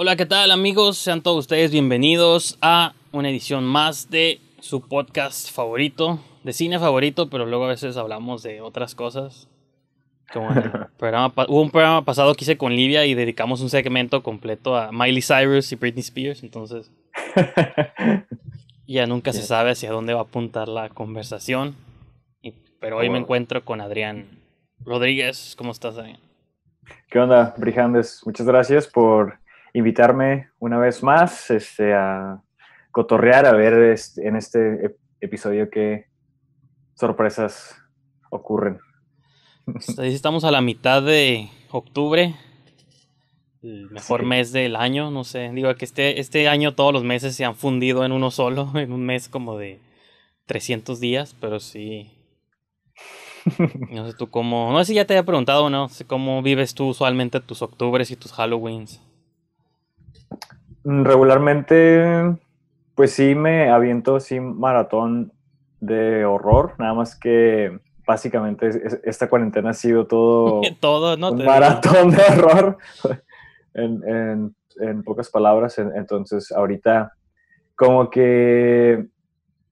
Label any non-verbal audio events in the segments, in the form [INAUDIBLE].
Hola, ¿qué tal amigos? Sean todos ustedes bienvenidos a una edición más de su podcast favorito, de cine favorito, pero luego a veces hablamos de otras cosas. Como [LAUGHS] hubo un programa pasado que hice con Livia y dedicamos un segmento completo a Miley Cyrus y Britney Spears, entonces [LAUGHS] ya nunca se sabe hacia dónde va a apuntar la conversación. pero hoy me encuentro con Adrián Rodríguez. ¿Cómo estás, Adrián? ¿Qué onda, Brijandes? Muchas gracias por invitarme una vez más este, a cotorrear, a ver este, en este episodio qué sorpresas ocurren. Pues, estamos a la mitad de octubre, el mejor mes del año, no sé. Digo que este, este año todos los meses se han fundido en uno solo, [LAUGHS] en un mes como de 300 días, pero sí. [LAUGHS] No sé tú cómo. No sé si ya te había preguntado, ¿no? Sé cómo vives tú usualmente tus octubres y tus Halloweens. Mm, regularmente, pues sí me aviento, así maratón de horror, nada más que básicamente esta cuarentena ha sido todo, [LAUGHS] todo maratón de horror, [LAUGHS] en, pocas palabras. Entonces, ahorita como que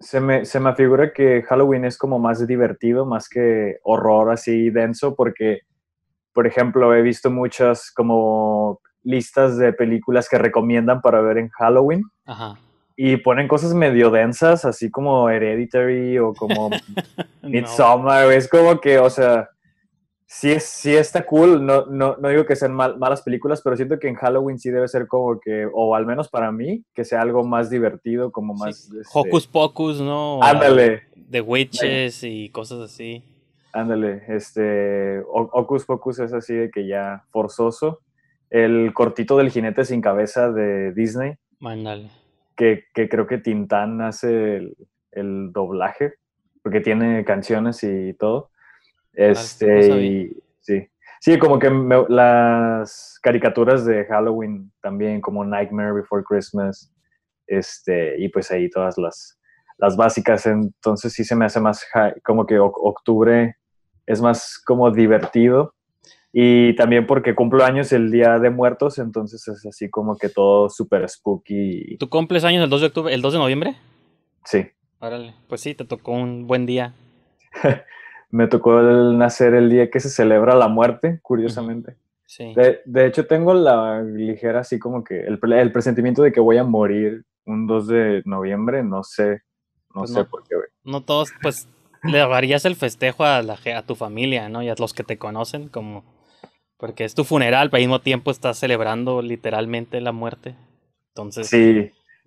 se me, se me figura que Halloween es como más divertido, más que horror así denso, porque, por ejemplo, he visto muchas como listas de películas que recomiendan para ver en Halloween. Y ponen cosas medio densas, así como Hereditary o como [LAUGHS] Midsommar. Es como que, o sea, sí, es, está cool. No, no, digo que sean malas películas, pero siento que en Halloween sí debe ser como que, o al menos para mí, que sea algo más divertido, como más. Este, Hocus Pocus, ¿no? Ándale. De Witches y cosas así. Ándale, este. Hocus Pocus es así de que ya forzoso el cortito del jinete sin cabeza de Disney. Mándale. Que, creo que Tintán hace el, doblaje, porque tiene canciones y todo. Pues, este, sí. sí, como que las caricaturas de Halloween también, como Nightmare Before Christmas, este, y pues ahí todas las, básicas. Entonces sí se me hace más como que octubre es más como divertido y también porque cumplo años el día de muertos, entonces es así como que todo súper spooky. ¿Tú cumples años el 2 de octubre, el 2 de noviembre? Sí. Órale, pues sí, te tocó un buen día. [LAUGHS] Me tocó el nacer el día que se celebra la muerte, curiosamente. Sí. De, hecho, tengo la ligera así como que el, presentimiento de que voy a morir un 2 de noviembre, no sé, no pues sé por qué. No todos, pues le darías el festejo a, la, a tu familia, ¿no? Y a los que te conocen, como porque es tu funeral, pero al mismo tiempo estás celebrando literalmente la muerte. Entonces,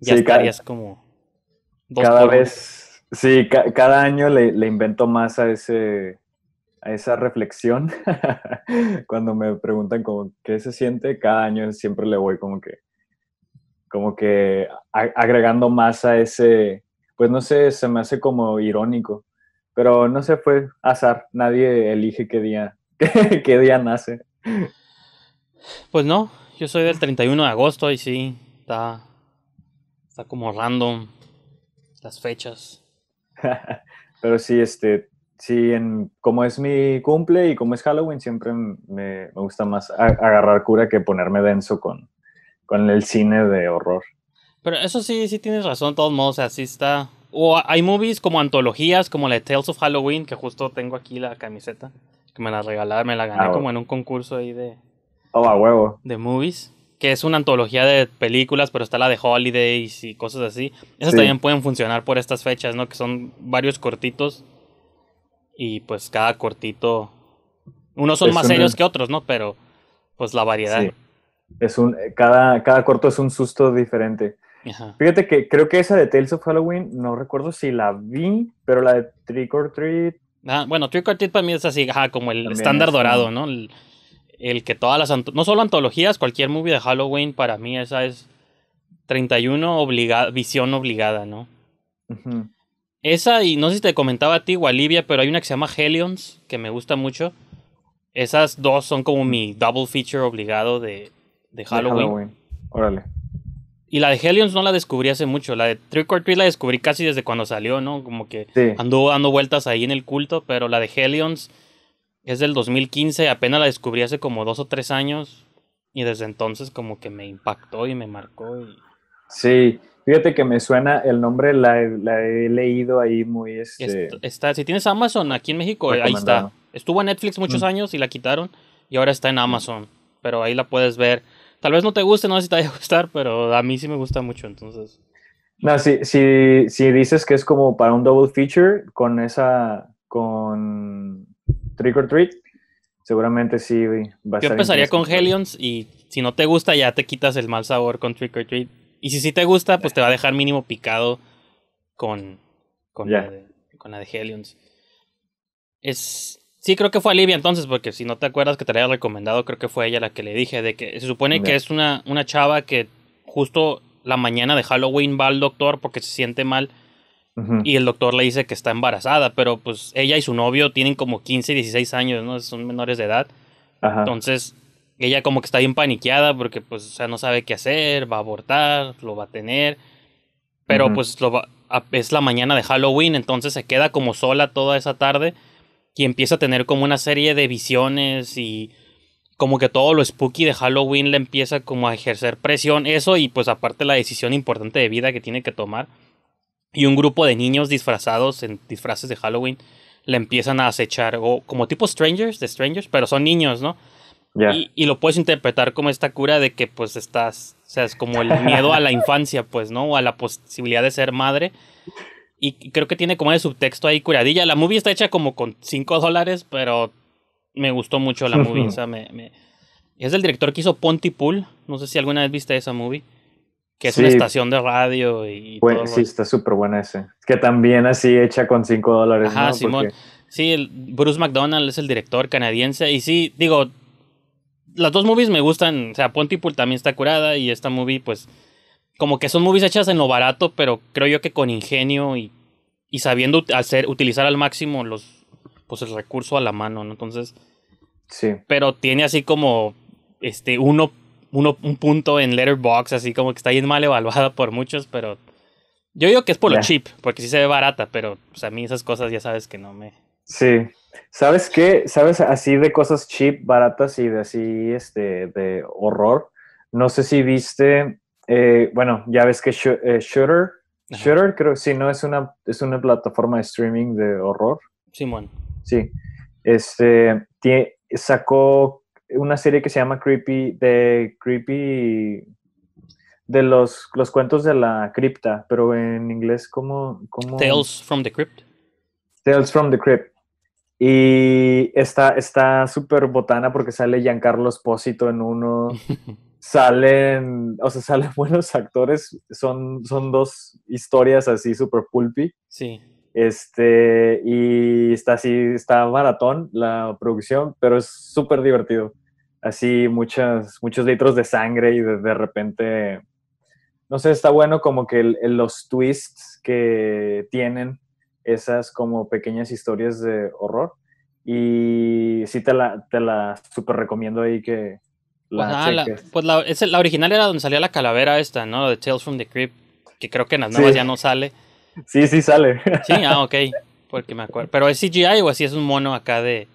ya estarías como. cada vez, sí, cada año le, invento más a ese a esa reflexión. [LAUGHS] Cuando me preguntan como qué se siente, cada año siempre le voy como que como que agregando más a ese, pues no sé, se me hace como irónico, pero no sé, fue azar, nadie elige qué día, [LAUGHS] qué día nace. Pues no, yo soy del 31 de agosto y sí, está, está como random las fechas. [LAUGHS] Pero sí, este, sí, en, como es mi cumple y como es Halloween, siempre me, me gusta más agarrar cura que ponerme denso con, con el cine de horror. Pero eso sí, sí tienes razón, de todos modos, así está. O hay movies como antologías, como la Tales of Halloween, que justo tengo aquí la camiseta que me la regalaron, me la gané ah, como en un concurso ahí de... Oh, a huevo. De movies, que es una antología de películas, pero está la de Holidays y cosas así. Esas también pueden funcionar por estas fechas, ¿no? Que son varios cortitos y pues cada cortito... Unos son más serios que otros, ¿no? Pero pues la variedad. Es un, eh, cada, cada corto es un susto diferente. Fíjate que creo que esa de Tales of Halloween, no recuerdo si la vi, pero la de Trick or Treat Ah, bueno, Trick or Treat para mí es así, como el estándar dorado, ¿no? El, que todas las, no solo antologías, cualquier movie de Halloween, para mí esa es 31 obliga visión obligada, ¿no? Esa, y no sé si te comentaba a ti o a Livia, pero hay una que se llama Helions, que me gusta mucho. Esas dos son como mi double feature obligado de, de Halloween. De Halloween. Órale. Y la de Hellions no la descubrí hace mucho. La de Trick or Treat la descubrí casi desde cuando salió, ¿no? Como que anduvo dando vueltas ahí en el culto, pero la de Hellions es del 2015, apenas la descubrí hace como dos o tres años. Y desde entonces como que me impactó y me marcó. Sí, fíjate que me suena el nombre, la, he leído ahí muy... Este... Está, si tienes Amazon aquí en México, eh, ahí está. Estuvo en Netflix muchos mm. años y la quitaron y ahora está en Amazon, pero ahí la puedes ver. Tal vez no te guste, no sé si te vaya a gustar, pero a mí sí me gusta mucho, entonces. No, si, si, dices que es como para un double feature con esa, con Trick or Treat, seguramente sí va Yo empezaría con Helions y si no te gusta ya te quitas el mal sabor con Trick or Treat. Y si sí te gusta, pues te va a dejar mínimo picado con, con, la, de, con Es, Sí, creo que fue Olivia entonces, porque si no te acuerdas que te la había recomendado, creo que fue ella la que le dije, de que se supone que es una, una chava que justo la mañana de Halloween va al doctor porque se siente mal y el doctor le dice que está embarazada, pero pues ella y su novio tienen como 15, 16 años, ¿no? Son menores de edad. Entonces, ella como que está bien paniqueada porque pues, no sabe qué hacer, va a abortar, lo va a tener, pero pues es la mañana de Halloween, entonces se queda como sola toda esa tarde y empieza a tener como una serie de visiones y como que todo lo spooky de Halloween le empieza como a ejercer presión, eso y pues aparte la decisión importante de vida que tiene que tomar y un grupo de niños disfrazados en disfraces de Halloween le empiezan a acechar o como tipo strangers, de strangers, pero son niños, ¿no? Y, y, lo puedes interpretar como esta cura de que pues estás, o sea, es como el miedo a la infancia, pues, ¿no? O a la posibilidad de ser madre. Y creo que tiene como de subtexto ahí curadilla. La movie está hecha como con 5 dólares, pero me gustó mucho la movie. Es el director que hizo Pontypool. No sé si alguna vez viste esa movie. Que es una estación de radio y. sí, está súper buena ese. Que también así hecha con 5 dólares. Sí, Bruce McDonald es el director canadiense. Y sí, digo, las dos movies me gustan. O sea, Pontypool también está curada y esta movie, pues como que son movies hechas en lo barato, pero creo yo que con ingenio y, sabiendo hacer, utilizar al máximo los, pues el recurso a la mano, ¿no? Entonces, sí. Pero tiene así como, este, uno, uno, un punto en Letterbox, así como que está bien mal evaluada [LAUGHS] por muchos, pero yo digo que es por lo cheap, porque sí se ve barata, pero pues, a mí esas cosas ya sabes que no me... Sí. ¿Sabes qué? ¿Sabes? Así de cosas cheap, baratas y de así, este, de horror. No sé si viste eh, bueno, ya ves que eh, Shudder, Shooter, creo, sí, no, es una, es una plataforma de streaming de horror. Simón. Sí. Este, sacó una serie que se llama Creepy, de Creepy, de los, los cuentos de la cripta, pero en inglés como... Tales from the Crypt. Tales from the Crypt. Y está súper botana porque sale Giancarlo Espósito en uno. [LAUGHS] salen, o sea, [LAUGHS] salen buenos actores, son, son dos historias así super pulpy. Sí. Este, y está así, está maratón la producción, pero es súper divertido. Así muchas, muchos litros de sangre y de, repente, no sé, está bueno como que los twists que tienen esas como pequeñas historias de horror. Y sí te la, te la súper recomiendo ahí que, la pues la, original era donde salía la calavera esta, ¿no? De Tales from the Crypt, que creo que en las nuevas ya no sale. Sí, sí sale. Sí, ah, [LAUGHS] ok. Porque me acuerdo. ¿Pero es CGI o así es un mono acá de...?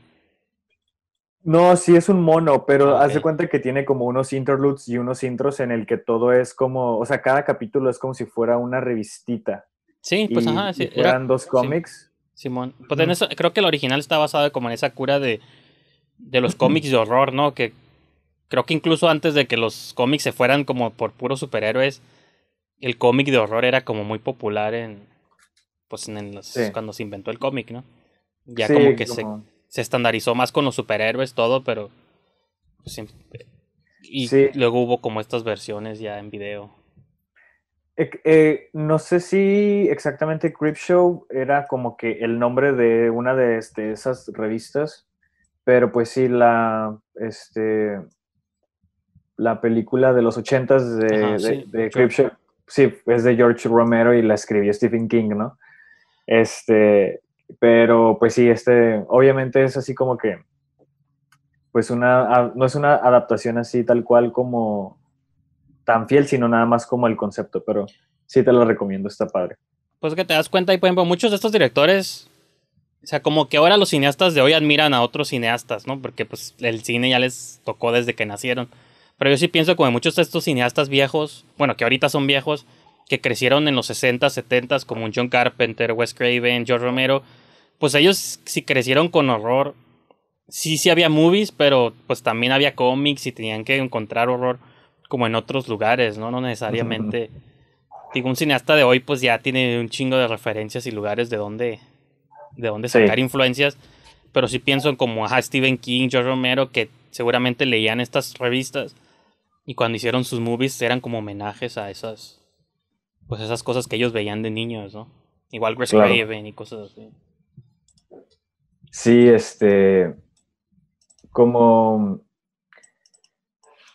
No, sí es un mono, pero hace ah, haz cuenta que tiene como unos interludes y unos intros en el que todo es como... O sea, cada capítulo es como si fuera una revistita. Sí, pues ajá. Sí, eran dos cómics. Simón. Pues en eso, creo que la original está basada como en esa cura de, de los [CLEARS THROAT] cómics de horror, ¿no? Que creo que incluso antes de que los cómics se fueran como por puros superhéroes, el cómic de horror era como muy popular en, pues en cuando se inventó el cómic, ¿no? Ya como que Se, estandarizó más con los superhéroes, todo, pero... Pues, y luego hubo como estas versiones ya en video. Eh, eh, no sé si exactamente Show era como que el nombre de una de este, esas revistas, pero pues sí, la, este, la película de los ochentas de, de, Sí, es de George Romero y la escribió Stephen King, ¿no? Este, pero pues sí, este, obviamente es así como que, pues una, no es una adaptación así tal cual como tan fiel, sino nada más como el concepto, pero sí te lo recomiendo, está padre. Pues que te das cuenta y por ejemplo, muchos de estos directores, o sea, como que ahora los cineastas de hoy admiran a otros cineastas, ¿no? Porque pues el cine ya les tocó desde que nacieron. Pero yo sí pienso como muchos de estos cineastas viejos, bueno, que ahorita son viejos, que crecieron en los 60, 70 como John Carpenter, Wes Craven, George Romero, pues ellos sí crecieron con horror. Sí, sí había movies, pero pues también había cómics y tenían que encontrar horror como en otros lugares, ¿no? No necesariamente. Digo, un cineasta de hoy pues ya tiene un chingo de referencias y lugares de donde, de dónde sacar influencias. Pero sí pienso como a Stephen King, George Romero, que seguramente leían estas revistas y cuando hicieron sus movies eran como homenajes a esas, pues esas cosas que ellos veían de niños, ¿no? Igual Wes y cosas así. Sí, este, como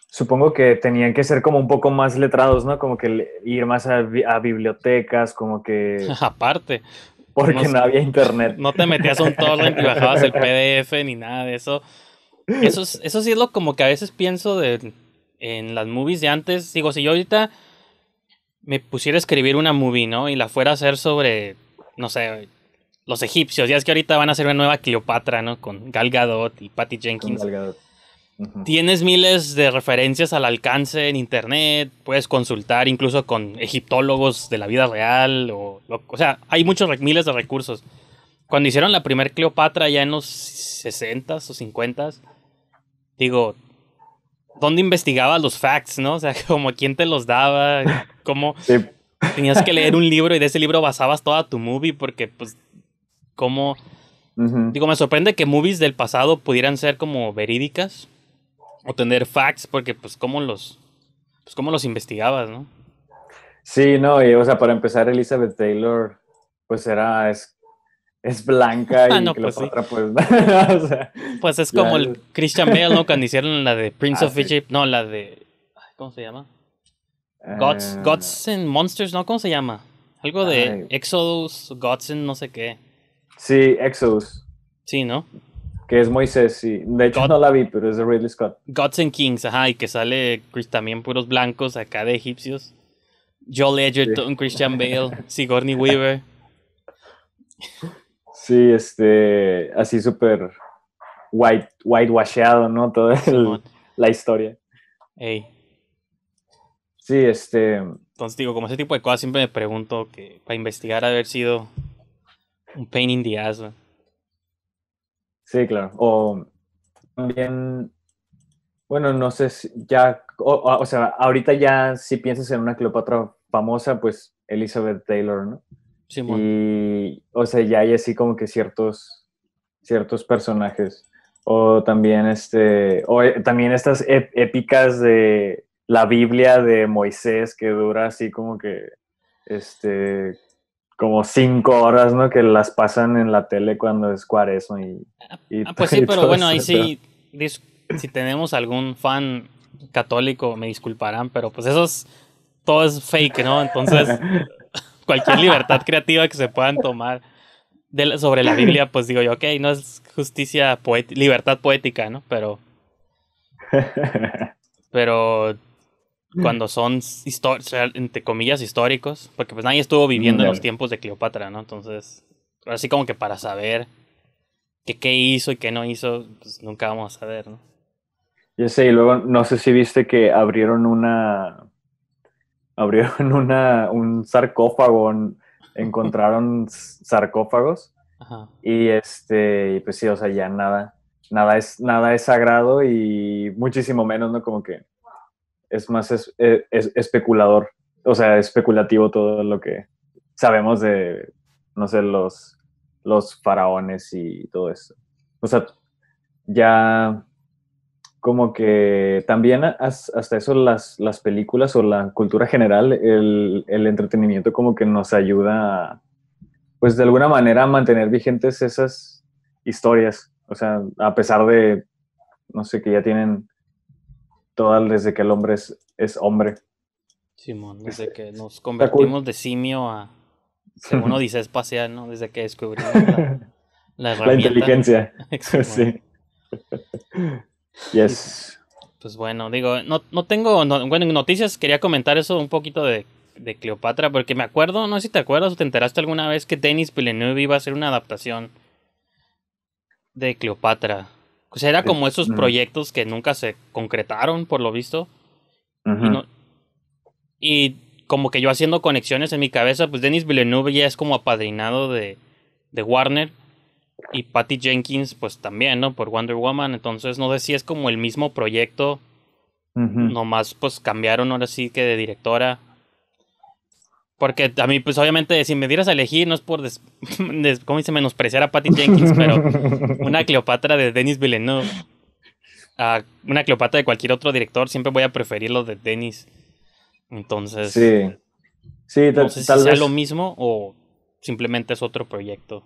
supongo que tenían que ser como un poco más letrados, ¿no? Como que ir más a, bibliotecas, como que... [LAUGHS] Aparte. Porque no, había internet. No te metías un torrent y bajabas el [LAUGHS] PDF ni nada de eso. Eso, eso sí es lo como que a veces pienso de en las movies de antes, digo, si yo ahorita me pusiera a escribir una movie, ¿no? Y la fuera a hacer sobre, no sé, los egipcios, ya es que ahorita van a hacer una nueva Cleopatra, ¿no? Con Gal Gadot y Patty Jenkins. Tienes miles de referencias al alcance en internet, puedes consultar incluso con egiptólogos de la vida real, o, o sea, hay muchos miles de recursos. Cuando hicieron la primer Cleopatra ya en los 60s o 50s, digo, dónde investigabas los facts, ¿no? O sea, [LAUGHS] como quién te los daba, cómo tenías que leer un libro y de ese libro basabas toda tu movie, porque pues, cómo... Digo, me sorprende que movies del pasado pudieran ser como verídicas o tener facts, porque pues cómo los, pues, cómo los investigabas, ¿no? Sí, no, y o sea, para empezar, Elizabeth Taylor, pues era, es blanca [LAUGHS] ah, y que pues, Cleopatra, pues, [LAUGHS] pues es como el Christian Bale, ¿no? Cuando hicieron la de Prince ah, of Egypt, no, la de... ¿Cómo se llama? Gods, eh, Gods and Monsters, ¿no? ¿Cómo se llama? Algo de Exodus, Gods and no sé qué. Sí, Exodus. Sí, ¿no? Que es Moisés, sí. De hecho, no la vi, pero es de Ridley Scott. Gods and Kings, ajá, y que sale también puros blancos acá de egipcios. Joel Edgerton, Christian Bale, [LAUGHS] Sigourney Weaver. Sí, este, así súper white, whitewasheado, ¿no? Toda el, la historia. Ey. Sí, este... Entonces digo, como ese tipo de cosas siempre me pregunto que para investigar haber sido un pain in the ass. ¿no? Sí, claro. O también, bueno, no sé si ya, o sea, ahorita ya si piensas en una Cleopatra famosa, pues Elizabeth Taylor, ¿no? Y, o sea, ya hay así como que ciertos, ciertos personajes. O también, este, o eh, también estas épicas de la Biblia de Moisés que dura así como que, este, como cinco horas, ¿no? Que las pasan en la tele cuando es cuaresma y... Ah, y ah, [LAUGHS] pues sí, pero bueno, ahí sí, si tenemos algún fan católico, me disculparán, pero pues eso es, todo es fake, ¿no? Entonces, [LAUGHS] cualquier libertad creativa que se puedan tomar sobre la Biblia, pues digo yo, ok, no es justicia, libertad poética, ¿no? Pero... Pero cuando son, entre comillas, históricos, porque pues nadie estuvo viviendo en los tiempos de Cleopatra, ¿no? Entonces, así como que para saber qué hizo y qué no hizo, pues nunca vamos a saber, ¿no? Ya sé, y luego no sé si viste que abrieron una, abrieron [LAUGHS] una, un sarcófago, encontraron sarcófagos y este, pues sí, o sea, ya nada, nada es, nada es sagrado y muchísimo menos, ¿no? Como que es más e, especulador, o sea, especulativo todo lo que sabemos de, no sé, los, los faraones y todo eso. O sea, ya como que también hasta eso las, las películas o la cultura general, el, entretenimiento como que nos ayuda, pues de alguna manera, a mantener vigentes esas historias. O sea, a pesar de, no sé, que ya tienen todas desde que el hombre es, hombre. Simón, desde que nos convertimos de simio a, uno [LAUGHS] dice espacial, ¿no? Desde que descubrimos la, la, la inteligencia. [LAUGHS] [LAUGHS] sí. Pues bueno, digo, no, no tengo bueno, noticias, quería comentar eso un poquito de, Cleopatra, porque me acuerdo, no sé si te acuerdas o te enteraste alguna vez que Denis Villeneuve iba a hacer una adaptación de Cleopatra. O sea, era como esos mm. proyectos que nunca se concretaron, por lo visto. y, como que yo haciendo conexiones en mi cabeza, pues Denis Villeneuve ya es como apadrinado de, de Warner y Patty Jenkins, pues también, ¿no? Por Wonder Woman. Entonces, no sé si es como el mismo proyecto. Nomás, pues cambiaron ahora sí que de directora. Porque a mí, pues obviamente, si me dieras a elegir, no es por, des [LAUGHS] ¿cómo dice? Menospreciar a Patty Jenkins, pero [LAUGHS] una Cleopatra de Denis Villeneuve una Cleopatra de cualquier otro director, siempre voy a preferir lo de Denis. Entonces, sí. Sí, sea lo mismo o simplemente es otro proyecto.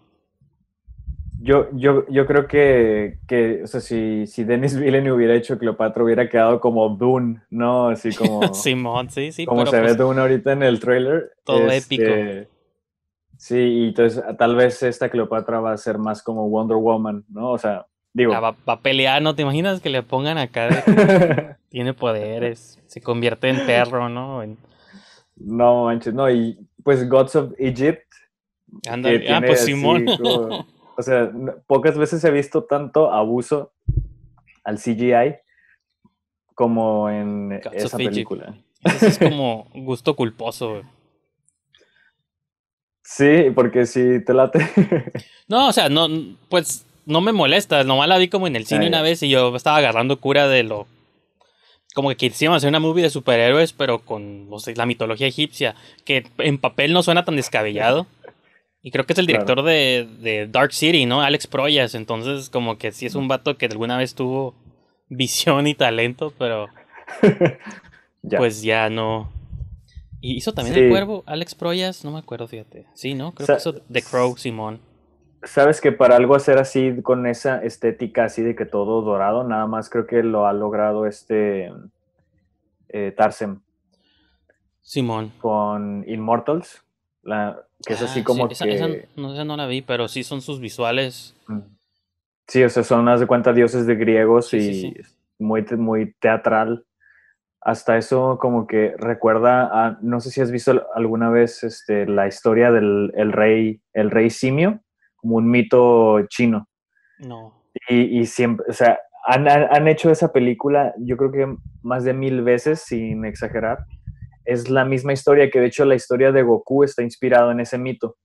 Yo, yo, yo creo que, que o sea, si, si Dennis Villeneuve hubiera hecho Cleopatra, hubiera quedado como Dune, ¿no? Así [LAUGHS] como. Simón, sí, sí. Como se ve pues Dune ahorita en el trailer. Todo este, épico. Sí, y entonces tal vez esta Cleopatra va a ser más como Wonder Woman, ¿no? O sea, digo. Ah, va, a pelear, ¿no? ¿Te imaginas que le pongan acá? [LAUGHS] tiene poderes, se convierte en perro, ¿no? No, manches, no. Y pues Gods of Egypt. Anda, ah, pues Simón. [LAUGHS] O sea, pocas veces he visto tanto abuso al CGI como en esa película. Eso es [LAUGHS] como gusto culposo, Sí, porque si te late. [LAUGHS] no, o sea, no, pues no me molesta. Nomás la vi como en el cine ah, una vez y yo estaba agarrando cura de lo. Como que quisimos hacer una movie de superhéroes, pero con la mitología egipcia, que en papel no suena tan descabellado. Y creo que es el director de, Dark City, ¿no? Alex Proyas. Entonces, como que sí es un vato que alguna vez tuvo [LAUGHS] visión y talento, pero. [LAUGHS] Pues ya no. ¿Y hizo también El Cuervo, Alex Proyas? No me acuerdo, fíjate. Sí, ¿no? Creo que hizo The Crow, Simón. Sabes que para algo hacer así, con esa estética así de que todo dorado, nada más creo que lo ha logrado este. Eh, Tarsem. Simón. Con Immortals que es así ah, como no, sé no la vi, pero sí son sus visuales. Mm. Sí, o sea, son, unas de cuenta, dioses de griegos y Muy, muy teatral. Hasta eso como que recuerda no sé si has visto alguna vez este, la historia del el rey, el rey simio, como un mito chino. No. Y, y siempre, o sea, han, han, hecho esa película, yo creo que más de mil veces, sin exagerar es la misma historia que de hecho la historia de Goku está inspirado en ese mito.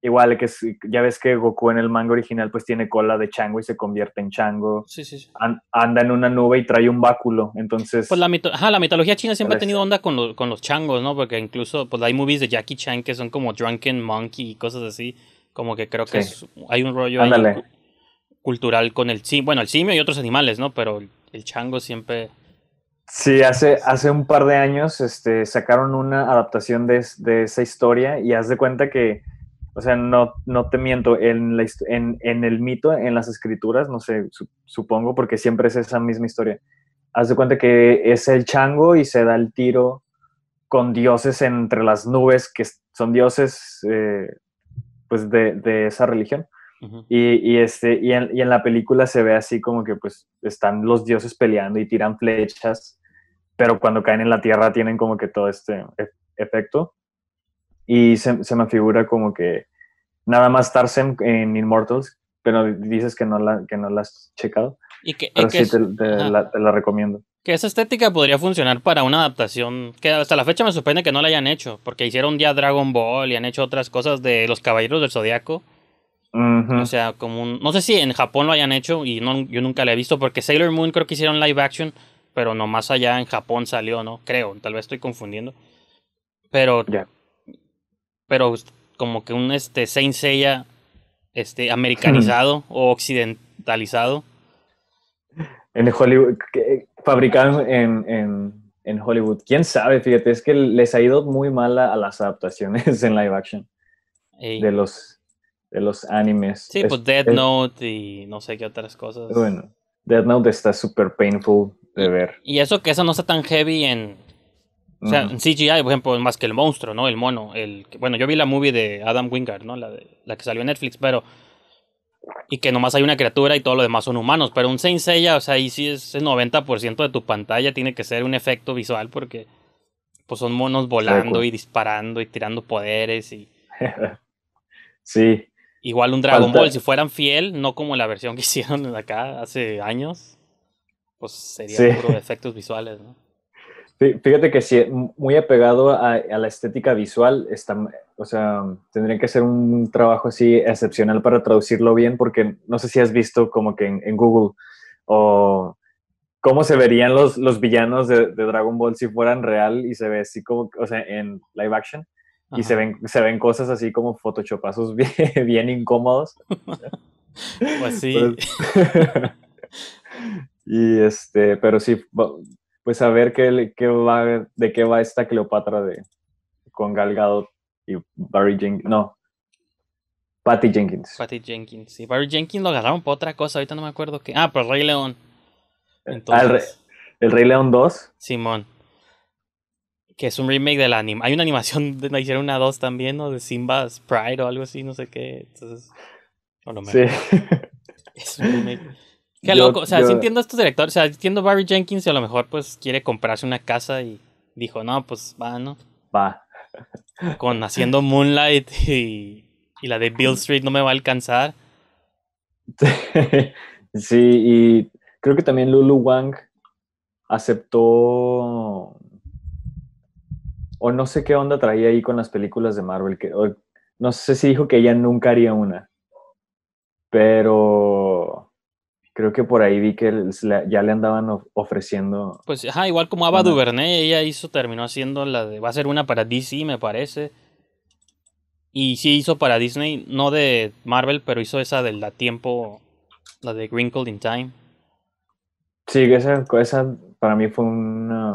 Igual que ya ves que Goku en el manga original pues tiene cola de chango y se convierte en chango. Sí, sí, anda en una nube y trae un báculo, entonces... Pues la, mito Ajá, la mitología china siempre ha tenido onda con, con, los changos, ¿no? Porque incluso pues hay movies de Jackie Chan que son como Drunken Monkey y cosas así. Como que creo que hay un rollo cultural con el simio. Bueno, el simio y otros animales, ¿no? Pero el chango siempre... Sí, hace, hace un par de años este, sacaron una adaptación de, esa historia y haz de cuenta que, o sea, no, no te miento, en, en, el mito, en las escrituras, no sé, supongo, porque siempre es esa misma historia. Haz de cuenta que es el chango y se da el tiro con dioses entre las nubes, que son dioses eh, pues de, esa religión. y, este, y en, y, en, la película se ve así como que pues están los dioses peleando y tiran flechas pero cuando caen en la tierra tienen como que todo este e-, efecto. Y se, me figura como que nada más estarse en, Immortals, pero dices que no la, que no la has checado. Y que, pero sí, te, la, recomiendo. Que esa estética podría funcionar para una adaptación que hasta la fecha me sorprende que no la hayan hecho, porque hicieron ya Dragon Ball y han hecho otras cosas de los Caballeros del Zodiaco. O sea, como un, no sé si en Japón lo hayan hecho y no, yo nunca la he visto, porque Sailor Moon creo que hicieron live action, pero no más allá en Japón salió, ¿no? Creo, tal vez estoy confundiendo. Pero, pero como que un este Saint Seiya este, americanizado [LAUGHS] o occidentalizado. En Hollywood, fabricado en, en, Hollywood. ¿Quién sabe? Fíjate, es que les ha ido muy mal a, las adaptaciones [LAUGHS] en live action de los, de los animes. Sí, pues Dead Note y no sé qué otras cosas. Bueno, Dead Note está súper painful. Y eso que eso no está tan heavy en. CGI, por ejemplo, más que el monstruo, ¿no? El mono. El, bueno, yo vi la movie de Adam Wingard, ¿no? La, la que salió en Netflix, pero. Y que nomás hay una criatura y todo lo demás son humanos. Pero un Saint Seiya, o sea, ahí sí es el 90% de tu pantalla tiene que ser un efecto visual porque. Pues son monos volando y disparando y tirando poderes y. [LAUGHS] sí. Igual un Dragon Ball, si fueran fiel, no como la versión que [LAUGHS] hicieron acá hace años pues sería sí. puro de efectos visuales, ¿no? Fíjate que si muy apegado a, la estética visual, está, o sea, tendrían que hacer un trabajo así excepcional para traducirlo bien, porque no sé si has visto como que en, Google o cómo se verían los, villanos de, Dragon Ball si fueran real y se ve así como, o sea, en live action, y se ven, se ven cosas así como photoshopazos [LAUGHS] bien, incómodos. [LAUGHS] pues sí. Pues [LAUGHS] Y este, pero sí, pues a ver qué, qué va, de qué va esta Cleopatra de, con Galgado y Barry Jenkins. No, Patty Jenkins. Patty Jenkins, sí. Barry Jenkins lo agarraron por otra cosa, ahorita no me acuerdo qué. Ah, por pues, Rey León. Eh, Entonces, el, Rey, León 2. Simón. Que es un remake del anime. Hay una animación, de, hicieron una 2 también, ¿no? De Simba's Pride o algo así, no sé qué. Entonces, Sí. Es un remake. Qué loco, o sea, sintiendo a estos directores, o sea, entiendo Barry Jenkins y a lo mejor pues quiere comprarse una casa y dijo, no, pues va, ¿no? Va. [LAUGHS] Con haciendo Moonlight y, y la de Bill Street no me va a alcanzar. [LAUGHS] Sí, y creo que también Lulu Wang aceptó, o no sé qué onda traía ahí con las películas de Marvel, que, no sé si dijo que ella nunca haría una, pero Creo que por ahí vi que ya le andaban ofreciendo. Pues, ajá, igual como Ava Duvernay, ella hizo, terminó haciendo la de. Va a ser una para DC, me parece. Y sí hizo para Disney, no de Marvel, pero hizo esa de la tiempo, la de Wrinkled in Time. Sí, esa, para mí fue una.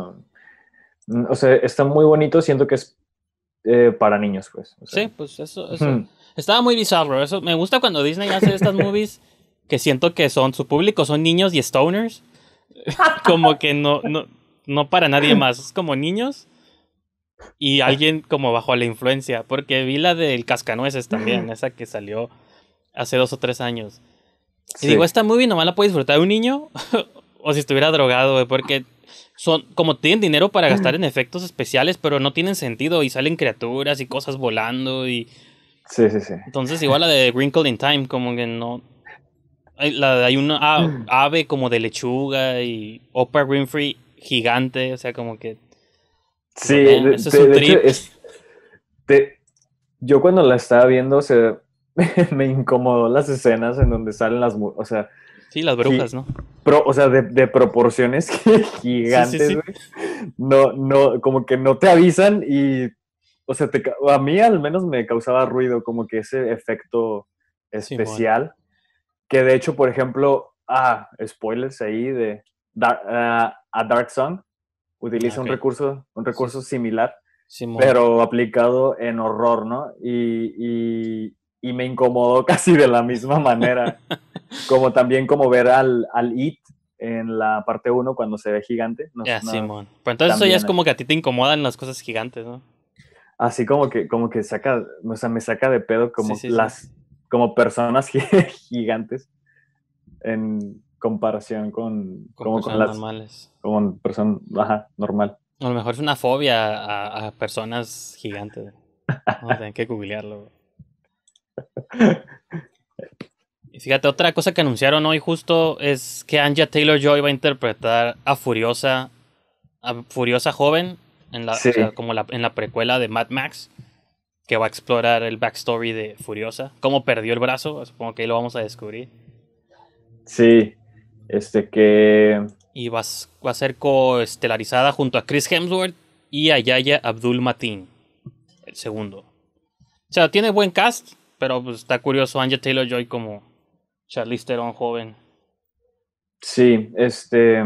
O sea, está muy bonito, siento que es eh, para niños, pues. Sí, pues eso. Estaba muy bizarro, eso. Me gusta cuando Disney hace estas [LAUGHS] movies que siento que son su público, son niños y stoners. [LAUGHS] como que no, no, para nadie más, es como niños y alguien como bajo la influencia, porque vi la del Cascanueces también, esa que salió hace dos o tres años. Y digo, esta movie nomás la puede disfrutar un niño [LAUGHS] o si estuviera drogado, porque son como tienen dinero para gastar en efectos especiales, pero no tienen sentido y salen criaturas y cosas volando y... Sí, sí, sí. Entonces igual la de Wrinkle in Time, como que no, hay una mm. ave como de lechuga y Oprah Winfrey gigante, o sea, como que... Sí, de, es yo cuando la estaba viendo, se [LAUGHS] me incomodó las escenas en donde salen las... O sea, Sí, las brujas, ¿no? o sea, de, proporciones [LAUGHS] gigantes, No, no, como que no te avisan y, o sea, a mí al menos me causaba ruido, como que ese efecto especial. Que de hecho, por ejemplo, ah, spoilers ahí de ah, a Dark Sun utiliza un recurso, un recurso similar, pero aplicado en horror, ¿no? Y, me incomodó [LAUGHS] casi de la misma manera, [LAUGHS] como también como ver al, al It en la parte 1 cuando se ve gigante. No, ya, Simón. Pero entonces eso ya es como que a ti te incomodan las cosas gigantes, ¿no? Así como que, como que saca, o me saca de pedo como las como personas [LAUGHS] gigantes en comparación con, como personas las, normales. Como persona, normal. A lo mejor es una fobia a, personas gigantes. Vamos a tener que googlearlo. Y fíjate, otra cosa que anunciaron hoy justo es que Anja Taylor Joy va a interpretar a Furiosa, a Furiosa joven, en la, como en la precuela de Mad Max que va a explorar el backstory de Furiosa, cómo perdió el brazo, supongo que ahí lo vamos a descubrir. Sí, este que... Y va, a ser coestelarizada junto a Chris Hemsworth y a Yaya Abdul Mateen, el segundo. O sea, tiene buen cast, pero pues, está curioso Anja Taylor-Joy como Charlize Theron joven. Sí, este...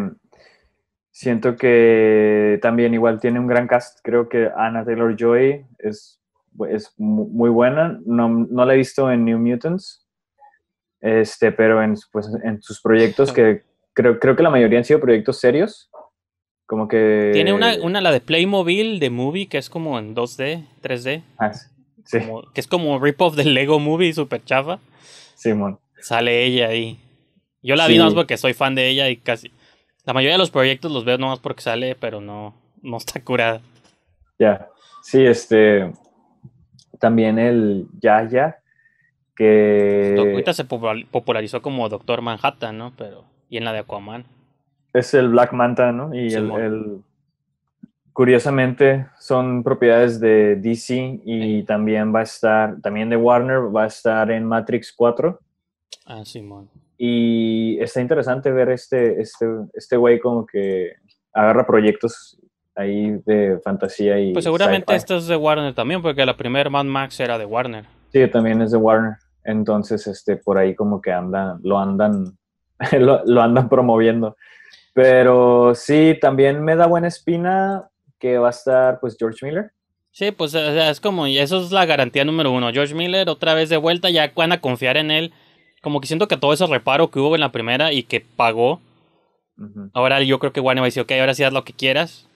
Siento que también igual tiene un gran cast. Creo que Anna Taylor-Joy es es muy buena. No, la he visto en New Mutants, este, pero en, pues, en sus proyectos que creo, creo que la mayoría han sido proyectos serios. Como que... Tiene una, la de Playmobil, de Movie, que es como en 2D, 3D. Ah, sí. que es como rip-off del Lego Movie, super chafa. Simón. Sale ella ahí. Yo la vi vi nomás porque soy fan de ella y casi... La mayoría de los proyectos los veo nomás porque sale, pero no, no está curada. Ya. Sí, este... También el Yaya, que... Ahorita se popularizó como Doctor Manhattan, ¿no? Pero, y en la de Aquaman. Es el Black Manta, ¿no? Y el, Curiosamente, son propiedades de DC y también va a estar, también de Warner, va a estar en Matrix 4. Ah, Simón. Y está interesante ver este, este, este güey como que agarra proyectos ahí de fantasía y. Pues seguramente esto es de Warner también, porque la primera Mad Max era de Warner. Sí, también es de Warner. Entonces, este, por ahí como que andan, lo andan, [LAUGHS] lo, andan promoviendo. Pero sí, también me da buena espina que va a estar pues George Miller. Sí, pues es como, y eso es la garantía número uno. George Miller otra vez de vuelta, ya van a confiar en él. Como que siento que todo ese reparo que hubo en la primera y que pagó, ahora yo creo que Warner va a decir, ok, ahora sí haz lo que quieras.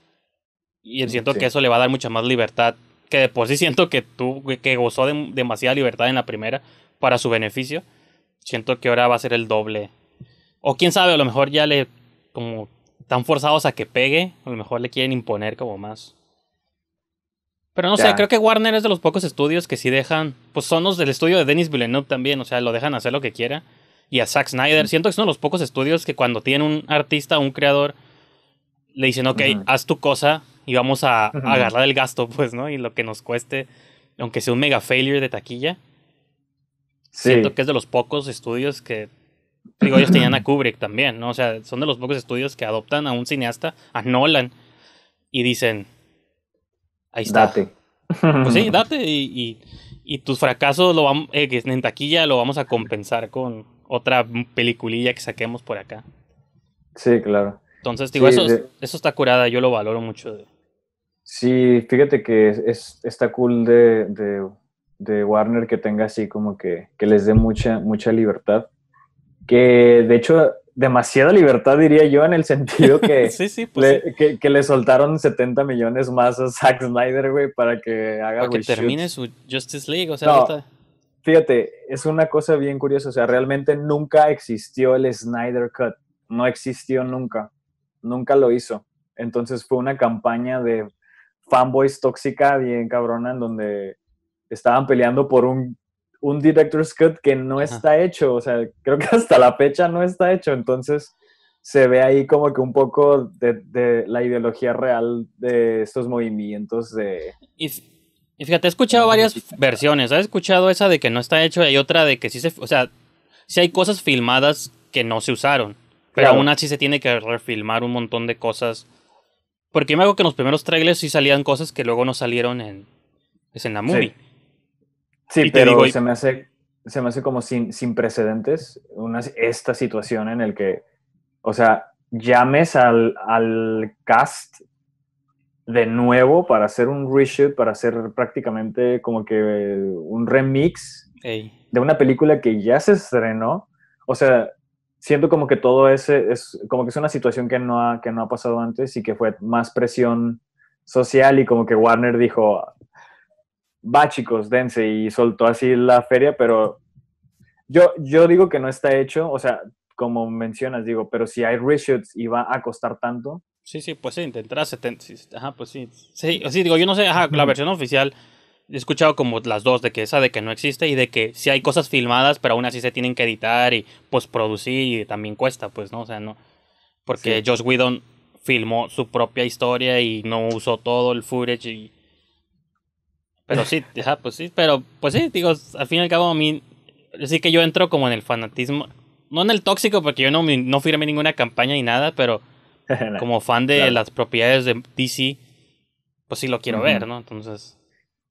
Y siento que eso le va a dar mucha más libertad. Que de por sí siento que tú, que gozó de demasiada libertad en la primera para su beneficio. Siento que ahora va a ser el doble. O quién sabe, a lo mejor ya le. como están forzados a que pegue. A lo mejor le quieren imponer como más. Pero no sé, creo que Warner es de los pocos estudios que sí dejan. Pues son los del estudio de Denis Villeneuve también. O sea, lo dejan hacer lo que quiera. Y a Zack Snyder. Siento que son los pocos estudios que cuando tienen un artista un creador. Le dicen, ok, haz tu cosa, y vamos a, [LAUGHS] agarrar el gasto, pues, ¿no? Y lo que nos cueste, aunque sea un mega failure de taquilla. Sí. Siento que es de los pocos estudios que. Digo, ellos tenían a [CLEARS THROAT] Kubrick también, ¿no? O sea, son de los pocos estudios que adoptan a un cineasta, a Nolan, y dicen. Ahí está. Date. Pues sí, [LAUGHS] date. Y, tus fracasos lo eh, en taquilla lo vamos a compensar con otra peliculilla que saquemos por acá. Sí, claro. Entonces, digo, eso, eso está curada, yo lo valoro mucho de, Sí, fíjate que es, está cool de, de, Warner que tenga así como que, les dé mucha, mucha libertad. Que de hecho demasiada libertad, diría yo, en el sentido [LAUGHS] que, sí, pues le, que, le soltaron 70 millones más a Zack Snyder, güey, para que haga... que termine su Justice League, o sea, Fíjate, es una cosa bien curiosa, o sea, realmente nunca existió el Snyder Cut, no existió nunca, nunca lo hizo. Entonces fue una campaña de fanboys tóxica bien cabrona en donde estaban peleando por un, un director's cut que no está hecho, o sea, creo que [LAUGHS] hasta la fecha no está hecho, entonces se ve ahí como que un poco de, la ideología real de estos movimientos de... Y, fíjate, he escuchado varias versiones, ¿has escuchado esa de que no está hecho hay otra de que sí se... O sea, sí hay cosas filmadas que no se usaron, pero aún así se tiene que refilmar un montón de cosas porque me hago que en los primeros trailers sí salían cosas que luego no salieron en, Es pues, en la movie. Sí, pero se, me hace, se me hace como sin, sin precedentes una, esta situación en el que, o sea, llames al, cast de nuevo para hacer un reshoot, para hacer prácticamente como que un remix de una película que ya se estrenó. O sea, siento como que todo ese es como que es una situación que no ha, que no ha pasado antes y que fue más presión social y como que Warner dijo, va chicos, dense y soltó así la feria, pero yo, yo digo que no está hecho, o sea, como mencionas, digo, pero si hay reshoots y va a costar tanto. Sí, sí, pues sí, intentará 70, ajá, pues sí, sí, sí, digo, yo no sé, ajá, la versión oficial He escuchado como las dos, de que esa de que no existe y de que si sí hay cosas filmadas, pero aún así se tienen que editar y pues producir y también cuesta, pues, ¿no? O sea, no. Porque Josh Whedon filmó su propia historia y no usó todo el footage y... Pero sí, [LAUGHS] ajá, pues sí, pero pues sí, digo, al fin y al cabo a mí sí que yo entro como en el fanatismo, no en el tóxico porque yo no, no firmé ninguna campaña ni nada, pero [LAUGHS] como fan de las propiedades de DC, pues sí lo quiero ver, ¿no? Entonces...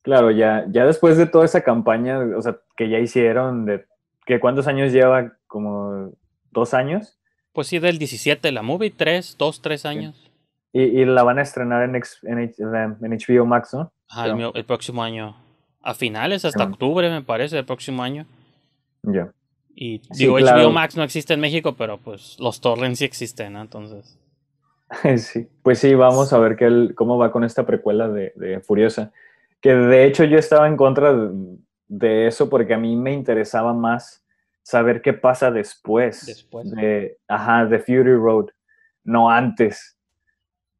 Claro, ya, ya después de toda esa campaña, o sea, que ya hicieron, de que cuántos años lleva, como dos años. Pues sí, del 17, la movie, tres, dos, tres años. Y, la van a estrenar en, HBO Max, ¿no? Ajá, el, próximo año. A finales, hasta octubre, me parece, el próximo año. Ya. Y digo, HBO Max no existe en México, pero pues los torrents sí existen, ¿no? entonces. [LAUGHS] Sí, pues sí, vamos a ver qué cómo va con esta precuela de, de Furiosa que de hecho yo estaba en contra de, eso porque a mí me interesaba más saber qué pasa después, después. de ajá, de Fury Road, no antes.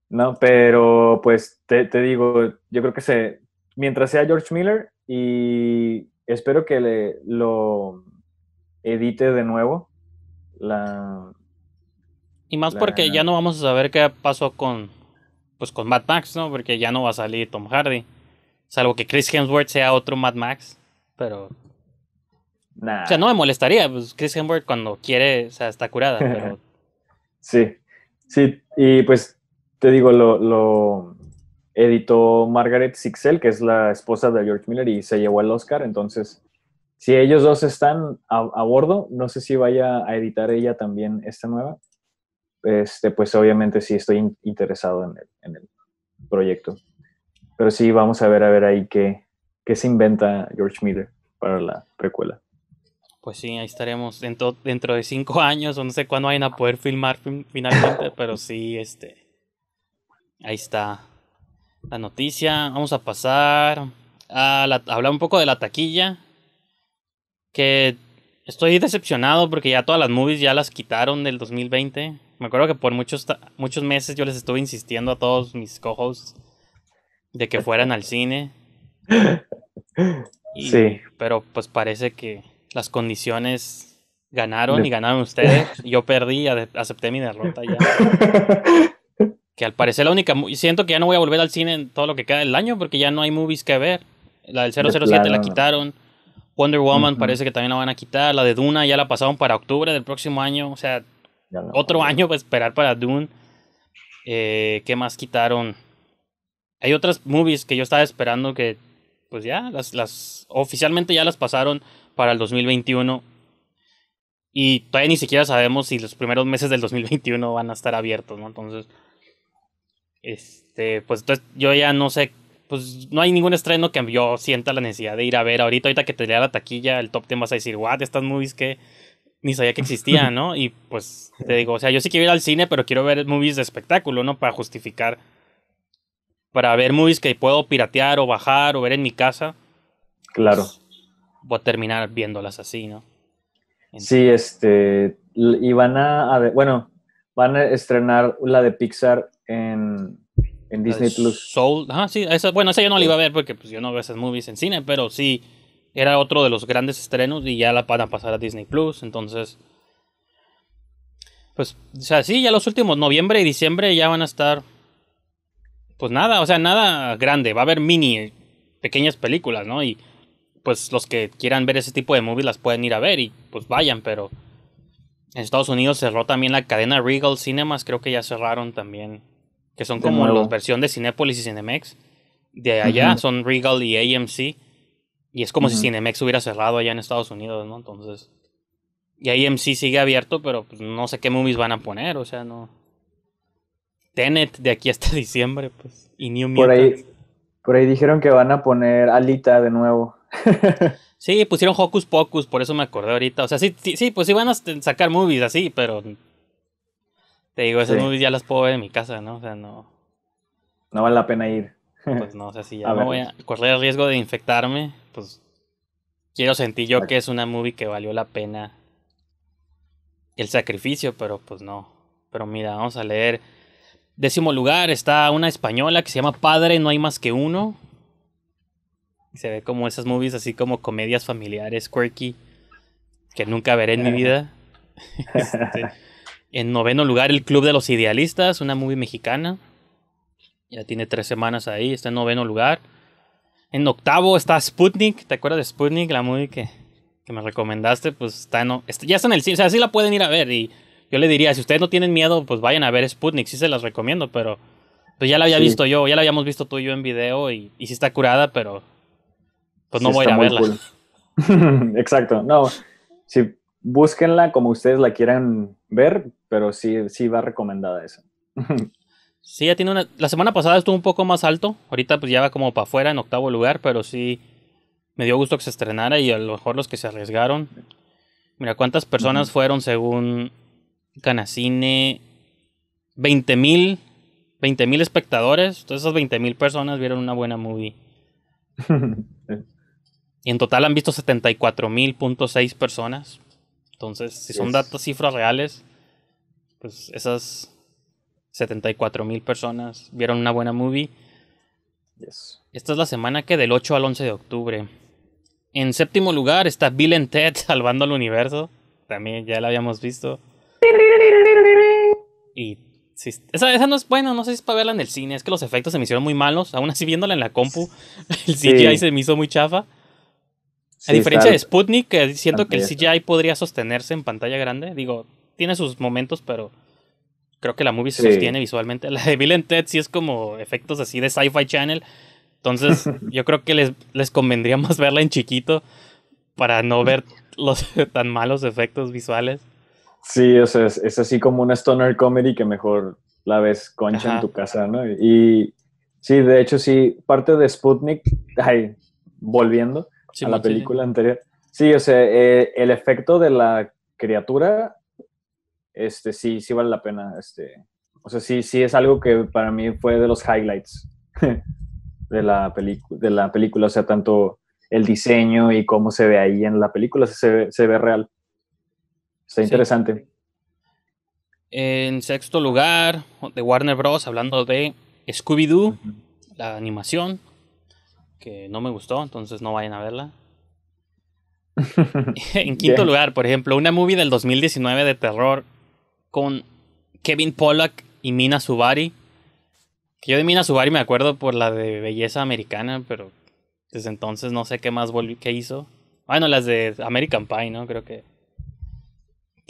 No, pero pues te, digo, yo creo que sé, mientras sea George Miller y espero que le, lo edite de nuevo. La, y más porque ya no vamos a saber qué pasó con, pues con Mad Max, ¿no? Porque ya no va a salir Tom Hardy. Salvo que Chris Hemsworth sea otro Mad Max, pero. O sea, no me molestaría. Pues Chris Hemsworth cuando quiere, o sea, está curada. [LAUGHS] sí, sí. Y pues te digo, lo, editó Margaret Sixel, que es la esposa de George Miller, y se llevó el Oscar. Entonces, si ellos dos están a, bordo, no sé si vaya a editar ella también esta nueva. Este, pues obviamente sí estoy interesado en el proyecto. Pero sí, vamos a ver, a ver ahí qué, se inventa George Miller para la precuela. Pues sí, ahí estaremos dentro, dentro de cinco años, o no sé cuándo vayan a poder filmar finalmente, [LAUGHS] pero sí, este. Ahí está la noticia. Vamos a pasar a, hablar un poco de la taquilla. Que estoy decepcionado porque ya todas las movies ya las quitaron del 2020. Me acuerdo que por muchos, muchos meses yo les estuve insistiendo a todos mis co-hosts de que fueran al cine. [LAUGHS] sí. Pero pues parece que las condiciones ganaron y ganaron ustedes. Yo perdí, acepté mi derrota ya. [LAUGHS] que al parecer la única. Siento que ya no voy a volver al cine en todo lo que queda del año porque ya no hay movies que ver. La del 007 la quitaron. Wonder Woman parece que también la van a quitar. La de Duna ya la pasaron para octubre del próximo año. O sea, otro año para esperar para Dune. Eh, ¿Qué más quitaron? hay otras movies que yo estaba esperando que, pues ya, las, las oficialmente ya las pasaron para el 2021. Y todavía ni siquiera sabemos si los primeros meses del 2021 van a estar abiertos, ¿no? Entonces, este, pues entonces yo ya no sé, pues no hay ningún estreno que yo sienta la necesidad de ir a ver ahorita, ahorita que te lea la taquilla, el top ten vas a decir, what, estas movies que ni sabía que existían, [LAUGHS] ¿no? Y pues te digo, o sea, yo sí quiero ir al cine, pero quiero ver movies de espectáculo, ¿no? Para justificar para ver movies que puedo piratear o bajar o ver en mi casa. Claro. Pues, voy a terminar viéndolas así, ¿no? sí, este. Y van a, ver, bueno, van a estrenar la de Pixar en, Disney Plus. Soul, ajá, ah, sí, esa, bueno, esa yo no la iba a ver porque pues, yo no veo esas movies en cine, pero sí, era otro de los grandes estrenos y ya la van a pasar a Disney Plus, entonces... Pues, o sea, sí, ya los últimos, noviembre y diciembre ya van a estar pues nada, o sea, nada grande. Va a haber mini, pequeñas películas, ¿no? Y pues los que quieran ver ese tipo de movies las pueden ir a ver y pues vayan, pero en Estados Unidos cerró también la cadena Regal Cinemas, creo que ya cerraron también, que son como la versión de Cinépolis y Cinemex. De allá son Regal y AMC. Y es como si Cinemex hubiera cerrado allá en Estados Unidos, ¿no? Entonces. Y AMC sigue abierto, pero pues, no sé qué movies van a poner, o sea, no. Tenet de aquí hasta [LAUGHS] diciembre, pues. Y New Mutants. Por ahí, por ahí dijeron que van a poner Alita de nuevo. [LAUGHS] sí, pusieron Hocus Pocus, por eso me acordé ahorita. O sea, sí, sí, pues sí van a este, sacar movies así, pero. Te digo, esas movies ya las puedo ver en mi casa, ¿no? O sea, no. No vale la pena ir. Pues no, o sea, si ya [LAUGHS] voy a correr el riesgo de infectarme, pues quiero sentir yo que es una movie que valió la pena el sacrificio, pero pues no. Pero mira, vamos a leer Décimo lugar está una española que se llama Padre, no hay más que uno. Se ve como esas movies así como comedias familiares, quirky, que nunca veré en mi vida. [LAUGHS] Este, en noveno lugar, El Club de los Idealistas, una movie mexicana. Ya tiene tres semanas ahí, está en noveno lugar. En octavo está Sputnik, ¿te acuerdas de Sputnik? La movie que, me recomendaste, pues está en, este, ya está en el cine, o sea, sí la pueden ir a ver y yo le diría, si ustedes no tienen miedo, pues vayan a ver Sputnik, sí se las recomiendo, pero pues ya la había visto yo, ya la habíamos visto tú y yo en video y, sí está curada, pero pues no voy a verla. [LAUGHS] Exacto, no, sí, búsquenla como ustedes la quieran ver, pero sí, sí va recomendada esa. [LAUGHS] sí, ya tiene una, la semana pasada estuvo un poco más alto, ahorita pues ya va como para afuera en octavo lugar, pero sí me dio gusto que se estrenara y a lo mejor los que se arriesgaron. Mira, ¿cuántas personas fueron según Canacine, 20.000... mil espectadores. Entonces esas 20.000 mil personas vieron una buena movie. [LAUGHS] y en total han visto 74.000.6 personas. Entonces, si son datos, cifras reales, pues esas 74.000 mil personas vieron una buena movie. Esta es la semana que del 8 al 11 de octubre. En séptimo lugar está Bill and Ted [LAUGHS] salvando al universo. También ya la habíamos visto. Y esa, no es bueno, no sé si es para verla en el cine, es que los efectos se me hicieron muy malos, aún así viéndola en la compu, [LAUGHS] el CGI se me hizo muy chafa. a diferencia de Sputnik, que siento que el CGI podría sostenerse en pantalla grande, digo, tiene sus momentos, pero creo que la movie se sostiene visualmente. [LAUGHS] La de Bill and Ted sí es como efectos así de Sci-Fi Channel, entonces [LAUGHS] yo creo que les, les convendría más verla en chiquito para no ver los tan malos efectos visuales. Sí, o sea, es, así como una stoner comedy que mejor la ves concha en tu casa, ¿no? Y sí, de hecho, sí, parte de Sputnik, ay, volviendo a la película anterior. Sí, o sea, eh, el efecto de la criatura, este, sí, sí vale la pena, este, o sea, sí, sí es algo que para mí fue de los highlights [LAUGHS] de la, de la película, o sea, tanto el diseño y cómo se ve ahí en la película, se ve real. Está interesante. En sexto lugar, de Warner Bros., hablando de Scooby-Doo, la animación, que no me gustó, entonces no vayan a verla. [LAUGHS] [LAUGHS] en quinto lugar, por ejemplo, una movie del 2019 de terror con Kevin Pollack y Mina Subari. Que yo de Mina Subari me acuerdo por la de Belleza Americana, pero desde entonces no sé qué más que hizo. Bueno, las de American Pie, ¿no? Creo que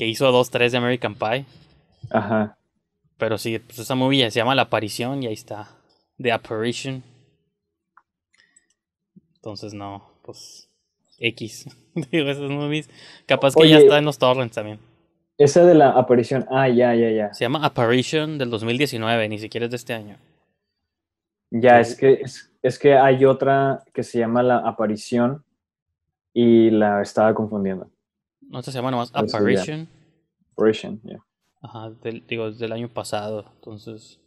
que hizo 2-3 de American Pie. Ajá. Pero sí, pues esa movie se llama La Aparición y ahí está. The Apparition. Entonces no, pues X. [LAUGHS] Digo, esas movies. Capaz que ya está en los torrents también. Esa de la aparición. Ah, ya, ya, ya. Se llama Apparition del 2019, ni siquiera es de este año. Ya, es que, es, que hay otra que se llama La Aparición y la estaba confundiendo. No, esta semana más. Apparition. Apparition, yeah. Ajá, digo, digo, del año pasado. Entonces,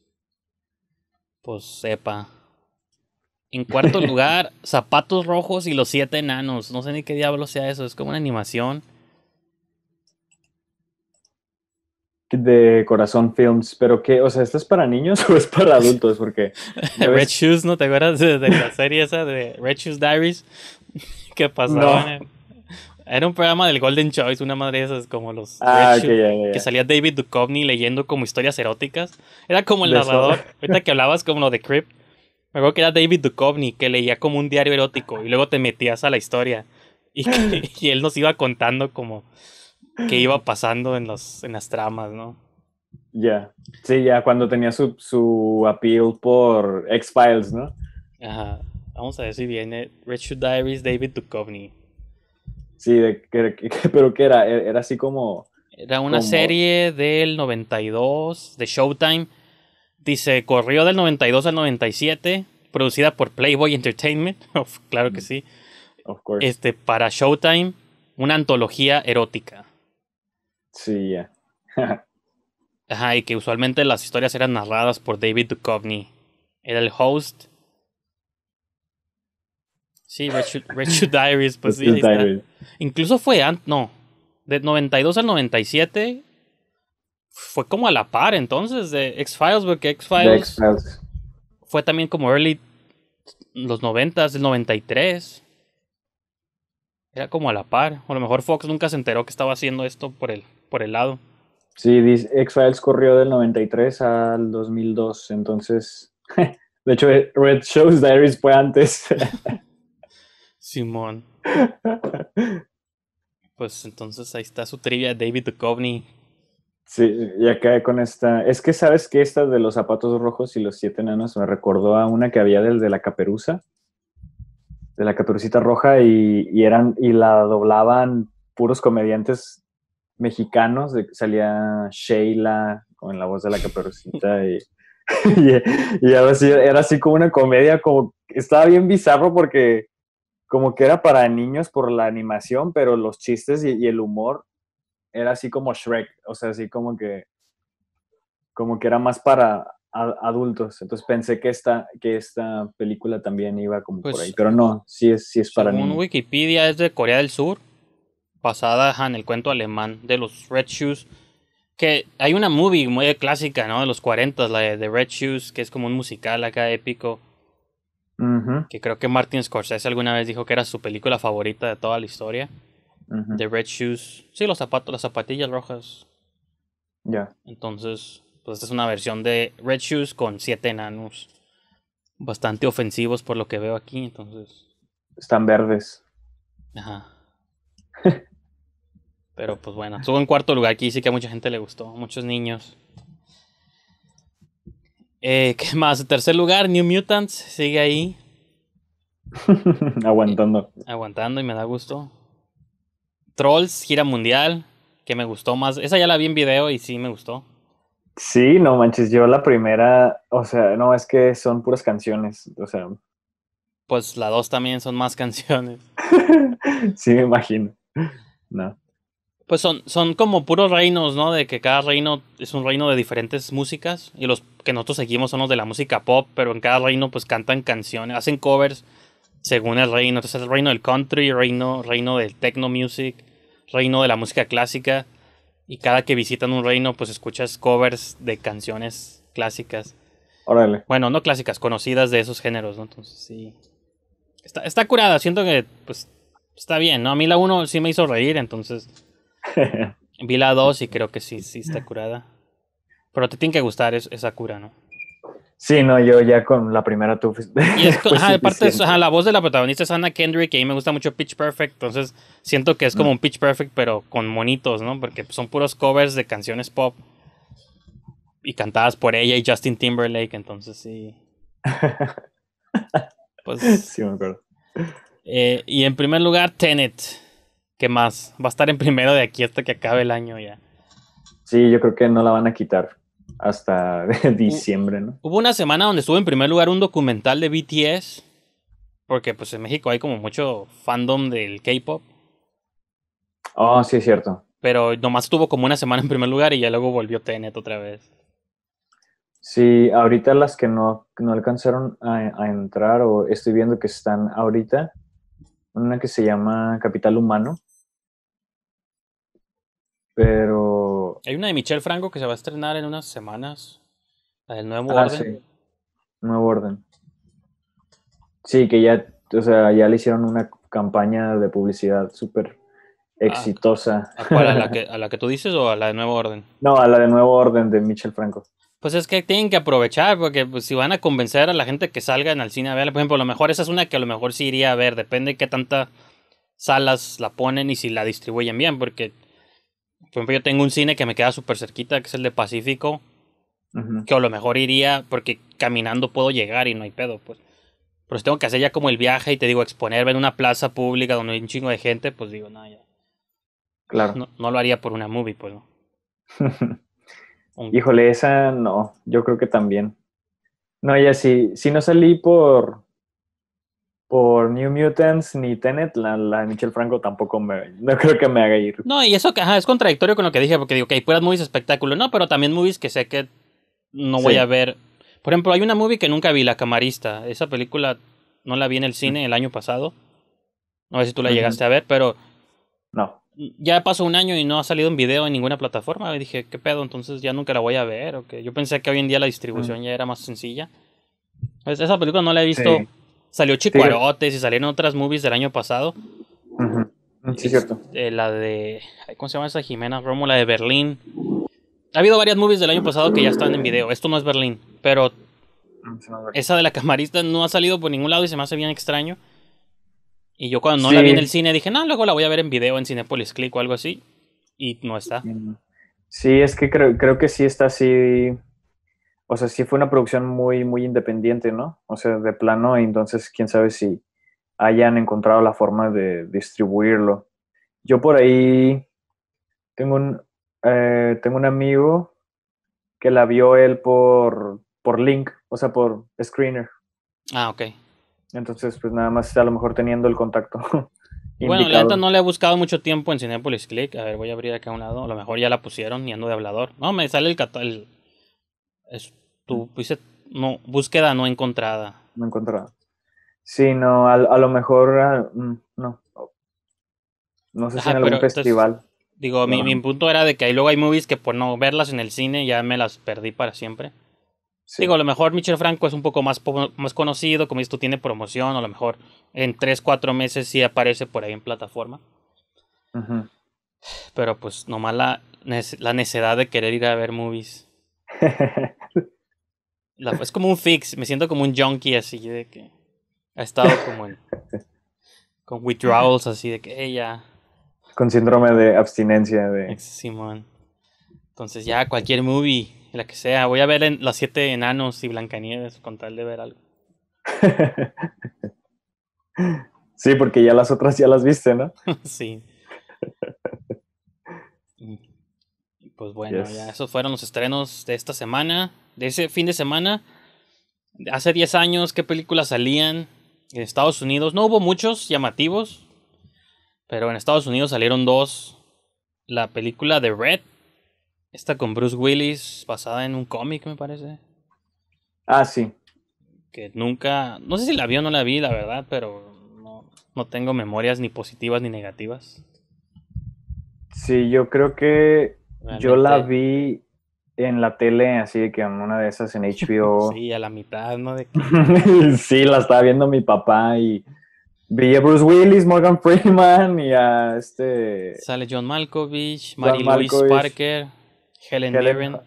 pues sepa. En cuarto [LAUGHS] lugar, Zapatos Rojos y los Siete Enanos. No sé ni qué diablo sea eso. Es como una animación. De Corazón Films. Pero que, o sea, ¿esto es para niños [LAUGHS] o es para adultos? Porque. [LAUGHS] Red Shoes, ¿no te acuerdas de, la serie esa de Red Shoes Diaries? ¿Qué pasaba en. El era un programa del Golden Choice, una madre de esas, como los. Ah, que salía David Duchovny leyendo como historias eróticas. Era como el narrador. [LAUGHS] Ahorita que hablabas como lo de Crip. Me acuerdo que era David Duchovny que leía como un diario erótico y luego te metías a la historia. [LAUGHS] Y, él nos iba contando como qué iba pasando en, los, en las tramas, ¿no? Ya. Sí, ya cuando tenía su, su appeal por X-Files, ¿no? Ajá. Vamos a ver si viene Red Diaries David Duchovny. Sí, pero que era, e-, era así como... Era una serie del 92, de Showtime. Dice, corrió del 92 al 97, producida por Playboy Entertainment, [LAUGHS] claro que mm. sí. Of course. Este, para Showtime, una antología erótica. Sí, ya. [LAUGHS] Ajá, y que usualmente las historias eran narradas por David Duchovny. Era el host Sí, Red [LAUGHS] Diaries, pues sí. Incluso fue antes, no, de 92 al 97 fue como a la par entonces de X-Files, porque X-Files fue también como early los 90, del 93. Era como a la par. O a lo mejor Fox nunca se enteró que estaba haciendo esto por el, por el lado. Sí, X-Files corrió del 93 al 2002, entonces... [LAUGHS] de hecho, Red Shows Diaries fue antes. [LAUGHS] Simón. [LAUGHS] pues entonces ahí está su trivia, David Duchovny. Sí, y acá con esta. Es que sabes que esta de los zapatos rojos y los siete enanos me recordó a una que había del de la caperuza, de la caperucita roja, y, eran, y la doblaban puros comediantes mexicanos. salía Sheila con la voz de la caperucita y. [LAUGHS] era así como una comedia, como estaba bien bizarro porque como que era para niños por la animación, pero los chistes y, el humor era así como Shrek, o sea, así como que, como que era más para adultos. Entonces pensé que esta, que esta película también iba como por pues ahí, pero no, sí es, sí es para niños niños. Wikipedia es de Corea del Sur, basada en el cuento alemán de los Red Shoes, que hay una movie muy clásica, ¿no? De los 40, la de Red Shoes, que es como un musical acá épico que creo que Martin Scorsese alguna vez dijo que era su película favorita de toda la historia. ...de The Red Shoes. Sí, los zapatos, las zapatillas rojas. Ya. Entonces, pues esta es una versión de Red Shoes con siete enanos. Bastante ofensivos por lo que veo aquí, entonces. Están verdes. Ajá. [LAUGHS] Pero pues bueno, estuvo en cuarto lugar, aquí sí que a mucha gente le gustó, muchos niños. Eh, ¿Qué más? Tercer lugar, New Mutants, sigue ahí. [LAUGHS] aguantando. Eh, aguantando y me da gusto. Trolls, gira mundial, que me gustó más. Esa ya la vi en video y sí me gustó. Sí, no manches, yo la primera, o sea, no, es que son puras canciones, o sea. Pues la dos también son más [LAUGHS] canciones. [LAUGHS] sí, me imagino. No. Pues son, son como puros reinos, ¿no? De que cada reino es un reino de diferentes músicas. Y los que nosotros seguimos son los de la música pop, pero en cada reino pues cantan canciones, hacen covers según el reino. Entonces el reino del country, reino, reino del techno music, reino de la música clásica. Y cada que visitan un reino pues escuchas covers de canciones clásicas. Órale. Bueno, no clásicas, conocidas de esos géneros, ¿no? Entonces sí. Está, está curada, siento que pues está bien, ¿no? A mí la uno sí me hizo reír, entonces [LAUGHS] Vi la 2 y creo que sí, sí está curada. Pero te tiene que gustar esa cura, ¿no? Sí, no, yo ya con la primera tú. Y es [LAUGHS] pues aparte, la voz de la protagonista es Anna Kendrick, y a mí me gusta mucho Pitch Perfect, entonces siento que es como un Pitch Perfect, pero con monitos, ¿no? Porque son puros covers de canciones pop y cantadas por ella y Justin Timberlake, entonces sí. [LAUGHS] Pues, sí, me acuerdo. Eh, y en primer lugar, Tenet. ¿Qué más va a estar en primero de aquí hasta que acabe el año ya. Sí, yo creo que no la van a quitar hasta [LAUGHS] diciembre, ¿no? Hubo una semana donde estuvo en primer lugar un documental de BTS, porque pues en México hay como mucho fandom del K-pop. Oh, sí, es cierto. Pero nomás estuvo como una semana en primer lugar y ya luego volvió TNT otra vez. Sí, ahorita las que no, no alcanzaron a, entrar o estoy viendo que están ahorita, una que se llama Capital Humano, pero. Hay una de Michelle Franco que se va a estrenar en unas semanas. La del Nuevo ah, Orden. Sí. Nuevo Orden. Sí, que ya, o sea, ya le hicieron una campaña de publicidad súper ah. exitosa. [LAUGHS] ¿A la, que, tú dices o a la de Nuevo Orden? No, a la de Nuevo Orden de Michelle Franco. Pues es que tienen que aprovechar, porque pues, si van a convencer a la gente que salgan al cine a verla, por ejemplo, a lo mejor esa es una que a lo mejor sí iría a ver, depende de qué tantas salas la ponen y si la distribuyen bien, porque por ejemplo, yo tengo un cine que me queda súper cerquita, que es el de Pacífico, que a lo mejor iría porque caminando puedo llegar y no hay pedo, pues. Pero si tengo que hacer ya como el viaje y te digo exponerme en una plaza pública donde hay un chingo de gente, pues digo, no, ya. Claro. No, lo haría por una movie, pues no. [LAUGHS] Híjole, esa no, yo creo que también. No, ya sí, si no salí por, por New Mutants ni Tenet, la, la de Michel Franco tampoco me, no creo que me haga ir. No, y eso que, es contradictorio con lo que dije, porque digo, ok, puras movies espectáculo, no, pero también movies que sé que no voy a ver. Por ejemplo, hay una movie que nunca vi, La Camarista. Esa película no la vi en el cine el año pasado. No sé si tú la llegaste a ver, pero. No. Ya pasó un año y no ha salido en video en ninguna plataforma. Y dije, ¿qué pedo? Entonces ya nunca la voy a ver. Yo pensé que hoy en día la distribución mm. ya era más sencilla. Pues esa película no la he visto. Salió Chicuarotes y salieron otras movies del año pasado. Sí, cierto. la de. ¿Cómo se llama esa Jimena Romo? La de Berlín. Ha habido varias movies del año pasado que ya están en video. Esto no es Berlín, pero. Mm, esa de la camarista no ha salido por ningún lado y se me hace bien extraño. Y yo cuando no la vi en el cine dije, no, luego la voy a ver en video en Cinepolis Click o algo así. Y no está. Sí, es que creo que sí está así o sea, sí fue una producción muy, muy independiente, ¿no? O sea, de plano, Y entonces quién sabe si hayan encontrado la forma de distribuirlo. Yo por ahí tengo un, eh, tengo un amigo que la vio él por, por link, o sea, por screener. Ah, ok. Entonces, pues nada más a lo mejor teniendo el contacto. [LAUGHS] Bueno, la neta no le he buscado mucho tiempo en Cinepolis Click. A ver, voy a abrir acá a un lado. A lo mejor ya la pusieron y ando de hablador. No, me sale el, el, el tú pues, no, búsqueda no encontrada. No encontrada. Sí, no, a, lo mejor ah, mm, no. No sé si en algún festival. digo, mi, punto era de que ahí luego hay movies que por no verlas en el cine ya me las perdí para siempre. Digo, a lo mejor Michel Franco es un poco más, más conocido, como esto tiene promoción, a lo mejor en 3, 4 meses sí aparece por ahí en plataforma. Pero pues nomás la, la necesidad de querer ir a ver movies. [LAUGHS] es como un fix, me siento como un junkie así de que ha estado como en, con withdrawals así de que ella con síndrome de abstinencia de Simón. Entonces ya cualquier movie, la que sea, voy a ver en Los Siete Enanos y Blancanieves con tal de ver algo. [LAUGHS] sí, porque ya las otras ya las viste, ¿no? [LAUGHS] sí. [LAUGHS] Pues bueno, ya esos fueron los estrenos de esta semana de ese fin de semana. Hace 10 años, ¿qué películas salían en Estados Unidos? No hubo muchos llamativos, pero en Estados Unidos salieron dos. La película de Red, esta con Bruce Willis, basada en un cómic, me parece. Ah, sí. Que nunca, no sé si la vi o no la vi, la verdad, pero no, tengo memorias ni positivas ni negativas. Sí, yo creo que yo la vi en la tele, así que en una de esas en HBO. [LAUGHS] sí, a la mitad, ¿no? De... [LAUGHS] sí, la estaba viendo mi papá y vi Bruce Willis, Morgan Freeman y a este. Sale John Malkovich, Mary Louise Parker, Helen, Mirren.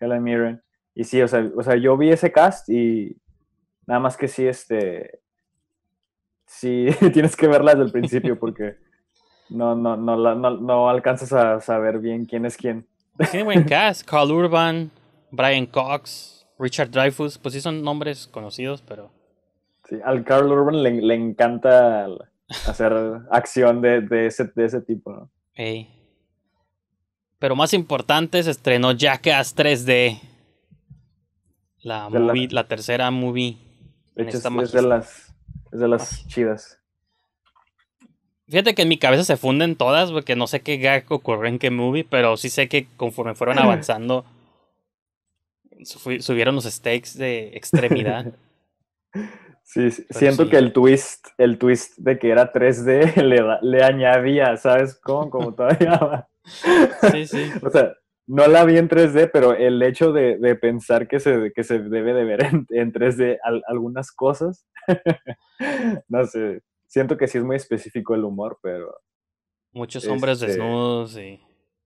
Helen Mirren. Y sí, o sea, o sea, yo vi ese cast y nada más que sí, este. Sí, [LAUGHS] tienes que verla desde el principio porque no, no, no, no, no alcanzas a saber bien quién es quién. Pues tiene buen cast. Carl Urban, Brian Cox, Richard Dreyfuss Pues sí son nombres conocidos, pero... Sí, al Carl Urban le, encanta hacer acción de, ese, de ese tipo, ¿no? Pero más importante, se estrenó Jackass 3D. La, la... tercera movie. es, de las, de las chidas. Fíjate que en mi cabeza se funden todas, porque no sé qué gag ocurrió en qué movie, pero sí sé que conforme fueron [CLEARS THROAT] avanzando, subieron los stakes de extremidad. [LAUGHS] Sí, siento que el twist, el twist de que era 3D [LAUGHS] le, añadía, ¿sabes cómo? Como [LAUGHS] todavía Sí, sí. O sea, no la vi en 3D, pero el hecho de, pensar que se, que se debe de ver en, 3D algunas cosas, no sé, siento que sí es muy específico el humor, pero... Muchos hombres este desnudos y...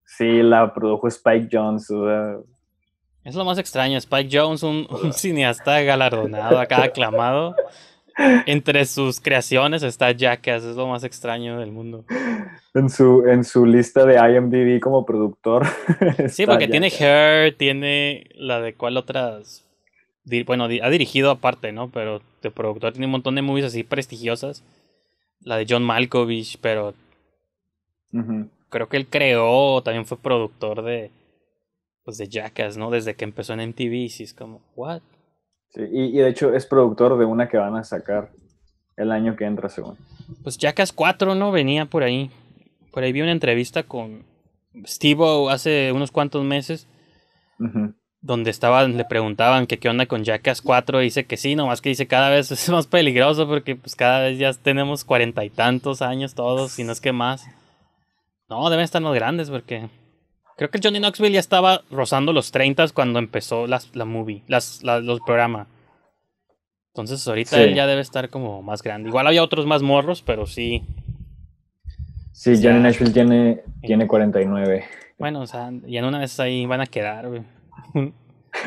Sí, la produjo Spike Jones. es lo más extraño, Spike Jones, un, cineasta galardonado, acá aclamado. [LAUGHS] Entre sus creaciones está Jackass, es lo más extraño del mundo. En su, en su lista de IMDb como productor. [LAUGHS] Sí, porque tiene Hair, tiene la de cuál otras. Bueno, ha dirigido aparte, ¿no? Pero de productor tiene un montón de movies así prestigiosas la de John Malkovich, pero creo que él creó, también fue productor de, pues de Jackass, ¿no? Desde que empezó en MTV, sí, es como, ¿what? Sí, y, de hecho es productor de una que van a sacar el año que entra, según. Pues Jackass 4, ¿no? Venía por ahí. Por ahí vi una entrevista con Steve hace unos cuantos meses donde estaban, le preguntaban que qué onda con Jackass 4, y dice que sí, nomás que dice cada vez [LAUGHS] es más peligroso porque pues cada vez ya tenemos cuarenta y tantos años todos, Y no es que más. No, deben estar más grandes porque creo que Johnny Knoxville ya estaba rozando los 30 cuando empezó la movie, las, la, los programas. Entonces ahorita él ya debe estar como más grande. Igual había otros más morros, pero sí. Sí, Johnny Knoxville tiene, eh, tiene 49. Bueno, o sea, y en una vez ahí van a quedar, [LAUGHS]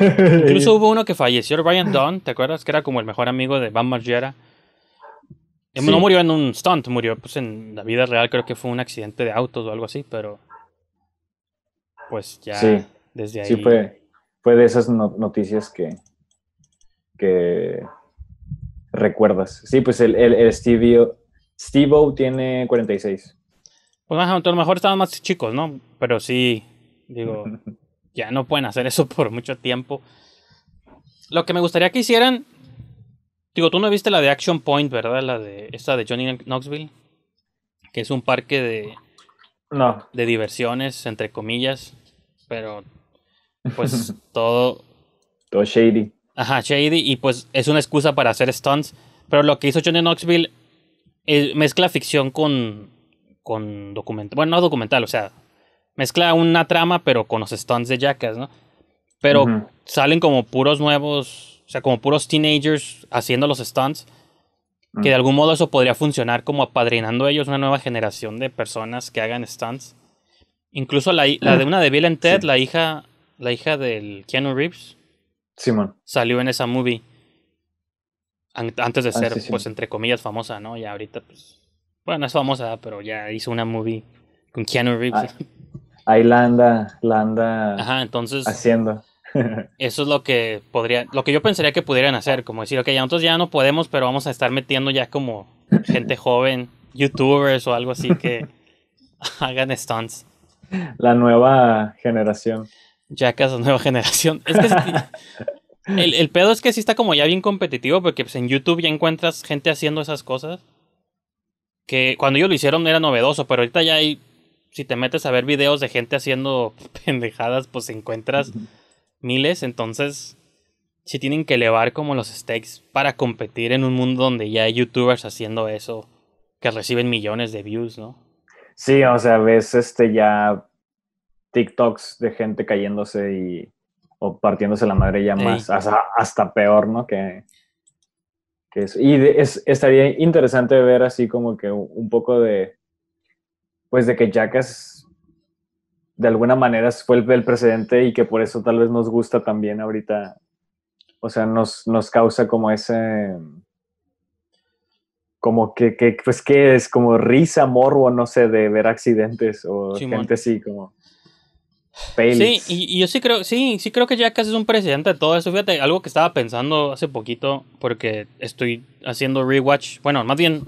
Incluso hubo uno que falleció, Ryan Dunn, ¿te acuerdas? Que era como el mejor amigo de Van Margera. No murió en un stunt, murió pues en la vida real, creo que fue un accidente de autos o algo así, pero pues ya desde ahí. Sí, fue, de esas noticias que, que recuerdas. Sí, pues el, el, Steve O tiene 46. Pues a lo mejor estaban más chicos, ¿no? Pero sí, digo, [LAUGHS] ya no pueden hacer eso [LAUGHS] por mucho tiempo. Lo que me gustaría que hicieran. Digo, tú no viste la de Action Point, ¿verdad? La de. Esta de Johnny Knoxville. Que es un parque de. No. De diversiones, entre comillas. Pero. [LAUGHS] Pues todo. Todo shady. Ajá, shady. Y pues es una excusa para hacer stunts. Pero lo que hizo Johnny Knoxville. Eh, mezcla ficción con. Con documental. Bueno, no documental, o sea, mezcla una trama, pero con los stunts de Jackass, ¿no? Pero salen como puros nuevos, o sea, como puros teenagers haciendo los stunts. Que mm. de algún modo eso podría funcionar como apadrinando ellos una nueva generación de personas que hagan stunts. Incluso la, de mm. una de Bill and Ted, la hija, la hija del Keanu Reeves, man. salió en esa movie antes de ah, ser, pues, entre comillas, famosa, ¿no? Y ahorita, pues, bueno, es famosa, pero ya hizo una movie con Keanu Reeves. Ah, ahí Landa, Ajá, entonces, haciendo. [LAUGHS] Eso es lo que podría, lo que yo pensaría que pudieran hacer, como decir, ok, ya nosotros ya no podemos, pero vamos a estar metiendo ya como gente joven, youtubers o algo así que [LAUGHS] hagan stunts. La nueva generación. la nueva generación. Es que [LAUGHS] el, el, pedo es que sí está como ya bien competitivo, porque pues, en YouTube ya encuentras gente haciendo esas cosas. Que cuando ellos lo hicieron era novedoso, pero ahorita ya hay si te metes a ver videos de gente haciendo [LAUGHS] pendejadas, pues encuentras miles. Entonces, si tienen que elevar como los stakes para competir en un mundo donde ya hay youtubers haciendo eso, que reciben millones de views, ¿no? Sí, o sea, ves este ya TikToks de gente cayéndose y o partiéndose la madre ya más, hasta, peor, ¿no? Que, que Y estaría interesante ver así como que un poco de pues de que Jackass de alguna manera fue el, precedente y que por eso tal vez nos gusta también ahorita. O sea, nos, nos causa como ese. Como que, que, pues, es? Como risa, morbo, no sé, de ver accidentes o gente así, como. Sí, y, yo sí creo, sí, sí creo que Jackass es un precedente de todo eso. Fíjate, algo que estaba pensando hace poquito, porque estoy haciendo rewatch, bueno, más bien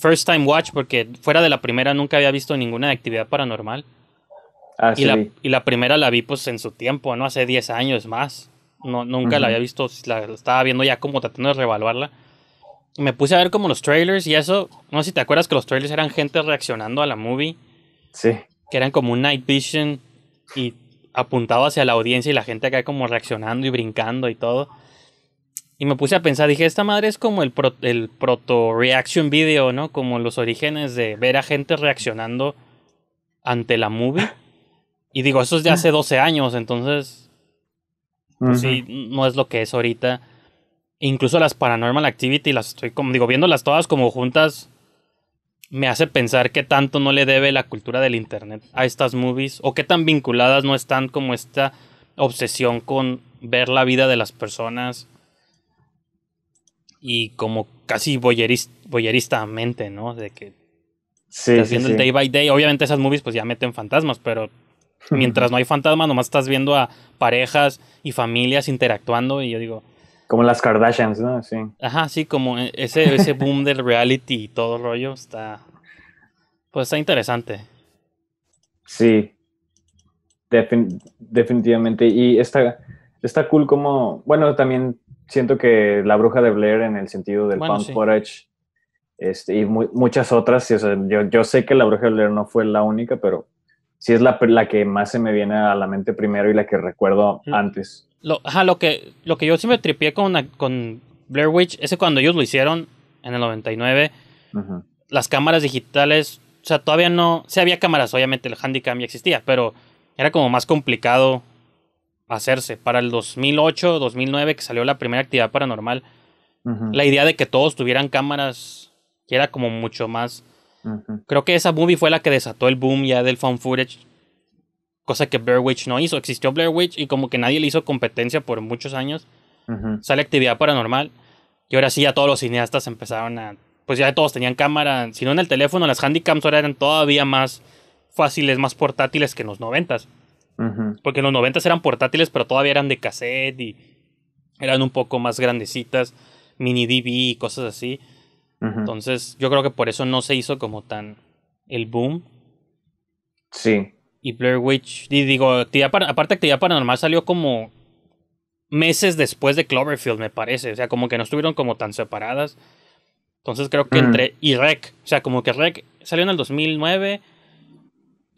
first time watch porque fuera de la primera nunca había visto ninguna de actividad paranormal. Ah, y, la, y la primera la vi pues en su tiempo, ¿no? Hace 10 años más. No, nunca la había visto, la estaba viendo ya como tratando de revaluarla. Me puse a ver como los trailers y eso, no sé si te acuerdas que los trailers eran gente reaccionando a la movie. Sí. Que eran como un night vision y apuntado hacia la audiencia y la gente acá como reaccionando y brincando y todo. Y me puse a pensar, dije, esta madre es como el, el proto-reaction video, ¿no? Como los orígenes de ver a gente reaccionando ante la movie. [LAUGHS] Y digo, eso es de hace 12 años, entonces. Pues sí, no es lo que es ahorita. Incluso las Paranormal Activity, las estoy como, digo, viéndolas todas como juntas, me hace pensar qué tanto no le debe la cultura del internet a estas movies, o qué tan vinculadas no están como esta obsesión con ver la vida de las personas y como casi boyeristamente, ¿no? De que sí, estás viendo el day by day. Obviamente esas movies pues ya meten fantasmas, pero [LAUGHS] mientras no hay fantasmas nomás estás viendo a parejas y familias interactuando y yo digo... Como las Kardashians, ¿no? Sí. Ajá, sí, como e-, ese, ese boom del reality y todo el rollo está... Pues está interesante. Sí. definitivamente. Y está, está cool como... Bueno, también siento que La Bruja de Blair en el sentido del Pound forage este, y muchas otras, yo, sé que La Bruja de Blair no fue la única, pero sí es la, la que más se me viene a la mente primero y la que recuerdo antes. Lo, ajá, lo que, lo que yo siempre tripié con, con Blair Witch, ese cuando ellos lo hicieron en el 99, las cámaras digitales, o sea, todavía no, Sí había cámaras, obviamente el handicap ya existía, pero era como más complicado hacerse. Para el 2008, 2009, que salió la primera actividad paranormal, la idea de que todos tuvieran cámaras, que era como mucho más... Creo que esa movie fue la que desató el boom ya del fan footage, cosa que Blair Witch no hizo. Existió Blair Witch y como que nadie le hizo competencia por muchos años. Sale actividad paranormal y ahora sí ya todos los cineastas empezaron a... Pues ya todos tenían cámara, si no en el teléfono, las handicaps ahora eran todavía más fáciles, más portátiles que en los noventas. Porque en los 90 eran portátiles, pero todavía eran de cassette y eran un poco más grandecitas, mini DV y cosas así. Entonces, yo creo que por eso no se hizo como tan el boom. Sí. Y Blair Witch, y digo, aparte aparte Actividad Paranormal salió como meses después de Cloverfield, me parece. O sea, como que no estuvieron como tan separadas. Entonces creo que mm. entre... Y Rec. O sea, como que Rec salió en el 2009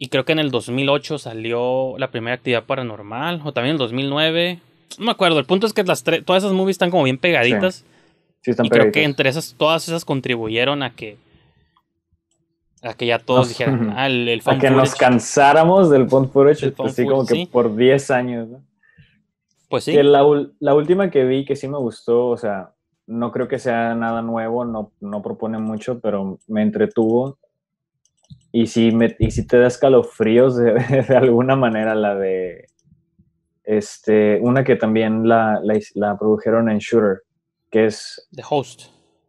y creo que en el 2008 salió la primera actividad paranormal, o también en el 2009. No me acuerdo. El punto es que las todas esas movies están como bien pegaditas. Sí. están y creo que entre esas, todas esas contribuyeron a que. A que ya todos [LAUGHS] dijeran, ah, A que nos cansáramos del Pond Footage, así pues, como que por 10 años. Pues sí. la, última que vi que sí me gustó, o sea, no creo que sea nada nuevo, no, no propone mucho, pero me entretuvo. Y si, me, y si te da escalofríos [LAUGHS] de, alguna manera, la de. Este, una que también la, la, produjeron en Shooter, que es. The Host.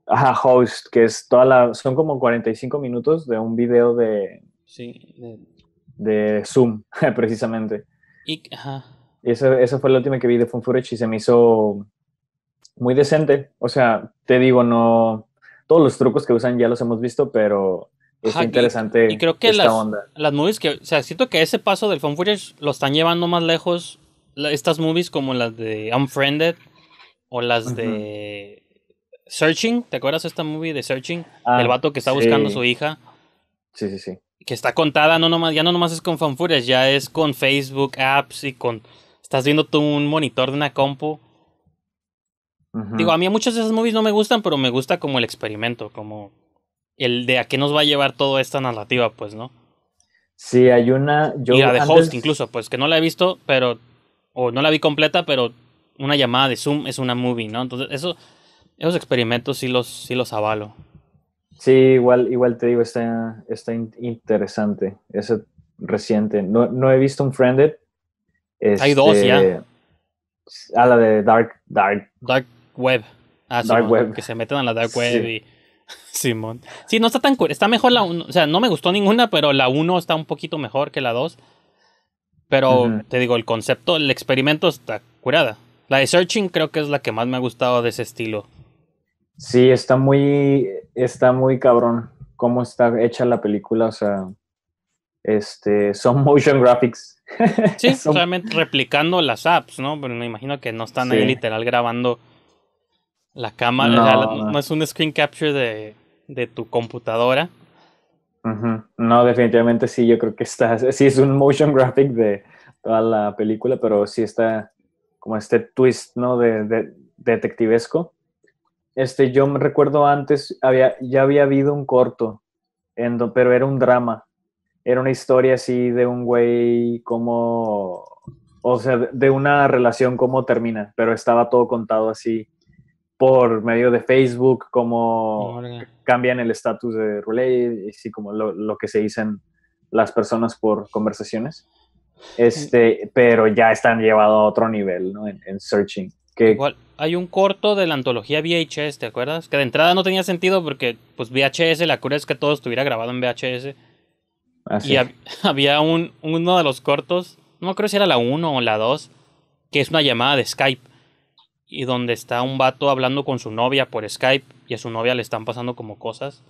Ajá, Host, que es toda la. Son como 45 minutos de un video de. Sí, de. de Zoom, [LAUGHS] precisamente. Y, ajá. Y esa, fue la última que vi de Fun y se me hizo muy decente. O sea, te digo, no. Todos los trucos que usan ya los hemos visto, pero es interesante interesante. Y, y, creo que las, las movies que. O sea, siento que ese paso del Fun Footage lo están llevando más lejos. estas movies como las de Unfriended o las de Searching. ¿Te acuerdas de esta movie de Searching? Ah, el vato que está buscando a su hija. Sí, sí, sí. Que está contada, no nomás, ya no nomás es con Fun ya es con Facebook apps y con. Estás viendo tú un monitor de una compu. Digo, a mí muchas de esas movies no me gustan, pero me gusta como el experimento, como el de a qué nos va a llevar toda esta narrativa, pues, ¿no? Sí, hay una... y la de Host incluso, pues, que no la he visto, pero... O no la vi completa, pero una llamada de Zoom es una movie, ¿no? Entonces, eso, esos experimentos sí los, sí los avalo. Sí, igual, igual te digo, está, está interesante. Es reciente. No, he visto un Friended. Hay dos este, ya. A ah, la de Dark, Dark. Dark Web. Ah, dark Web. Que se meten a la Dark Web y Simón. Sí, no está tan cura, Está mejor la 1. O sea, no me gustó ninguna, pero la 1 está un poquito mejor que la 2. Pero te digo, el concepto, el experimento está curada. La de Searching creo que es la que más me ha gustado de ese estilo. Sí, está muy, está muy cabrón cómo está hecha la película. O sea, este, son motion graphics. Sí, [LAUGHS] solamente replicando las apps, ¿no? Pero me imagino que no están ahí literal grabando la cámara no, es un screen capture de, de tu computadora. No, definitivamente sí, yo creo que está, [LAUGHS] sí es un motion graphic de toda la película, pero sí está como este twist, ¿no? De, detectivesco. Este, yo me recuerdo antes, había, ya había habido un corto, pero era un drama. Era una historia así de un güey como, o sea, de una relación como termina, pero estaba todo contado así por medio de Facebook, cómo cambian el estatus de Relay, y como lo, que se dicen las personas por conversaciones. Este, pero ya están llevado a otro nivel, ¿no? En, searching. Igual, hay un corto de la antología VHS, ¿te acuerdas? Que de entrada no tenía sentido porque, pues, VHS, la cura es que todo estuviera grabado en VHS. Y [LAUGHS] había un, uno de los cortos, no creo si era la 1 o la 2, que es una llamada de Skype y donde está un vato hablando con su novia por Skype y a su novia le están pasando como cosas.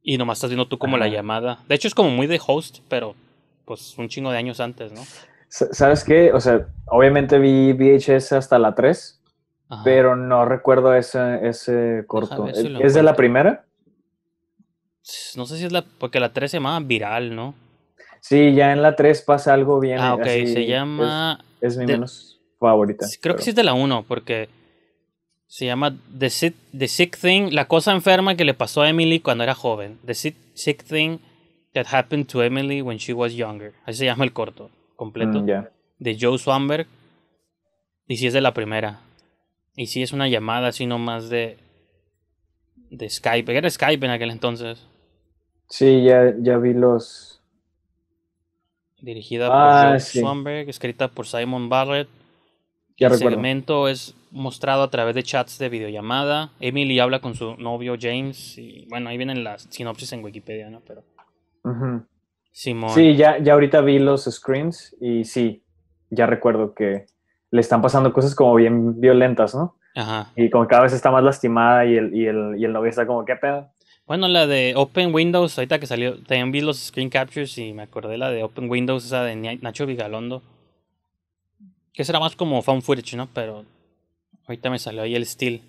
Y nomás estás viendo tú como la llamada. De hecho es como muy de host, pero pues un chingo de años antes, ¿no? ¿Sabes qué? O sea, obviamente vi VHS hasta la 3, pero no recuerdo ese, ese corto. ¿Es de la primera? No sé si es la... porque la 3 se llamaba Viral, ¿no? Sí, ya en la 3 pasa algo bien. Ah, ok, se llama... Es, menos favorita. Creo que sí es de la 1, porque se llama The Sick, Thing, la cosa enferma que le pasó a Emily cuando era joven. The Sick, Thing That Happened to Emily When She Was Younger. Así se llama el corto completo. Mm, de Joe Swanberg. Y si es de la primera. Y si es una llamada así nomás de. de Skype. Era Skype en aquel entonces. Sí, ya, ya vi los. Dirigida por ah, Joe Swanberg, escrita por Simon Barrett, el segmento es mostrado a través de chats de videollamada. Emily habla con su novio James. Y, bueno, ahí vienen las sinopsis en Wikipedia, ¿no? Pero. Sí, ya, ya ahorita vi los screens y sí, ya recuerdo que le están pasando cosas como bien violentas, ¿no? Ajá. Y como cada vez está más lastimada y el, y el novio está como, ¿qué pedo? Bueno, la de Open Windows, ahorita que salió, también vi los screen captures y me acordé la de Open Windows, esa de Nacho Vigalondo que será más como fan footage, ¿no? Pero ahorita me salió ahí el steel.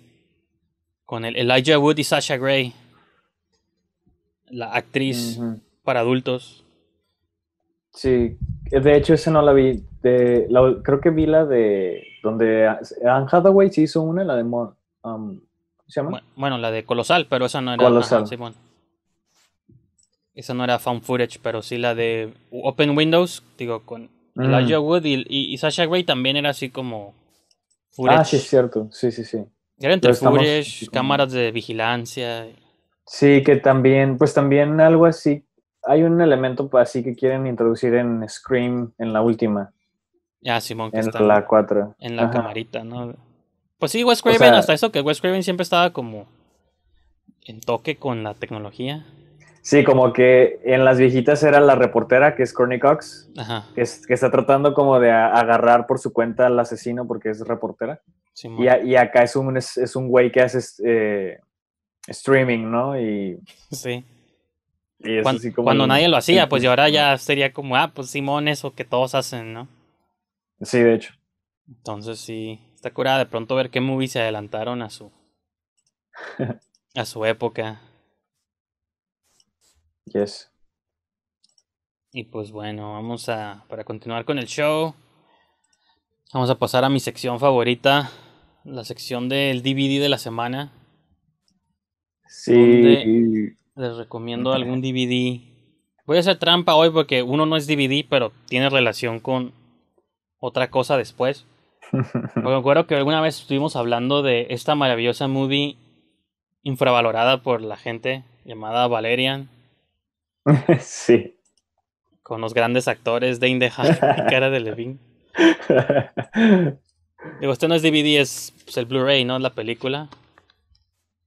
Con el Elijah Wood y Sasha Gray. La actriz para adultos. Sí, de hecho esa no la vi. creo que vi la de... Donde Anne Hathaway se hizo una, la de... Um, ¿Cómo ¿se llama? Bueno, la de Colosal, pero esa no era... Colosal. Esa no era fan footage, pero sí la de Open Windows, digo, con Mm. y, Sasha Gray también era así como. Ah, sí, es cierto. Sí, sí, sí. Era entre footage, cámaras de vigilancia. Sí, que también, pues también algo así. Hay un elemento pues, así que quieren introducir en Scream en la última. Ya Simón, que en la 4. En la camarita, ¿no? Pues sí, Wes Craven, hasta eso, que Wes Craven siempre estaba como en toque con la tecnología. Sí, como que en las viejitas era la reportera, que es Courtney Cox, Que, está tratando como de agarrar por su cuenta al asesino porque es reportera. y, acá es un, es, un güey que hace eh, streaming, ¿no? Y, sí. Y cuando, sí como cuando nadie lo hacía, pues ahora ya sería como, ah, pues Simón, eso que todos hacen, ¿no? Sí, de hecho. Entonces sí, está curada de pronto ver qué movies se adelantaron a su, [LAUGHS] a su época. Y pues bueno, vamos a, para continuar con el show, vamos a pasar a mi sección favorita, la sección del DVD de la semana. Sí. les recomiendo algún DVD. Voy a hacer trampa hoy porque uno no es DVD, pero tiene relación con otra cosa después. [LAUGHS] Me acuerdo que alguna vez estuvimos hablando de esta maravillosa movie infravalorada por la gente llamada Valerian. [LAUGHS] sí. Con los grandes actores, de DeHaan [LAUGHS] Cara de Levine. Digo, esto no es DVD, es pues, el Blu-ray, ¿no? Es la película.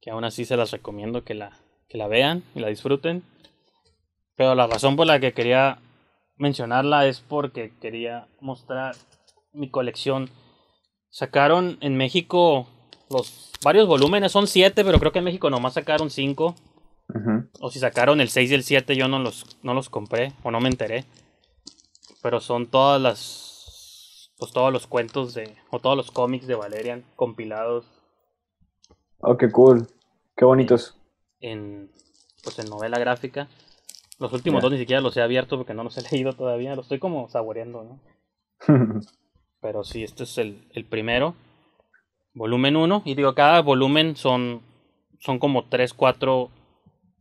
Que aún así se las recomiendo que la, que la vean y la disfruten. Pero la razón por la que quería mencionarla es porque quería mostrar mi colección. Sacaron en México los varios volúmenes, son siete, pero creo que en México nomás sacaron cinco. O si sacaron el 6 y el 7, yo no los, no los compré o no me enteré. Pero son todas las. Pues todos los cuentos de. O todos los cómics de Valerian compilados. Oh, qué cool. Qué bonitos. En. Pues en novela gráfica. Los últimos dos ni siquiera los he abierto porque no los he [LAUGHS] leído todavía. Los estoy como saboreando, ¿no? [LAUGHS] Pero sí, este es el, el primero. Volumen 1. Y digo, cada volumen son. Son como 3, 4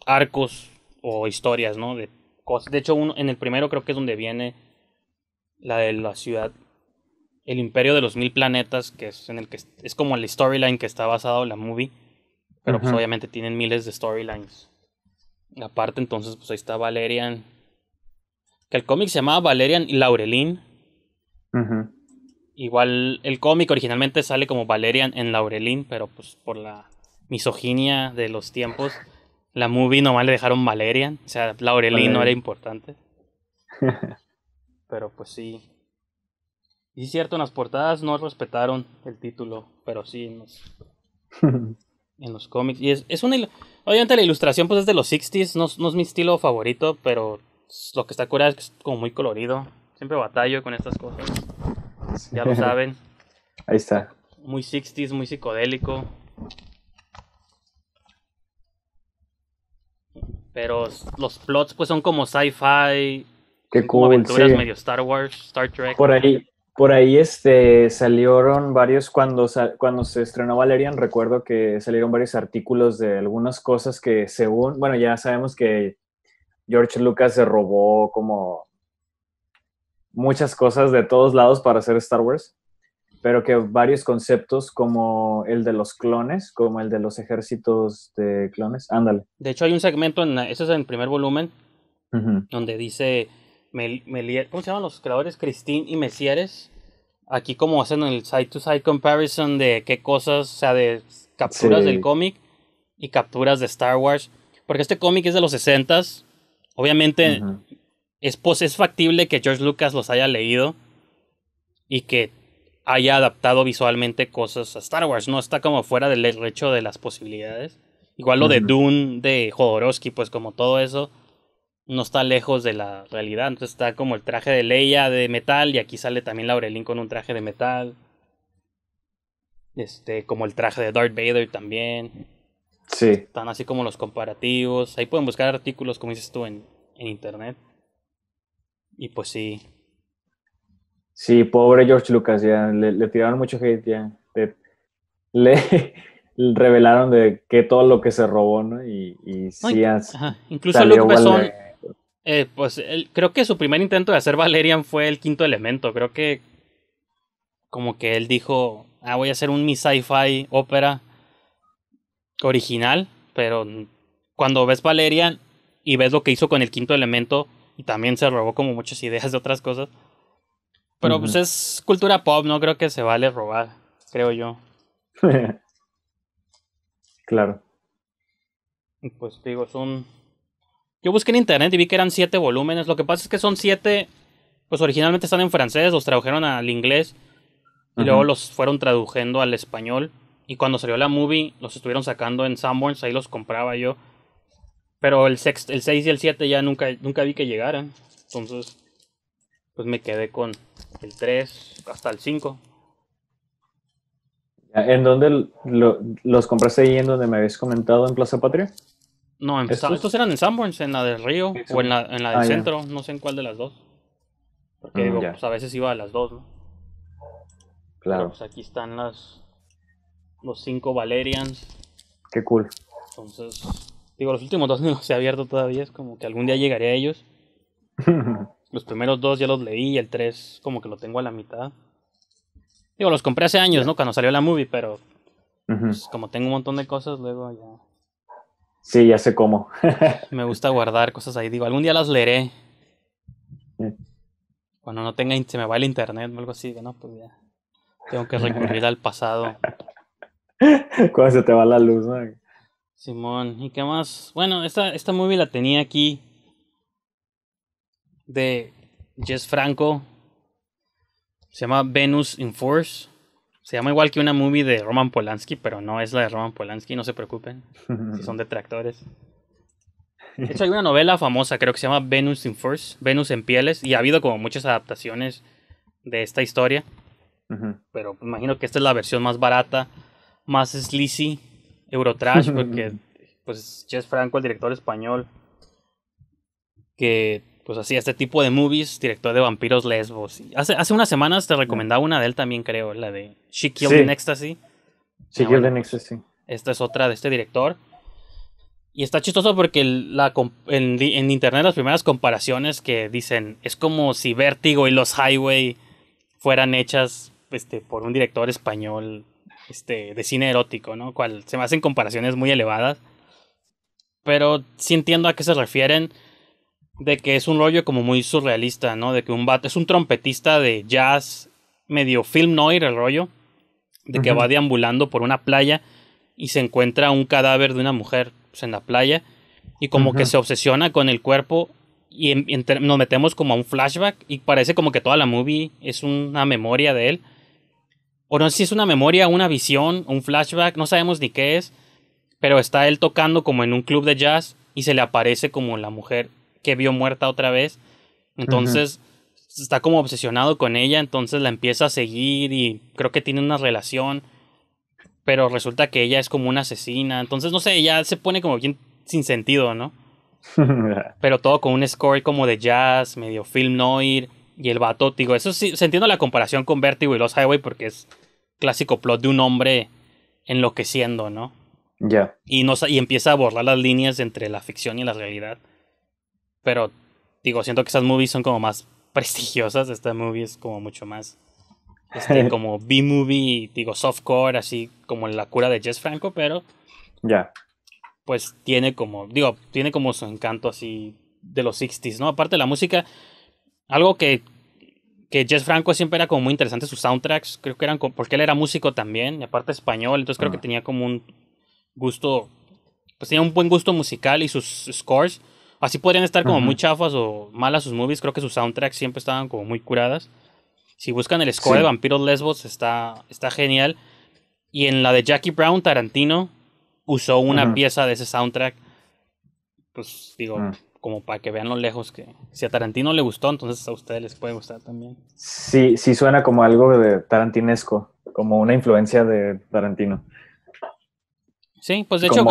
arcos o historias, ¿no? De, cosas. de hecho, uno, en el primero creo que es donde viene la de la ciudad, el imperio de los mil planetas, que es, en el que es como la storyline que está basado en la movie, pero pues obviamente tienen miles de storylines. Aparte, entonces, pues ahí está Valerian, que el cómic se llamaba Valerian y Laurelin. Igual el cómic originalmente sale como Valerian en Laurelin, pero pues por la misoginia de los tiempos la movie nomás le dejaron Valerian. O sea, Laurelin no era importante. [LAUGHS] pero pues sí. Y es cierto, en las portadas no respetaron el título, pero sí en los, [LAUGHS] cómics. Y es, Obviamente la ilustración pues es de los 60s, no, es mi estilo favorito, pero lo que está curado es que es como muy colorido. Siempre batallo con estas cosas. Ya lo [LAUGHS] saben. Ahí está. Muy 60s, muy psicodélico. Pero los plots pues son como sci-fi, como aventuras medio Star Wars, Star Trek. Por ahí, por ahí este, salieron varios, cuando, cuando se estrenó Valerian, recuerdo que salieron varios artículos de algunas cosas que según, bueno, ya sabemos que George Lucas se robó como muchas cosas de todos lados para hacer Star Wars pero que varios conceptos como el de los clones, como el de los ejércitos de clones, ándale. De hecho hay un segmento, en, ese es el primer volumen, donde dice, ¿cómo se llaman los creadores? Christine y Messieres. Aquí como hacen el side-to-side comparison de qué cosas, o sea, de capturas del cómic y capturas de Star Wars. Porque este cómic es de los 60s. Obviamente es, pues, es factible que George Lucas los haya leído y que haya adaptado visualmente cosas a Star Wars, no está como fuera del hecho de las posibilidades. Igual lo de Dune de Jodorowsky, pues como todo eso no está lejos de la realidad. Entonces está como el traje de Leia de metal y aquí sale también Laurelín con un traje de metal. Este, como el traje de Darth Vader también. Sí. Están así como los comparativos. Ahí pueden buscar artículos, como dices tú, en, en internet. Y pues sí, Sí, pobre George Lucas, ya le, tiraron mucho hate, ya. Le, [LAUGHS] revelaron de que todo lo que se robó, ¿no? Y, y sí, incluso Lucas eh, pues creo que su primer intento de hacer Valerian fue el quinto elemento. Creo que como que él dijo, ah, voy a hacer un mi sci-fi ópera original, pero cuando ves Valerian y ves lo que hizo con el quinto elemento, y también se robó como muchas [LAUGHS] ideas de otras cosas, pero pues es cultura pop, no creo que se vale robar, creo yo. [LAUGHS] claro. Pues digo, son... Yo busqué en internet y vi que eran siete volúmenes. Lo que pasa es que son siete, pues originalmente están en francés, los tradujeron al inglés y luego los fueron traduciendo al español. Y cuando salió la movie, los estuvieron sacando en Sanborns, ahí los compraba yo. Pero el, el 6 y el 7 ya nunca, nunca vi que llegaran. Entonces, pues me quedé con el 3 hasta el 5. ¿En dónde los compraste ahí en donde me habéis comentado en Plaza Patria? No, en, ¿Estos? eran en Sanborns, en la del Río o en la, del ah, centro, no sé en cuál de las dos. Porque mm, pues, a veces iba a las dos, ¿no? Claro. Pues, aquí están las los cinco Valerians. Qué cool. Entonces, digo, los últimos dos [LAUGHS] no los he abierto todavía, es como que algún día llegaré a ellos. [LAUGHS] Los primeros dos ya los leí, y el tres como que lo tengo a la mitad. Digo, los compré hace años, ¿no? Cuando salió la movie, pero pues, como tengo un montón de cosas, luego ya... Sí, ya sé cómo. [LAUGHS] me gusta guardar cosas ahí. Digo, algún día las leeré. Cuando no tenga, se me va el internet o algo así, ¿no? Pues ya. Tengo que recurrir al pasado. [LAUGHS] Cuando se te va la luz, ¿no? Simón, ¿y qué más? Bueno, esta, esta movie la tenía aquí de Jess Franco. Se llama Venus in Force. Se llama igual que una movie de Roman Polanski, pero no es la de Roman Polanski, no se preocupen. [LAUGHS] si son detractores. De hecho, hay una novela famosa, creo que se llama Venus in Force, Venus en pieles, y ha habido como muchas adaptaciones de esta historia. Pero imagino que esta es la versión más barata, más sleazy, Eurotrash, porque [LAUGHS] pues Jess Franco, el director español, que pues así, este tipo de movies, director de vampiros lesbos. Hace, hace unas semanas te recomendaba una de él también, creo, la de She Killed in Ecstasy. She ah, Killed in Ecstasy. Esta es otra de este director. Y está chistoso porque la, en, internet las primeras comparaciones que dicen es como si Vértigo y los Highway fueran hechas este, por un director español este, de cine erótico, ¿no? Cual, se me hacen comparaciones muy elevadas. Pero sí entiendo a qué se refieren de que es un rollo como muy surrealista, ¿no? De que un vato es un trompetista de jazz, medio film noir el rollo, de que va deambulando por una playa y se encuentra un cadáver de una mujer pues, en la playa y como que se obsesiona con el cuerpo y nos metemos como a un flashback y parece como que toda la movie es una memoria de él. O no sé si es una memoria, una visión, un flashback, no sabemos ni qué es, pero está él tocando como en un club de jazz y se le aparece como la mujer que vio muerta otra vez. Entonces está como obsesionado con ella, entonces la empieza a seguir y creo que tiene una relación, pero resulta que ella es como una asesina. Entonces, no sé, ella se pone como bien sin sentido, ¿no? [LAUGHS] pero todo con un score como de jazz, medio film noir y el vato, digo, eso sí, se entiende la comparación con Vertigo y Los Highway porque es clásico plot de un hombre enloqueciendo, ¿no? Ya. Y, no, y empieza a borrar las líneas entre la ficción y la realidad. Pero, digo, siento que esas movies son como más [LAUGHS] prestigiosas. Esta movie es como mucho más. Este, [LAUGHS] como B-movie, digo, softcore, así como la cura de Jess Franco, pero. Ya. Pues tiene como. Digo, tiene como su encanto así de los 60s, ¿no? Aparte de la música, algo que. Que Jess Franco siempre era como muy interesante sus soundtracks. Creo que eran. Porque él era músico también, y aparte español, entonces creo que ah. tenía como un gusto. Pues tenía un buen gusto musical y sus scores Así podrían estar como muy chafas o malas sus movies. Creo que sus soundtracks siempre estaban como muy curadas. Si buscan el score de Vampiros Lesbos, está, está genial. Y en la de Jackie Brown, Tarantino usó una pieza de ese soundtrack. Pues digo, como para que vean lo lejos que. Si a Tarantino le gustó, entonces a ustedes les puede gustar también. Sí, sí suena como algo de tarantinesco, como una influencia de Tarantino. Sí, pues de hecho,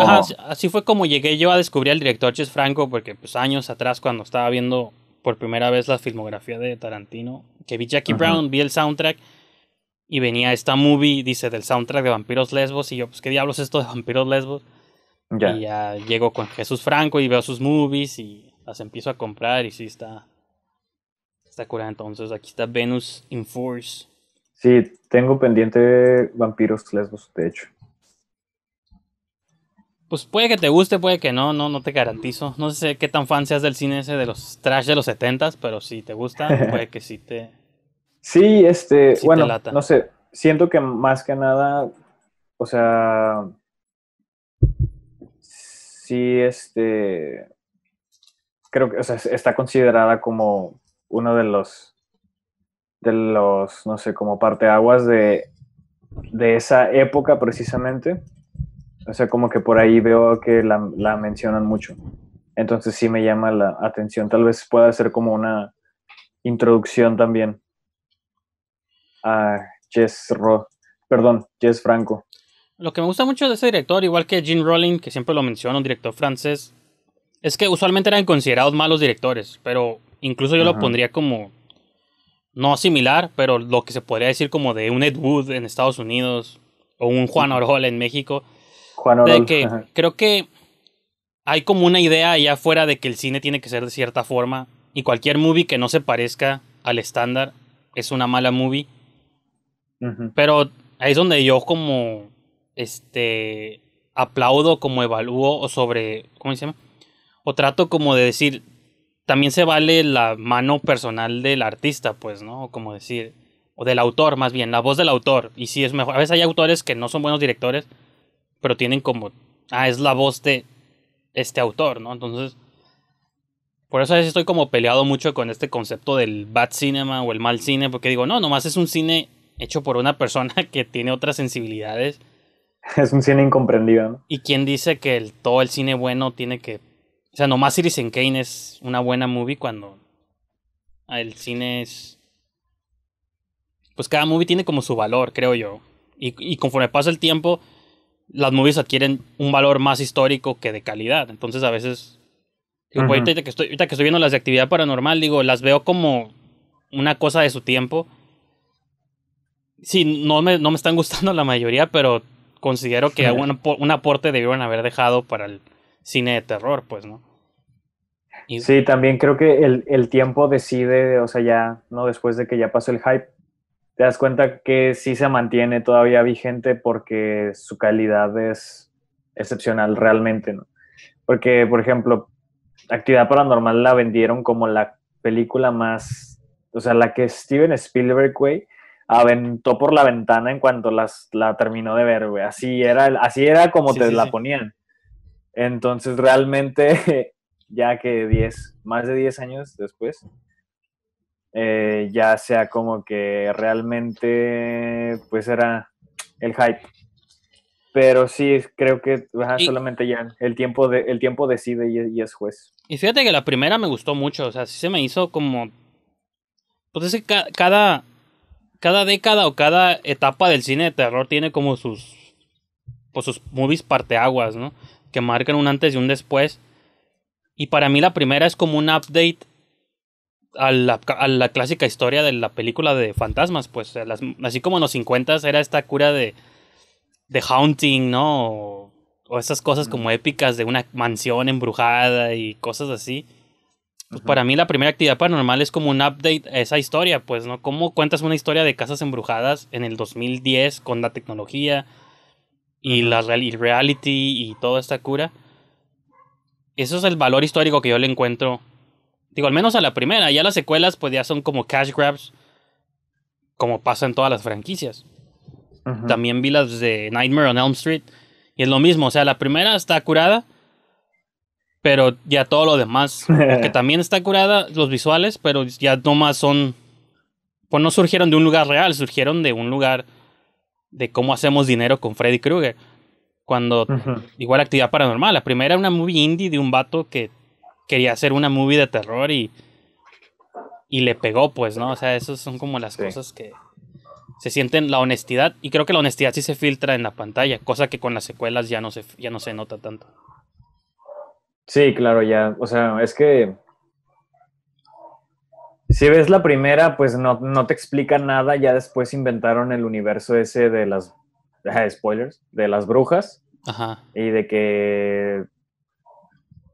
así fue como llegué yo a descubrir al director Ches Franco, porque pues años atrás cuando estaba viendo por primera vez la filmografía de Tarantino, que vi Jackie Brown, vi el soundtrack y venía esta movie, dice, del soundtrack de Vampiros Lesbos y yo, pues qué diablos es esto de Vampiros Lesbos. Y ya llego con Jesús Franco y veo sus movies y las empiezo a comprar y sí está está curada. Entonces aquí está Venus in Force. Sí, tengo pendiente Vampiros Lesbos, de hecho. Pues puede que te guste, puede que no, no, no te garantizo. No sé qué tan fan seas del cine ese de los trash de los setentas, pero si te gusta, [LAUGHS] puede que sí te. Sí, este, bueno, no sé, siento que más que nada, o sea, sí, este, creo que, o sea, está considerada como uno de los, de los, no sé, como parteaguas de, de esa época precisamente o sea, como que por ahí veo que la, mencionan mucho. Entonces sí me llama la atención. Tal vez pueda ser como una introducción también a Jess Ro, perdón, Jess Franco. Lo que me gusta mucho de ese director, igual que Gene Rowling, que siempre lo menciona un director francés, es que usualmente eran considerados malos directores, pero incluso yo lo pondría como no similar, pero lo que se podría decir como de un Ed Wood en Estados Unidos o un Juan Orola en México, de que [LAUGHS] creo que hay como una idea allá afuera de que el cine tiene que ser de cierta forma y cualquier movie que no se parezca al estándar es una mala movie. Pero ahí es donde yo como este aplaudo, como evalúo o sobre, ¿cómo se llama? O trato como de decir, también se vale la mano personal del artista, pues, ¿no? Como decir, o del autor más bien, la voz del autor. Y si es mejor, a veces hay autores que no son buenos directores, pero tienen como, ah, es la voz de este autor, ¿no? Entonces, por eso a veces estoy como peleado mucho con este concepto del bad cinema o el mal cine, porque digo, no, nomás es un cine hecho por una persona [LAUGHS] que tiene otras sensibilidades. [LAUGHS] Es un cine incomprendido. ¿Y quién dice que todo el cine bueno tiene que... O sea, nomás en Kane es una buena movie cuando el cine es... Pues cada movie tiene como su valor, creo yo. y conforme pasa el tiempo, las movies adquieren un valor más histórico que de calidad. Entonces a veces, pues, ahorita, que estoy, viendo las de actividad paranormal, digo, las veo como una cosa de su tiempo. Sí, no me, no me están [LAUGHS] gustando la mayoría, pero considero que un, aporte debieron haber dejado para el cine de terror, pues, ¿no? Sí, también creo que el, el, tiempo decide, o sea, ya, ¿no? Después de que ya pasó el hype, te das cuenta que sí se mantiene todavía vigente porque su calidad es excepcional realmente, ¿no? Porque, por ejemplo, Actividad Paranormal la vendieron como la película más, o sea, la que Steven Spielberg, güey, aventó por la ventana en cuanto las, la terminó de ver, güey. Así era, así era como te la ponían. Entonces, realmente, [LAUGHS] ya que 10, más de 10 años después, eh, ya sea como que realmente pues era el hype. Pero sí, creo que solamente ya el tiempo, tiempo decide y, es juez. Y fíjate que la primera me gustó mucho, o sea, sí se me hizo como... Pues es que cada, cada década o cada etapa del cine de terror tiene como sus... Pues sus movies parteaguas, ¿no? Que marcan un antes y un después. Y para mí la primera es como un update a la, clásica historia de la película de fantasmas, pues así como en los 50 era esta cura de, de haunting, ¿no? O, esas cosas como épicas de una mansión embrujada y cosas así. Pues, para mí la primera actividad paranormal es como un update a esa historia, pues, ¿no? ¿Cómo cuentas una historia de casas embrujadas en el 2010 con la tecnología y la reality y toda esta cura? Eso es el valor histórico que yo le encuentro Digo, al menos a la primera. Ya las secuelas, pues ya son como cash grabs, como pasa en todas las franquicias. También vi las de Nightmare on Elm Street. Y es lo mismo, o sea, la primera está curada, pero ya todo lo demás, [LAUGHS] que también está curada, los visuales, pero ya más son, pues no surgieron de un lugar real, surgieron de un lugar de cómo hacemos dinero con Freddy Krueger. Cuando, igual actividad paranormal, la primera era una movie indie de un vato que quería hacer una movie de terror y, y le pegó, pues, ¿no? O sea, esas son como las cosas que se sienten la honestidad y creo que la honestidad sí se filtra en la pantalla, cosa que con las secuelas ya no se, ya no se nota tanto. Sí, claro, ya, o sea, es que si ves la primera, pues no, no te explica nada, ya después inventaron el universo ese de las, [LAUGHS] ah, spoilers, de las brujas. Ajá. Y de que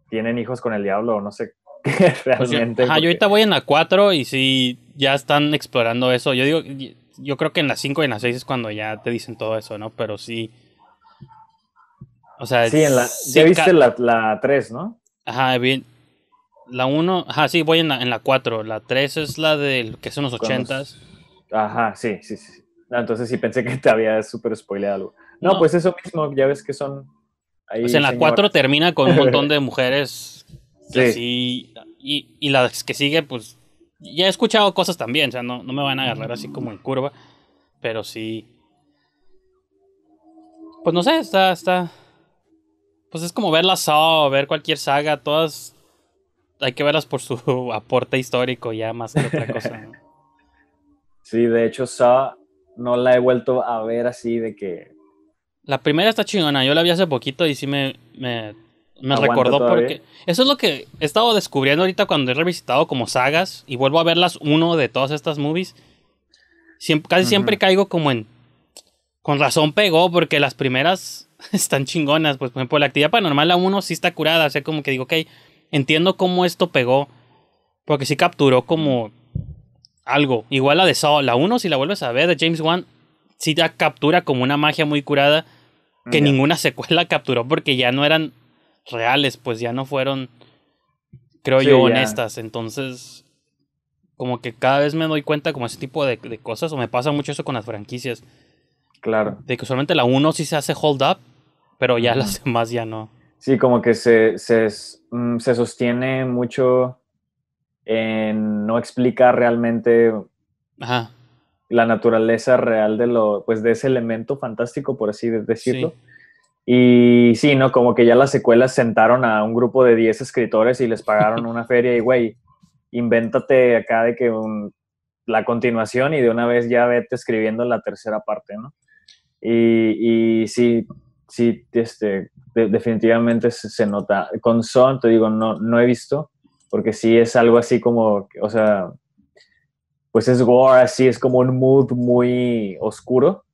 tienen hijos con el diablo, o no sé [LAUGHS] qué pues realmente. ajá, yo, ahorita voy en la 4 y sí, ya están explorando eso. Yo digo, yo creo que en la 5 y en la 6 es cuando ya te dicen todo eso, ¿no? Pero sí. O sea, sí, en la, ya viste la 3, ¿no? Ajá, bien. La 1, ajá, sí, voy en la, 4. La 3 es la de que son los 80 Ajá, sí, sí, sí. Ah, entonces sí pensé que te había súper spoileado algo. no, pues eso mismo, ya ves que son en la 4 termina con un montón de [LAUGHS] mujeres. sí. y, las que sigue, pues ya he escuchado cosas también, o sea, no, me van a agarrar así como en curva, pero sí. Pues no sé, está, está. Pues es como ver la Saw, ver cualquier saga, todas hay que verlas por su [LAUGHS] aporte histórico ya más que otra cosa. [LAUGHS] Sí, de hecho Saw no la he vuelto a ver así de que la primera está chingona, yo la vi hace poquito y sí me, me, recordó porque... Eso es lo que he estado descubriendo ahorita cuando he revisitado como sagas y vuelvo a verlas uno de todas estas movies. casi siempre caigo como en... Con razón pegó porque las primeras [LAUGHS] están chingonas. Pues por ejemplo la actividad paranormal la 1 sí está curada. O sea, como que digo, ok, entiendo cómo esto pegó. Porque sí capturó como algo. Igual la de Saw, la 1 si la vuelves a ver de James Wan, sí captura como una magia muy curada que ninguna secuela [LAUGHS] capturó porque ya no eran reales, pues ya no fueron, creo yo, honestas. Entonces, como que cada vez me doy cuenta como ese tipo de, cosas, o me pasa mucho eso con las franquicias. Claro. De que solamente la 1 sí se hace hold up, pero ya las [LAUGHS] demás ya no. Sí, como que se, se, mm, se sostiene mucho en no explicar realmente Ajá la naturaleza real de lo, pues de ese elemento fantástico, por así decirlo. Y sí, ¿no? Como que ya las secuelas sentaron a un grupo de 10 escritores y les pagaron una [LAUGHS] feria y, güey, invéntate acá de que la continuación y de una vez ya vete escribiendo la tercera parte, ¿no? Y, y sí, sí, este, definitivamente se, se, nota. Con Son, te digo, no, no he visto, porque sí es algo así como, o sea, pues es gore, así es como un mood muy oscuro.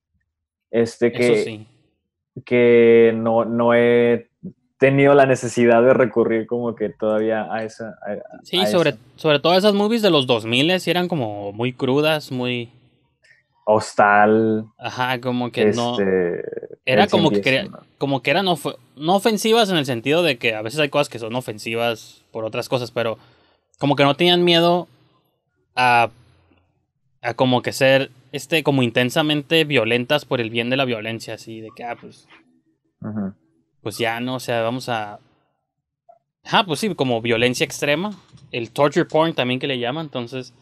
Este que, que no, no, he tenido la necesidad de recurrir como que todavía a esa... sí, sobre, sobre todo esas movies de los 2000 eran como muy crudas, muy... Hostal. Ajá, como que no... Este, era como que, como que eran no ofensivas en el sentido de que a veces hay cosas que son ofensivas por otras cosas, pero como que no tenían miedo a a como que ser este como intensamente violentas por el bien de la violencia, así de que ah, pues pues ya no, o sea, vamos a ah, pues sí, como violencia extrema, el torture porn también que le llaman, entonces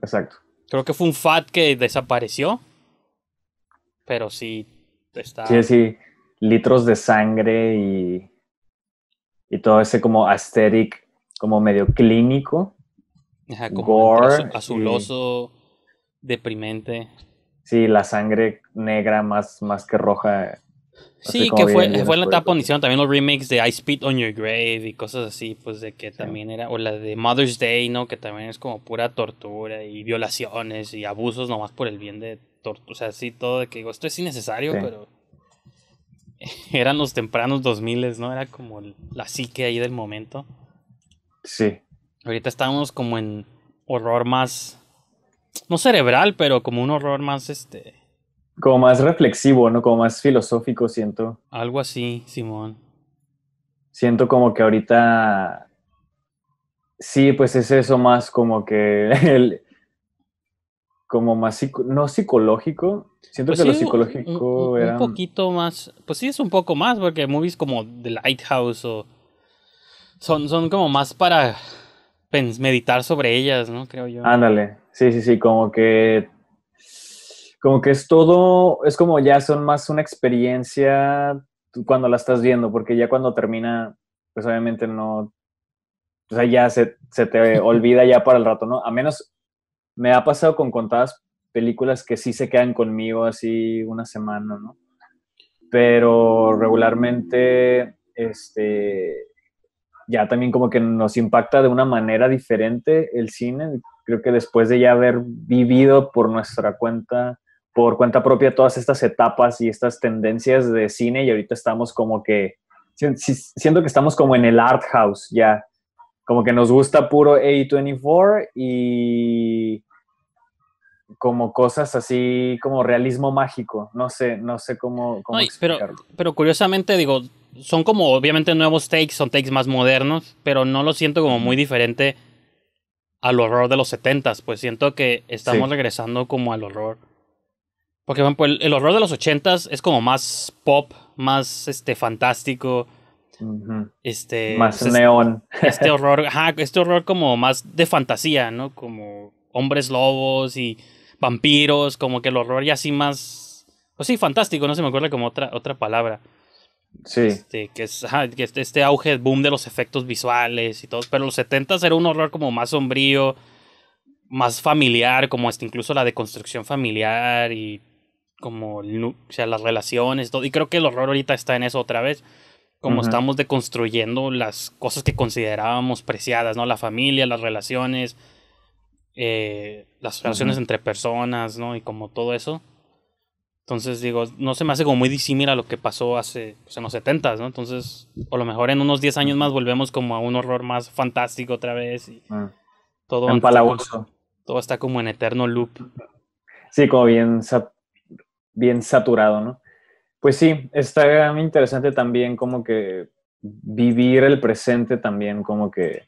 Exacto. Creo que fue un fat que desapareció. Pero sí está Sí, sí, litros de sangre y y todo ese como aesthetic como medio clínico. Ajá, como gore, azuloso deprimente. Sí, la sangre negra más, más que roja. Sí, que fue, fue en la etapa donde hicieron también los remakes de Ice Spit on Your Grave y cosas así, pues de que también era, o la de Mother's Day, ¿no? Que también es como pura tortura y violaciones y abusos nomás por el bien de tortura, o sea, sí, todo de que digo, esto es innecesario, pero [LAUGHS] eran los tempranos 2000, ¿no? Era como la psique ahí del momento. Sí. Ahorita estamos como en horror más no cerebral, pero como un horror más este. Como más reflexivo, ¿no? Como más filosófico, siento. Algo así, Simón. Siento como que ahorita. Sí, pues es eso más como que. [LAUGHS] El... Como más. No psicológico. Siento pues que lo psicológico un, Un poquito más. Pues sí, es un poco más, porque movies como The Lighthouse o. Son, son como más para meditar sobre ellas, ¿no? Creo yo. Ándale, sí, sí, sí, como que, como que es todo, es como ya son más una experiencia cuando la estás viendo, porque ya cuando termina, pues obviamente no, o sea, ya se, te [LAUGHS] olvida ya para el rato, ¿no? A menos me ha pasado con contadas películas que sí se quedan conmigo así una semana, ¿no? Pero regularmente, este, ya también como que nos impacta de una manera diferente el cine. Creo que después de ya haber vivido por nuestra cuenta, por cuenta propia, todas estas etapas y estas tendencias de cine, y ahorita estamos como que, siento que estamos como en el art house ya, como que nos gusta puro A24 y como cosas así como realismo mágico. No sé, no sé cómo, pero, curiosamente, digo, son como obviamente nuevos takes, son takes más modernos, pero no lo siento como muy diferente al horror de los setentas, pues siento que estamos regresando como al horror. Porque, el, horror de los ochentas es como más pop, más este fantástico. Este. Más pues, neón. [LAUGHS] Este horror. este horror como más de fantasía, ¿no? Como hombres lobos y vampiros, como que el horror ya así más. Pues sí, fantástico, no se me acuerda como otra, otra palabra. Sí. Este, que es este auge, boom de los efectos visuales y todo. Pero los 70 era un horror como más sombrío, más familiar, como hasta incluso la deconstrucción familiar y como o sea, las relaciones, todo. Y creo que el horror ahorita está en eso otra vez. Como estamos deconstruyendo las cosas que considerábamos preciadas, ¿no? La familia, las relaciones, eh, las relaciones entre personas, ¿no? Y como todo eso. Entonces, digo, no se me hace como muy disímil a lo que pasó hace pues, en los 70, ¿no? Entonces, o a lo mejor en unos 10 años más volvemos como a un horror más fantástico otra vez. Y ah. todo, todo, está como en eterno loop. Sí, como bien, bien saturado, ¿no? Pues sí, está interesante también como que vivir el presente también como que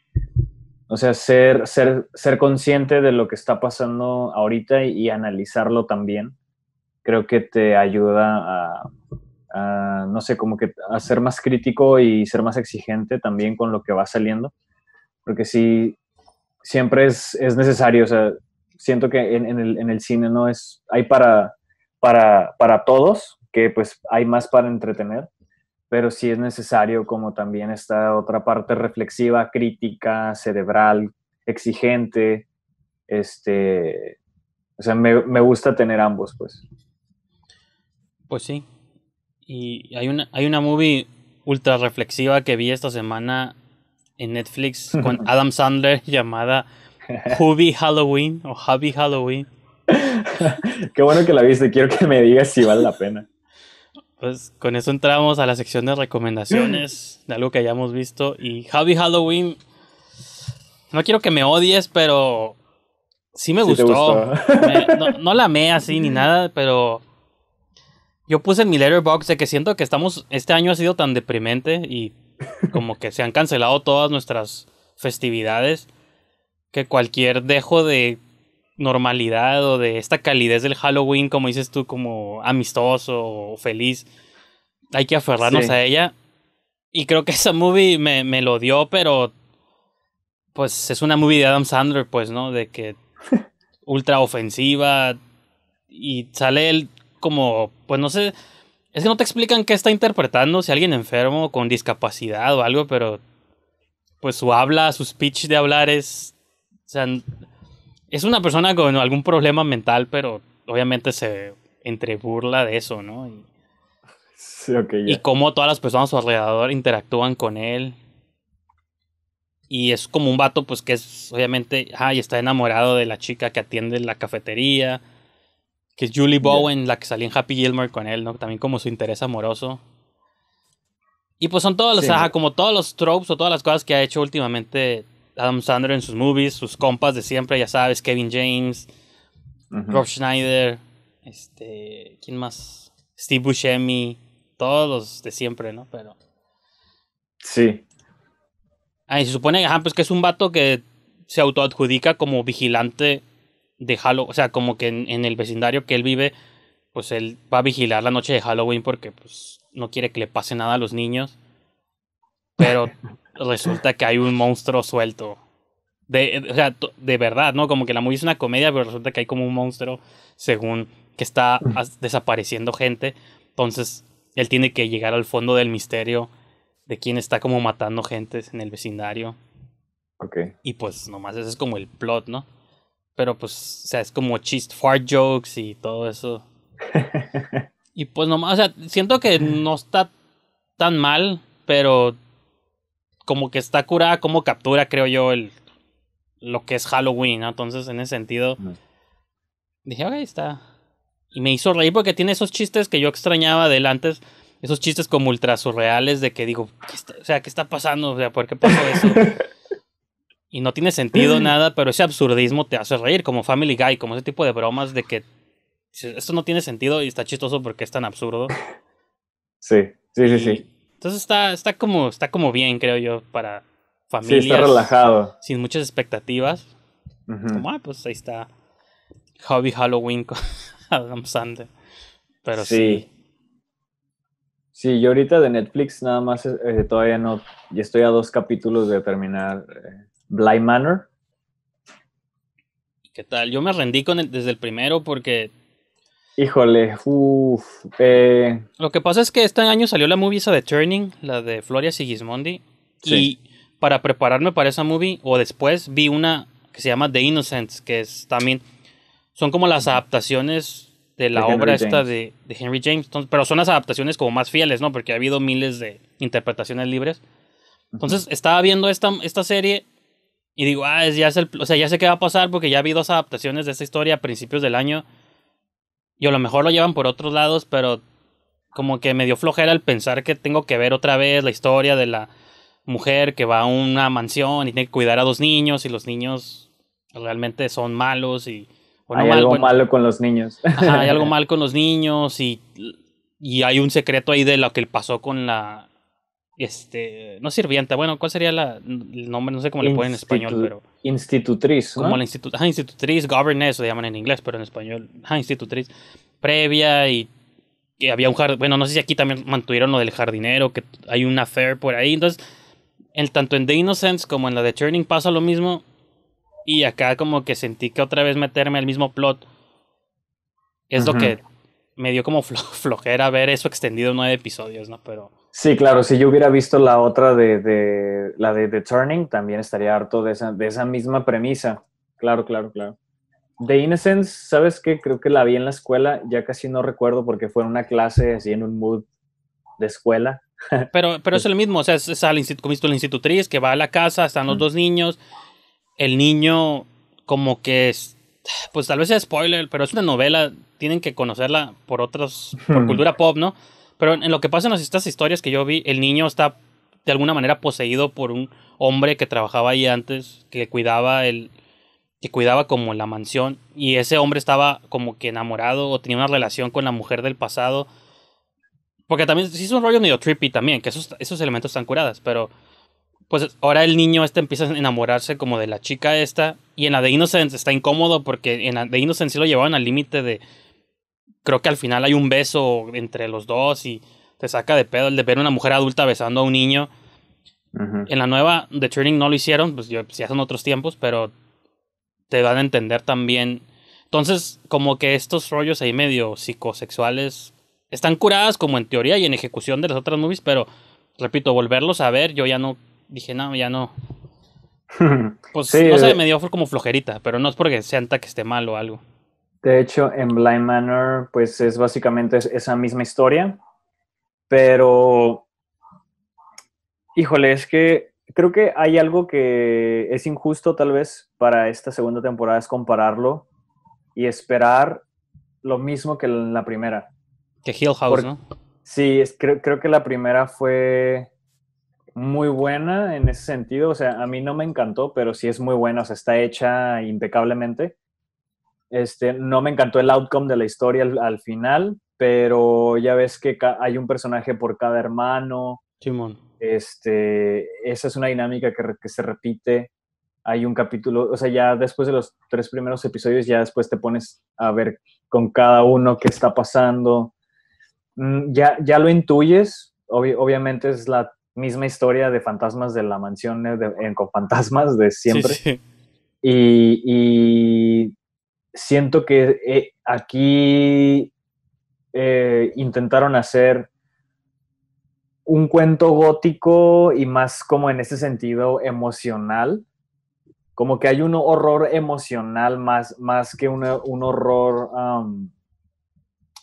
o sea, ser, ser, consciente de lo que está pasando ahorita y, analizarlo también, creo que te ayuda a, no sé, como que a ser más crítico y ser más exigente también con lo que va saliendo. Porque sí, siempre es, necesario, o sea, siento que en, el, cine no es, hay para, para todos, que pues hay más para entretener pero sí es necesario como también esta otra parte reflexiva, crítica, cerebral, exigente. Este, o sea, me, gusta tener ambos, pues. Pues sí. Y hay una, hay una movie ultra reflexiva que vi esta semana en Netflix con [LAUGHS] Adam Sandler llamada Hubby Halloween o Hubby Halloween. [LAUGHS] Qué bueno que la viste, quiero que me digas si vale la pena pues con eso entramos a la sección de recomendaciones de algo que hayamos visto. Y Javi Halloween, no quiero que me odies, pero sí me gustó. no, no, la amé así ni nada, pero yo puse en mi letterbox de que siento que estamos, este año ha sido tan deprimente y como que se han cancelado todas nuestras festividades que cualquier dejo de normalidad o de esta calidez del Halloween, como dices tú, como amistoso o feliz. Hay que aferrarnos a ella. Y creo que esa movie me, me, lo dio, pero pues es una movie de Adam Sandler, pues, ¿no? De que [LAUGHS] ultra ofensiva y sale él como, pues no sé, es que no te explican qué está interpretando, si alguien enfermo, con discapacidad o algo, pero pues su habla, su speech de hablar es, es una persona con algún problema mental, pero obviamente se entreburla de eso, ¿no? Y, sí, y cómo todas las personas a su alrededor interactúan con él. Y es como un vato, pues que es, obviamente, ay, está enamorado de la chica que atiende la cafetería. Que es Julie Bowen, la que salió en Happy Gilmore con él, ¿no? También como su interés amoroso. Y pues son todos los, como todos los tropes o todas las cosas que ha hecho últimamente Adam Sandler en sus movies, sus compas de siempre, ya sabes, Kevin James, Rob Schneider, este, ¿quién más? Steve Buscemi, todos de siempre, ¿no? Pero... Sí. Ah, se supone, pues que es un vato que se autoadjudica como vigilante de Halloween, o sea, como que en, el vecindario que él vive, pues él va a vigilar la noche de Halloween porque pues, no quiere que le pase nada a los niños. Pero [LAUGHS] resulta que hay un monstruo suelto. De, o sea, de verdad, ¿no? Como que la movie es una comedia, pero resulta que hay como un monstruo, según que está desapareciendo gente. Entonces, él tiene que llegar al fondo del misterio de quién está como matando gente en el vecindario. Ok. Y pues nomás ese es como el plot, ¿no? Pero pues, o sea, es como chist, fart jokes y todo eso. [LAUGHS] y pues nomás, o sea, siento que no está tan mal, pero como que está curada como captura, creo yo, el, lo que es Halloween, Entonces, en ese sentido, dije, ok, está. Y me hizo reír porque tiene esos chistes que yo extrañaba del antes, esos chistes como ultra surreales de que digo, o sea, ¿qué está pasando? O sea, ¿por qué pasó eso? y no tiene sentido nada, pero ese absurdismo te hace reír, como Family Guy, como ese tipo de bromas de que esto no tiene sentido y está chistoso porque es tan absurdo. [LAUGHS] Sí, sí, sí, sí. Entonces está, está, como, está como bien, creo yo, para familias. Sí, está relajado. Sin muchas expectativas. Como, ah, pues ahí está. Hobby Halloween con [LAUGHS] Adam Sandler. Pero sí. sí. yo ahorita de Netflix nada más eh, eh, todavía no. y estoy a dos capítulos de terminar Blind eh, Bly Manor. ¿Qué tal? Yo me rendí con desde el primero porque Híjole, uff. Eh. Lo que pasa es que este año salió la movie esa de Turning, la de Floria Sigismondi. Y para prepararme para esa movie, o después, vi una que se llama The Innocents, que es también. Son como las adaptaciones de la obra esta de, Henry James. pero son las adaptaciones como más fieles, ¿no? Porque ha habido miles de interpretaciones libres. Entonces, estaba viendo esta, esta serie y digo, ah, es, ya, o sea, ya sé qué va a pasar porque ya ha habido adaptaciones de esta historia a principios del año y a lo mejor lo llevan por otros lados, pero como que me dio flojera el pensar que tengo que ver otra vez la historia de la mujer que va a una mansión y tiene que cuidar a dos niños y los niños realmente son malos y... hay algo malo con los niños. Ajá, hay algo [LAUGHS] malo con los niños y, y hay un secreto ahí de lo que pasó con la, este, no sirvienta, bueno, ¿cuál sería la, el nombre? No sé cómo le pone en español, pero... Institutriz, Como la institutriz, governess, lo llaman en inglés, pero en español, ah, institutriz, previa y, que había un jardín, bueno, no sé si aquí también mantuvieron lo del jardinero, que hay una fair por ahí, entonces, el tanto en The Innocence como en la de Turning pasa lo mismo, y acá como que sentí que otra vez meterme al mismo plot es lo que me dio como [LAUGHS] flojera ver eso extendido nueve episodios, ¿no? Pero... Sí, claro, si yo hubiera visto la otra de, de la de The Turning, también estaría harto de esa, de esa misma premisa. Claro, claro, claro. The Innocence, ¿sabes qué? Creo que la vi en la escuela, ya casi no recuerdo porque fue en una clase así en un mood de escuela. [LAUGHS] Pero, pero es pues el mismo, o sea, es, es al la institutriz que va a la casa, están los dos niños, el niño como que es, pues tal vez sea spoiler, pero es una novela, tienen que conocerla por otros por cultura pop, ¿no? Pero en lo que pasa en estas historias que yo vi, el niño está de alguna manera poseído por un hombre que trabajaba ahí antes, que cuidaba el que cuidaba como la mansión y ese hombre estaba como que enamorado o tenía una relación con la mujer del pasado. Porque también sí es un rollo medio trippy también, que esos, esos elementos están curadas, pero pues ahora el niño este empieza a enamorarse como de la chica esta y en la de Innocence está incómodo porque en la de Innocence sí lo llevaban al límite de creo que al final hay un beso entre los dos y te saca de pedo el de ver a una mujer adulta besando a un niño. En la nueva The Turning no lo hicieron, pues si pues, hacen otros tiempos, pero te van a entender también. Entonces, como que estos rollos ahí medio psicosexuales están curadas como en teoría y en ejecución de las otras movies, pero repito, volverlos a ver, yo ya no dije, no, ya no. [LAUGHS] Pues no sé, eh, me dio como flojerita, pero no es porque sienta que esté mal o algo. De hecho, en Blind Manor, pues es básicamente esa misma historia, pero, híjole, es que creo que hay algo que es injusto tal vez para esta segunda temporada, es compararlo y esperar lo mismo que en la primera. Que Hill House, ¿no? Sí, creo, creo que la primera fue muy buena en ese sentido. O sea, a mí no me encantó, pero sí es muy buena. O sea, está hecha impecablemente. Este, no me encantó el outcome de la historia al, final, pero ya ves que hay un personaje por cada hermano. Simón. Este, esa es una dinámica que, se repite. Hay un capítulo, o sea, ya después de los tres primeros episodios, ya después te pones a ver con cada uno qué está pasando. Mm, ya, ya lo intuyes, obviamente es la misma historia de fantasmas de la mansión eh, con fantasmas de siempre. Y, y siento que eh, aquí eh, intentaron hacer un cuento gótico y más como en ese sentido emocional. Como que hay un horror emocional más, más que un horror um,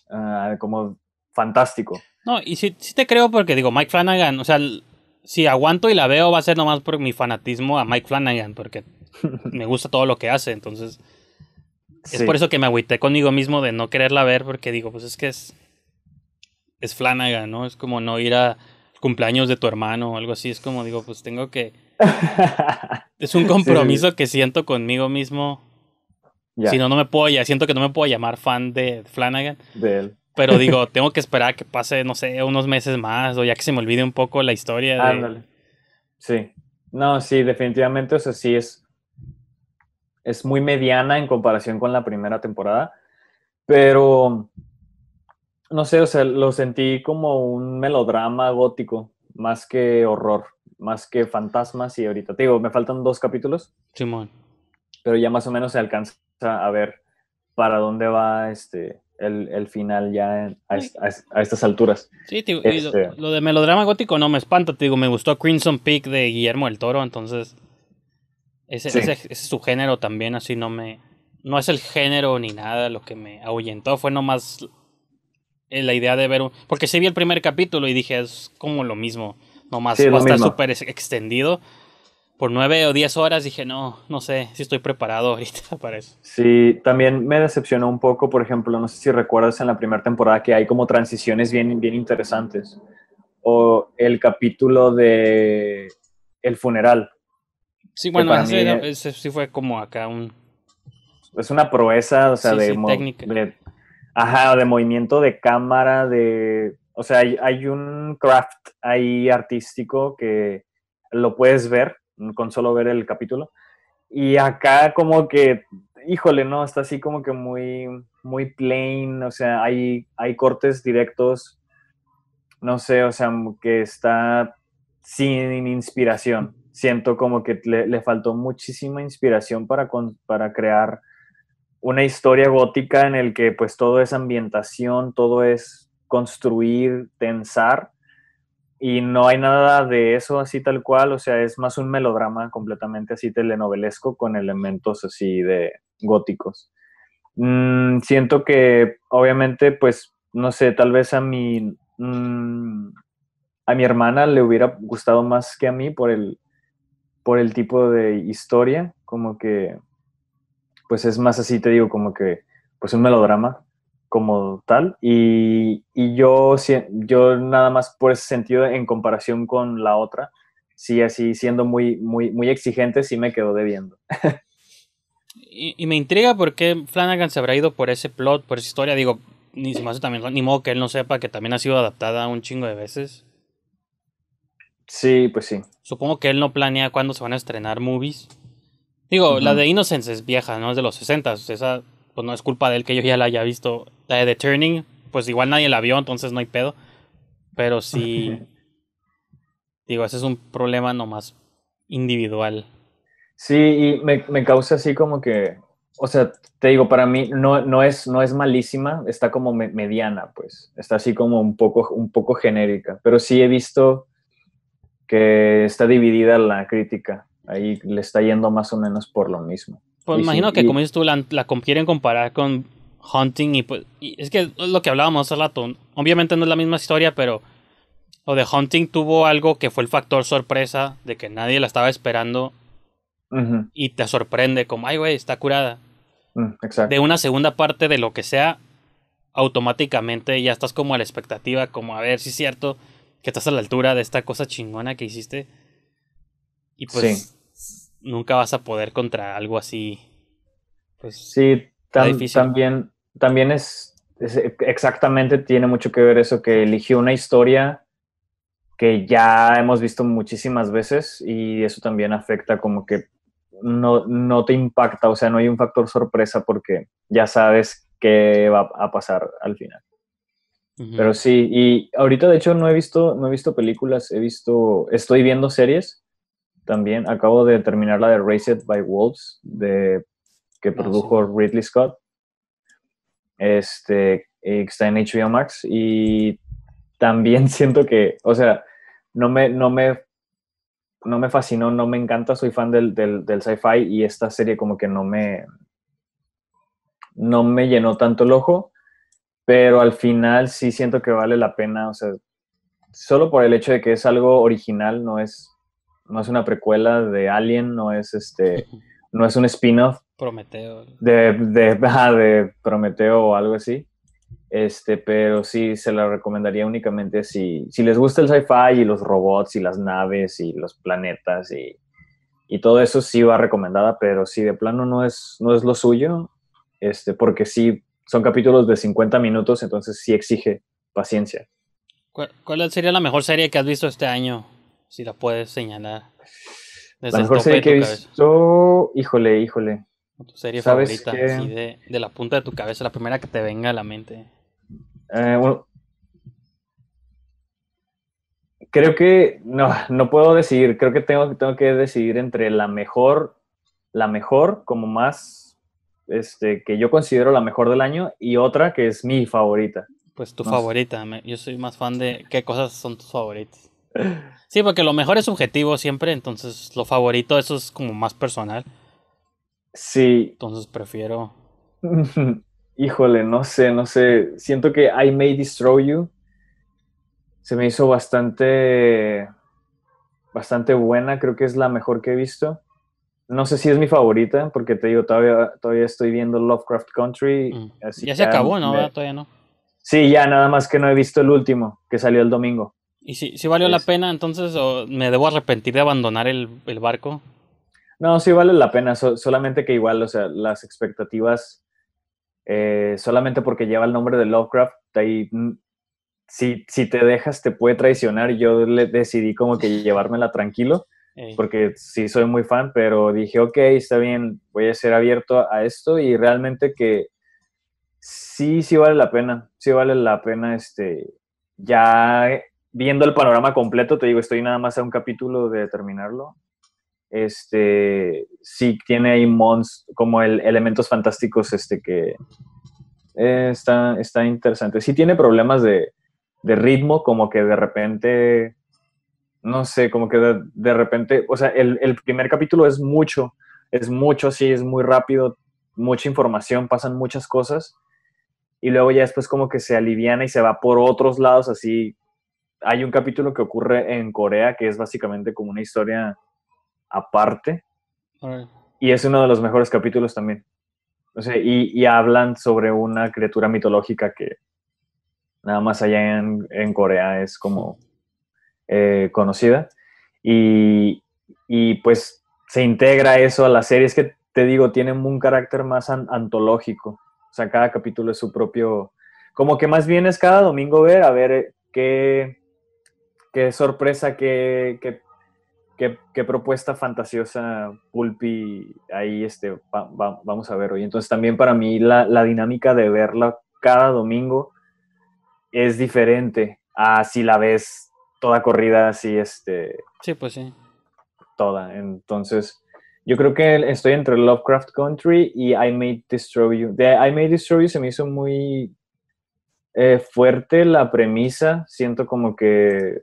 ah, como fantástico. No, y sí, sí, te creo porque digo, Mike Flanagan, o sea, si aguanto y la veo va a ser nomás por mi fanatismo a Mike Flanagan, porque [LAUGHS] me gusta todo lo que hace, entonces es por eso que me agüité conmigo mismo de no quererla ver, porque digo, pues es que es. Es Flanagan, ¿no? Es como no ir a cumpleaños de tu hermano o algo así. Es como, digo, pues tengo que. [LAUGHS] es un compromiso que siento conmigo mismo. Si no, no me puedo. siento que no me puedo llamar fan de Flanagan. De él. Pero digo, [LAUGHS] tengo que esperar que pase, no sé, unos meses más o ya que se me olvide un poco la historia. Ándale. Sí. No, sí, definitivamente, eso sí es es muy mediana en comparación con la primera temporada, pero no sé, o sea, lo sentí como un melodrama gótico, más que horror, más que fantasmas y ahorita, digo, me faltan dos capítulos. Simón. Pero ya más o menos se alcanza a ver para dónde va este el, final ya a, estas alturas. Sí, este lo, de melodrama gótico no me espanta, te digo, me gustó Crimson Peak de Guillermo del Toro, entonces... Ese, es su género también así no me... No es el género ni nada lo que me ahuyentó, fue nomás eh, la idea de ver un... Porque sí vi el primer capítulo y dije, es como lo mismo, nomás sí, va a estar súper extendido. Por nueve o diez horas dije, no, no sé si estoy preparado [LAUGHS] ahorita para eso. Sí, también me decepcionó un poco, por ejemplo, no sé si recuerdas en la primera temporada que hay como transiciones bien, bien interesantes. O el capítulo de El funeral, Sí, bueno, ese, sí fue como acá un... Es una proeza, o sea, de, movimiento de cámara, de... O sea, hay, un craft ahí artístico que lo puedes ver con solo ver el capítulo. Y acá como que, híjole, ¿no? Está así como que muy, muy plain, o sea, hay, hay cortes directos, no sé, o sea, que está sin inspiración siento como que le, faltó muchísima inspiración para, para crear una historia gótica en el que pues todo es ambientación, todo es construir, tensar, y no hay nada de eso así tal cual, o sea, es más un melodrama completamente así telenovelesco con elementos así de góticos. Mm, siento que obviamente pues, no sé, tal vez a mi, mm, a mi hermana le hubiera gustado más que a mí por el, por el tipo de historia, como que, pues es más así, te digo, como que, pues un melodrama como tal. Y, yo, yo nada más por ese sentido, en comparación con la otra, sí, así siendo muy, muy, muy exigente, sí me quedo debiendo. [LAUGHS] y, me intriga por qué Flanagan se habrá ido por ese plot, por esa historia. Digo, ni, se ni modo que él no sepa que también ha sido adaptada un chingo de veces. Sí, pues sí. Supongo que él no planea cuándo se van a estrenar movies. Digo, la de Innocence es vieja, ¿no? Es de los 60. Esa, pues no es culpa de él que yo ya la haya visto. La de The Turning, pues igual nadie la vio, entonces no hay pedo. Pero sí. [LAUGHS] digo, ese es un problema nomás individual. Sí, y me, causa así como que. O sea, te digo, para mí no, no, es, no es malísima, está como mediana, pues. Está así como un poco, un poco genérica. Pero sí he visto que está dividida la crítica. Ahí le está yendo más o menos por lo mismo. Pues imagino que, como dices tú, la, quieren comparar con Hunting y pues. es que lo que hablábamos hace rato. Obviamente no es la misma historia, pero lo de Hunting tuvo algo que fue el factor sorpresa de que nadie la estaba esperando. Y te sorprende, como, ay, güey, está curada. Mm, de una segunda parte de lo que sea, automáticamente ya estás como a la expectativa, como a ver si es cierto que estás a la altura de esta cosa chingona que hiciste. Y pues nunca vas a poder contra algo así. Pues, sí, también, también es, es, exactamente tiene mucho que ver eso que eligió una historia que ya hemos visto muchísimas veces y eso también afecta como que no, no te impacta, o sea, no hay un factor sorpresa porque ya sabes qué va a pasar al final. Pero sí, y ahorita de hecho no he visto, no he visto películas, he visto, estoy viendo series también. Acabo de terminar la de Raised by Wolves, que ah, produjo Ridley Scott. Este, está en HBO Max y también [LAUGHS] siento que, o sea, no me, no me, no me fascinó, no me encanta, soy fan del, del, sci-fi y esta serie como que no me, no me llenó tanto el ojo, pero al final sí siento que vale la pena, o sea, solo por el hecho de que es algo original, no es, no es una precuela de Alien, no es este, [LAUGHS] no es un spin-off. Prometeo. De, de, [LAUGHS] de, Prometeo o algo así. Este, pero sí se la recomendaría únicamente si, si les gusta el sci-fi y los robots y las naves y los planetas y, y todo eso sí va recomendada, pero si de plano no es, no es lo suyo, este, porque sí son capítulos de 50 minutos, entonces sí exige paciencia. ¿Cuál sería la mejor serie que has visto este año? Si la puedes señalar. la mejor serie que he visto, híjole, híjole. Tu serie favorita, de, la punta de tu cabeza, la primera que te venga a la mente. Eh, creo que no, no puedo decidir. Creo que tengo, tengo que decidir entre la mejor, la mejor, como más este, que yo considero la mejor del año y otra que es mi favorita. Pues tu favorita, yo soy más fan de qué cosas son tus favoritas. Sí, porque lo mejor es subjetivo siempre, entonces lo favorito eso es como más personal. Sí. Entonces prefiero... [LAUGHS] Híjole, no sé, no sé. Siento que I May Destroy You se me hizo bastante, bastante buena, creo que es la mejor que he visto no sé si es mi favorita, porque te digo, todavía, todavía estoy viendo Lovecraft Country. Mm. ya se acabó, ¿no? Todavía no. Sí, ya, nada más que no he visto el último, que salió el domingo. ¿Y si, si valió la pena entonces o me debo arrepentir de abandonar el, barco? No, sí vale la pena, solamente que igual, o sea, las expectativas, eh, solamente porque lleva el nombre de Lovecraft, ahí, mm, si, si te dejas te puede traicionar. Yo le, decidí como que llevármela tranquilo porque sí soy muy fan, pero dije, ok, está bien, voy a ser abierto a esto y realmente que sí, sí vale la pena, sí vale la pena, este, ya viendo el panorama completo, te digo, estoy nada más a un capítulo de terminarlo. Este, sí tiene ahí mons, como el, elementos fantásticos, este, que eh, está, está interesante. Sí tiene problemas de, de ritmo, como que de repente no sé, como que de, repente, o sea, el, primer capítulo es mucho, es mucho así, es muy rápido, mucha información, pasan muchas cosas, y luego ya después como que se aliviana y se va por otros lados, así. Hay un capítulo que ocurre en Corea que es básicamente como una historia aparte, y es uno de los mejores capítulos también. O sea, y, hablan sobre una criatura mitológica que nada más allá en Corea es como eh, conocida. Y, y, pues se integra eso a las series que te digo, tienen un carácter más antológico. O sea, cada capítulo es su propio... Como que más bien es cada domingo ver, a ver eh, qué, qué sorpresa, qué, qué, qué, propuesta fantasiosa Pulpi ahí este, vamos a ver hoy. Entonces también para mí la, la dinámica de verla cada domingo es diferente a si la ves toda corrida así, este... Sí, pues sí. Toda. Entonces, yo creo que estoy entre Lovecraft Country y I made Destroy You. De I May Destroy You se me hizo muy eh, fuerte la premisa. Siento como que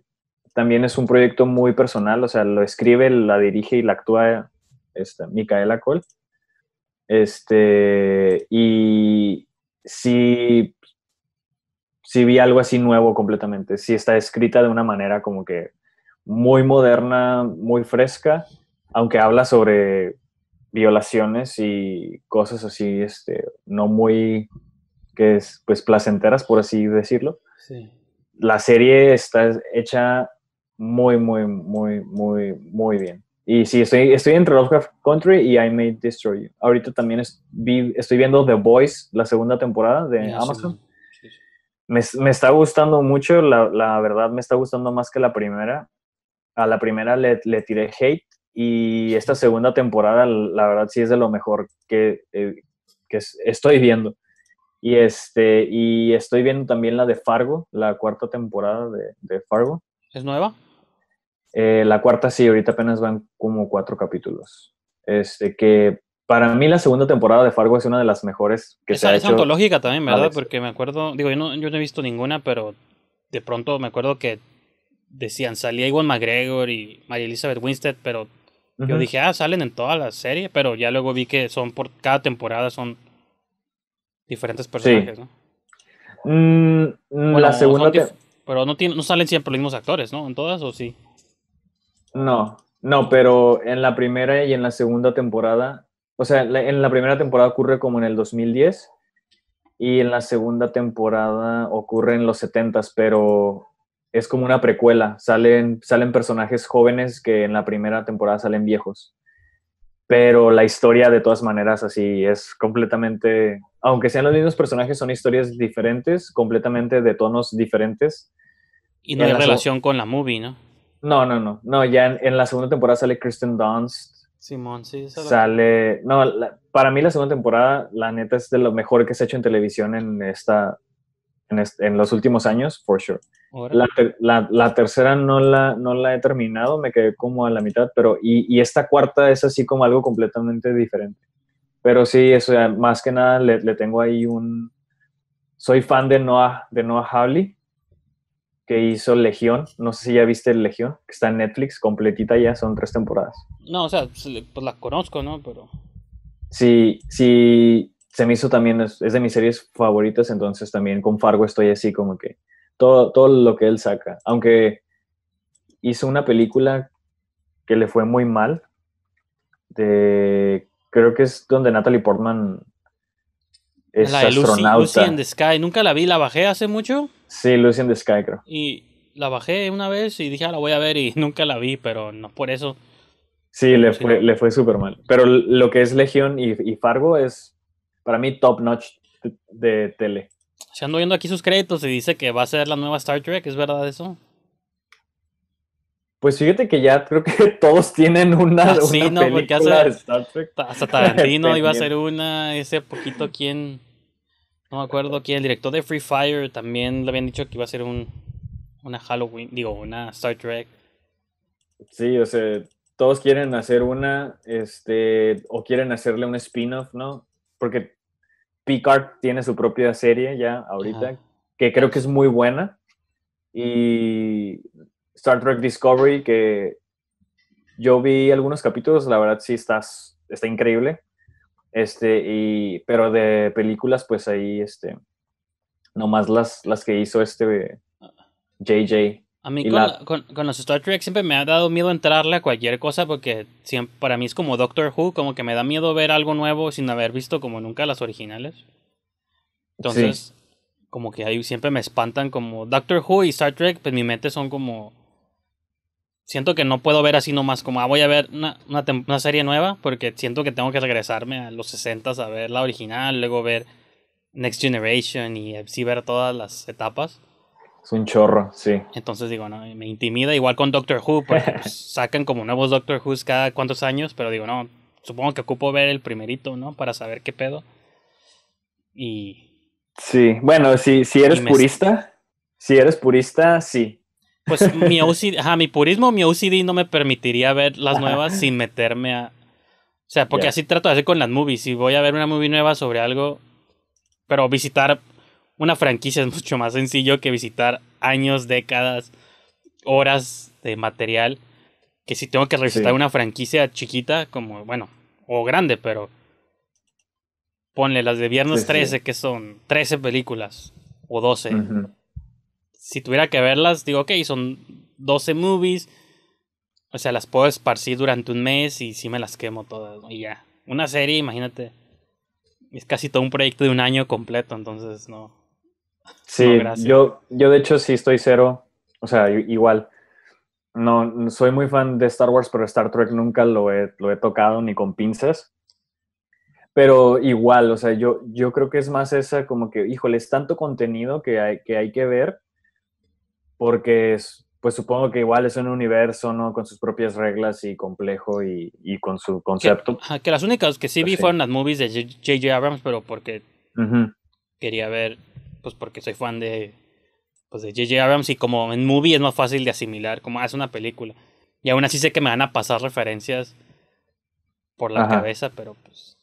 también es un proyecto muy personal, o sea, lo escribe, la dirige y la actúa este, Micaela Cole. Este, y si si vi algo así nuevo completamente. si está escrita de una manera como que muy moderna, muy fresca, aunque habla sobre violaciones y cosas así, este, no muy, que es, pues, placenteras, por así decirlo. La serie está hecha muy, muy, muy, muy, muy bien. Y si estoy, estoy entre Lovecraft Country y I May Destroy You. Ahorita también estoy viendo The Voice, la segunda temporada de Amazon me, está gustando mucho, la, verdad me está gustando más que la primera. A la primera le, tiré hate y esta segunda temporada la verdad sí es de lo mejor que, eh, estoy viendo. Y, este, y estoy viendo también la de Fargo, la cuarta temporada de, Fargo. ¿Es nueva? Eh, la cuarta sí, ahorita apenas van como cuatro capítulos. Este, que para mí la segunda temporada de Fargo es una de las mejores que se ha hecho. Es antológica también, ¿verdad? Porque me acuerdo, digo, yo no, he visto ninguna, pero de pronto me acuerdo que decían, salía Iwan McGregor y María Elizabeth Winstead, pero yo dije, ah, salen en toda la serie, pero ya luego vi que son por cada temporada son diferentes personajes, ¿no? Mm, mm, la segunda Pero no, tiene, no salen siempre los mismos actores, ¿no? ¿En todas o sí? No, no, pero en la primera y en la segunda temporada o sea, en la primera temporada ocurre como en el 2010 y en la segunda temporada ocurre en los 70s, pero es como una precuela. Salen, salen personajes jóvenes que en la primera temporada salen viejos. Pero la historia, de todas maneras, así es completamente. Aunque sean los mismos personajes, son historias diferentes, completamente de tonos diferentes. Y no en hay relación con la movie, ¿no? No, no, no. No, ya en, en la segunda temporada sale Kristen Dunst, Simón, sí. Sale, no, para mí la segunda temporada, la neta, es de lo mejor que se ha hecho en televisión en esta, en, los últimos años, for sure. La, tercera no la, no la he terminado, me quedé como a la mitad, pero, y, esta cuarta es así como algo completamente diferente. Pero sí, eso, más que nada le, le tengo ahí un, soy fan de Noah, de Noah Hawley, que hizo Legión. No sé si ya viste Legión, que está en Netflix, completita ya, son tres temporadas. No, o sea, pues, pues la conozco, ¿no? Pero. Sí, sí, se me hizo también, es, de mis series favoritas, entonces también con Fargo estoy así como que todo, todo lo que él saca. Aunque hizo una película que le fue muy mal, de, creo que es donde Natalie Portman es la Lucy, Sky. Nunca la vi, la bajé hace mucho. Sí, Lucy in the Sky, creo. Y la bajé una vez y dije, ah, la voy a ver y [LAUGHS] nunca la vi, pero no por eso. Sí, le fue, le súper mal. Pero lo que es Legión y, Fargo es, para mí, top notch de, tele. Se ando viendo aquí sus créditos y dice que va a ser la nueva Star Trek, ¿es verdad eso? Pues fíjate que ya creo que [LAUGHS] todos tienen una, ah, no, película de Star Trek. Hasta Tarantino iba a [LAUGHS] ser una, ese poquito quién, no me acuerdo quién, el director de Free Fire también le habían dicho que iba a ser un, una Halloween, digo, una Star Trek. Sí, o sea, todos quieren hacer una, este, o quieren hacerle un spin-off, ¿no? Porque Picard tiene su propia serie ya ahorita, que creo que es muy buena. Y Star Trek Discovery, que yo vi algunos capítulos, la verdad sí está, está increíble. Este, y, pero de películas, pues ahí, este, nomás las, las que hizo este JJ. A mí con, los Star Trek siempre me ha dado miedo entrarle a cualquier cosa porque siempre, para mí es como Doctor Who, como que me da miedo ver algo nuevo sin haber visto como nunca las originales. Entonces, como que ahí siempre me espantan como Doctor Who y Star Trek, pues mi mente son como siento que no puedo ver así nomás como, ah, voy a ver una, serie nueva porque siento que tengo que regresarme a los 60 a ver la original, luego ver Next Generation y así eh, ver todas las etapas. Es un chorro, sí. Entonces digo, no, me intimida igual con Doctor Who, porque [LAUGHS] pues, sacan como nuevos Doctor Who cada cuantos años, pero digo, no, supongo que ocupo ver el primerito, ¿no? Para saber qué pedo. Y... Sí, bueno, si, si eres purista, si eres purista, sí, pues mi OCD, ajá, mi purismo, mi OCD no me permitiría ver las nuevas sin meterme a... O sea, porque así trato de hacer con las movies. Si voy a ver una movie nueva sobre algo, pero visitar una franquicia es mucho más sencillo que visitar años, décadas, horas de material. Que si tengo que revisitar una franquicia chiquita, como, bueno, o grande, pero ponle las de viernes 13, que son 13 películas o 12 si tuviera que verlas, digo, ok, son 12 movies. O sea, las puedo esparcir durante un mes y sí me las quemo todas. Y ya. Una serie, imagínate. Es casi todo un proyecto de un año completo, entonces no. Sí, yo, yo de hecho sí estoy cero. O sea, igual. No, soy muy fan de Star Wars, pero Star Trek nunca lo he, lo he tocado ni con pinzas. Pero igual, o sea, yo, yo creo que es más esa como que, híjole, es tanto contenido que que, hay que ver porque pues supongo que igual es un universo, ¿no? Con sus propias reglas y complejo y, con su concepto. Que, las únicas que sí pues vi fueron las movies de J.J. Abrams, pero porque quería ver, pues porque soy fan de pues de J.J. Abrams y como en movie es más fácil de asimilar, como ah, es una película. Y aún así sé que me van a pasar referencias por la cabeza, pero pues,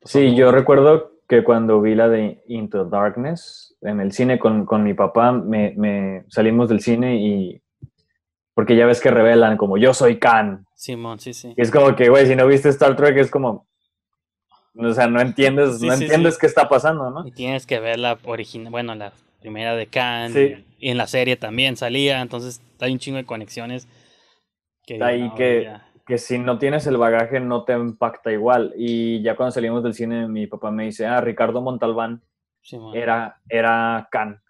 pues sí, yo recuerdo que cuando vi la de Into Darkness en el cine con, mi papá, me, me, salimos del cine y... Porque ya ves que revelan como yo soy Khan. Simón, sí, sí. es como que, güey, si no viste Star Trek es como... O sea, no entiendes, no entiendes qué está pasando, ¿no? Y tienes que ver la original, bueno, la primera de Khan. Y en la serie también salía, entonces hay un chingo de conexiones. Que, ahí que que si no tienes el bagaje no te impacta igual. Y ya cuando salimos del cine, mi papá me dice, ah, Ricardo Montalbán era, era Khan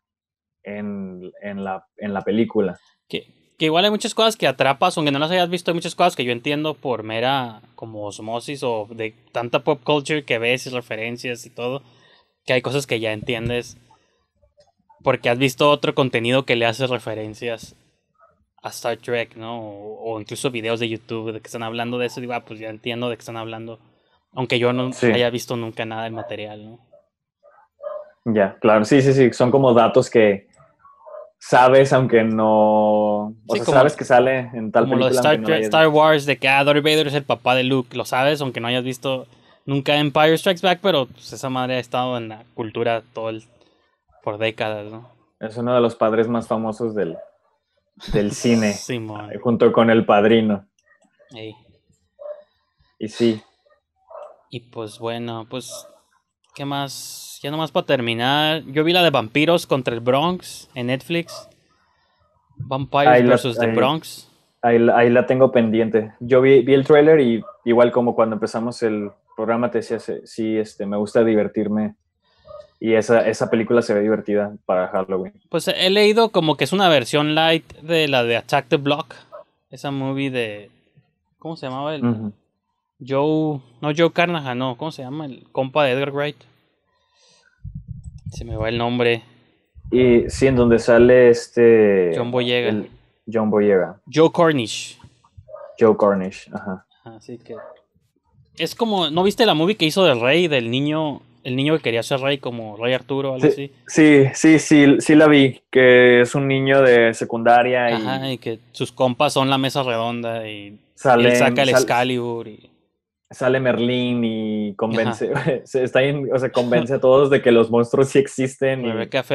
en, la, en la película. Que, igual hay muchas cosas que atrapas, aunque no las hayas visto, hay muchas cosas que yo entiendo por mera como osmosis o de tanta pop culture que ves y referencias y todo, que hay cosas que ya entiendes porque has visto otro contenido que le haces referencias a Star Trek, ¿no? O, incluso videos de YouTube de que están hablando de eso, digo, ah, pues ya entiendo de que están hablando, aunque yo no haya visto nunca nada del material, ¿no? Ya, claro, sí, sí, sí, son como datos que sabes aunque no, o sea, sabes que sale en tal como película. Star, Wars de que ah, Darth Vader es el papá de Luke, lo sabes aunque no hayas visto nunca Empire Strikes Back, pero pues, esa madre ha estado en la cultura todo el, por décadas, ¿no? Es uno de los padres más famosos del, del [LAUGHS] cine junto con el padrino. Y sí. Y pues bueno, pues ¿qué más? Ya nomás para terminar, yo vi la de vampiros contra el Bronx en Netflix. Vampires versus the Bronx. Ahí, la tengo pendiente. Yo vi, el trailer y igual como cuando empezamos el programa te decía sí, este me gusta divertirme y esa, película se ve divertida para Halloween. Pues he leído como que es una versión light de la de Attack the Block. Esa movie de. ¿Cómo se llamaba el? Joe. No, Joe Carnahan, no. ¿Cómo se llama? El compa de Edgar Wright. Se me va el nombre. Y sí, en donde sale este. John Boyega. John Boyega. Joe Cornish. Joe Cornish, ajá. Así que. Es como. ¿No viste la movie que hizo del rey del niño el niño que quería ser rey, como Rey Arturo o algo sí, así. Sí, sí, sí, sí la vi, que es un niño de secundaria. Ajá, y, que sus compas son la mesa redonda y, salen, saca el Excalibur. Y... Sale Merlín y convence, [LAUGHS] se está en, o sea, convence a todos de que los monstruos sí existen.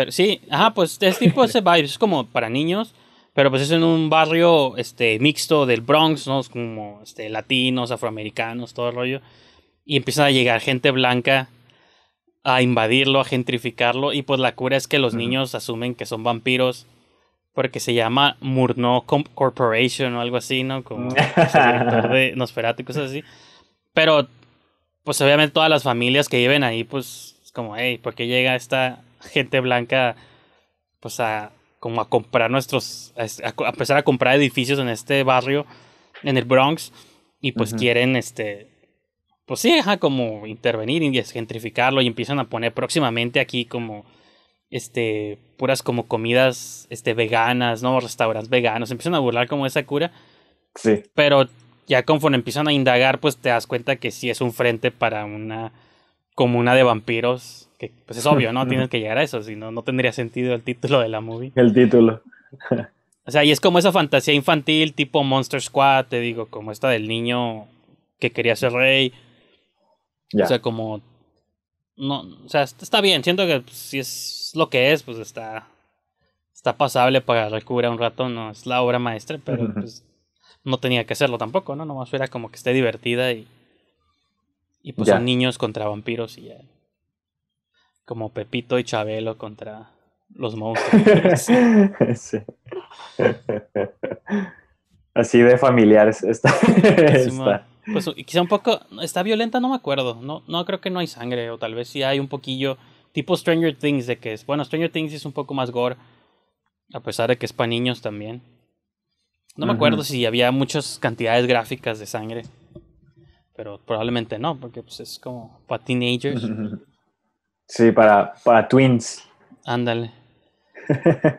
sí, ajá, pues es tipo ese [LAUGHS] vibe, es como para niños, pero pues es en un barrio este, mixto del Bronx, ¿no? Como este, latinos, afroamericanos, todo el rollo. Y empieza a llegar gente blanca a invadirlo, a gentrificarlo. Y pues la cura es que los niños asumen que son vampiros porque se llama Murno Corporation o algo así, ¿no? Como [LAUGHS] pues, director de Nosferatu y cosas así. Pero, pues obviamente todas las familias que viven ahí, pues es como, hey, ¿por qué llega esta gente blanca, pues a como a comprar nuestros, a, empezar a comprar edificios en este barrio, en el Bronx, y pues quieren, este, pues sí, deja como intervenir y gentrificarlo y empiezan a poner próximamente aquí como este puras como comidas este veganas, no restaurantes veganos, empiezan a burlar como esa cura. Sí. Pero ya conforme empiezan a indagar, pues te das cuenta que sí es un frente para una comuna de vampiros, que pues es obvio, ¿no? [LAUGHS] Tienes que llegar a eso, si no no tendría sentido el título de la movie. El título. [LAUGHS] o sea, y es como esa fantasía infantil tipo Monster Squad, te digo, como esta del niño que quería ser rey o sea, como. No, o sea, está bien. Siento que pues, si es lo que es, pues está. Está pasable para recuperar un rato. No es la obra maestra, pero pues no tenía que hacerlo tampoco, ¿no? Nomás era como que esté divertida y. Y pues son niños contra vampiros y ya. Como Pepito y Chabelo contra los monstruos. [LAUGHS] sí. Así de familiares está. está. Pues quizá un poco. Está violenta, no me acuerdo. No, no creo que no hay sangre, o tal vez sí hay un poquillo. Tipo Stranger Things, de que es. Bueno, Stranger Things es un poco más gore. A pesar de que es para niños también. No me acuerdo si había muchas cantidades gráficas de sangre. Pero probablemente no, porque pues es como para teenagers. [LAUGHS] Sí, para, para twins. Ándale. [LAUGHS]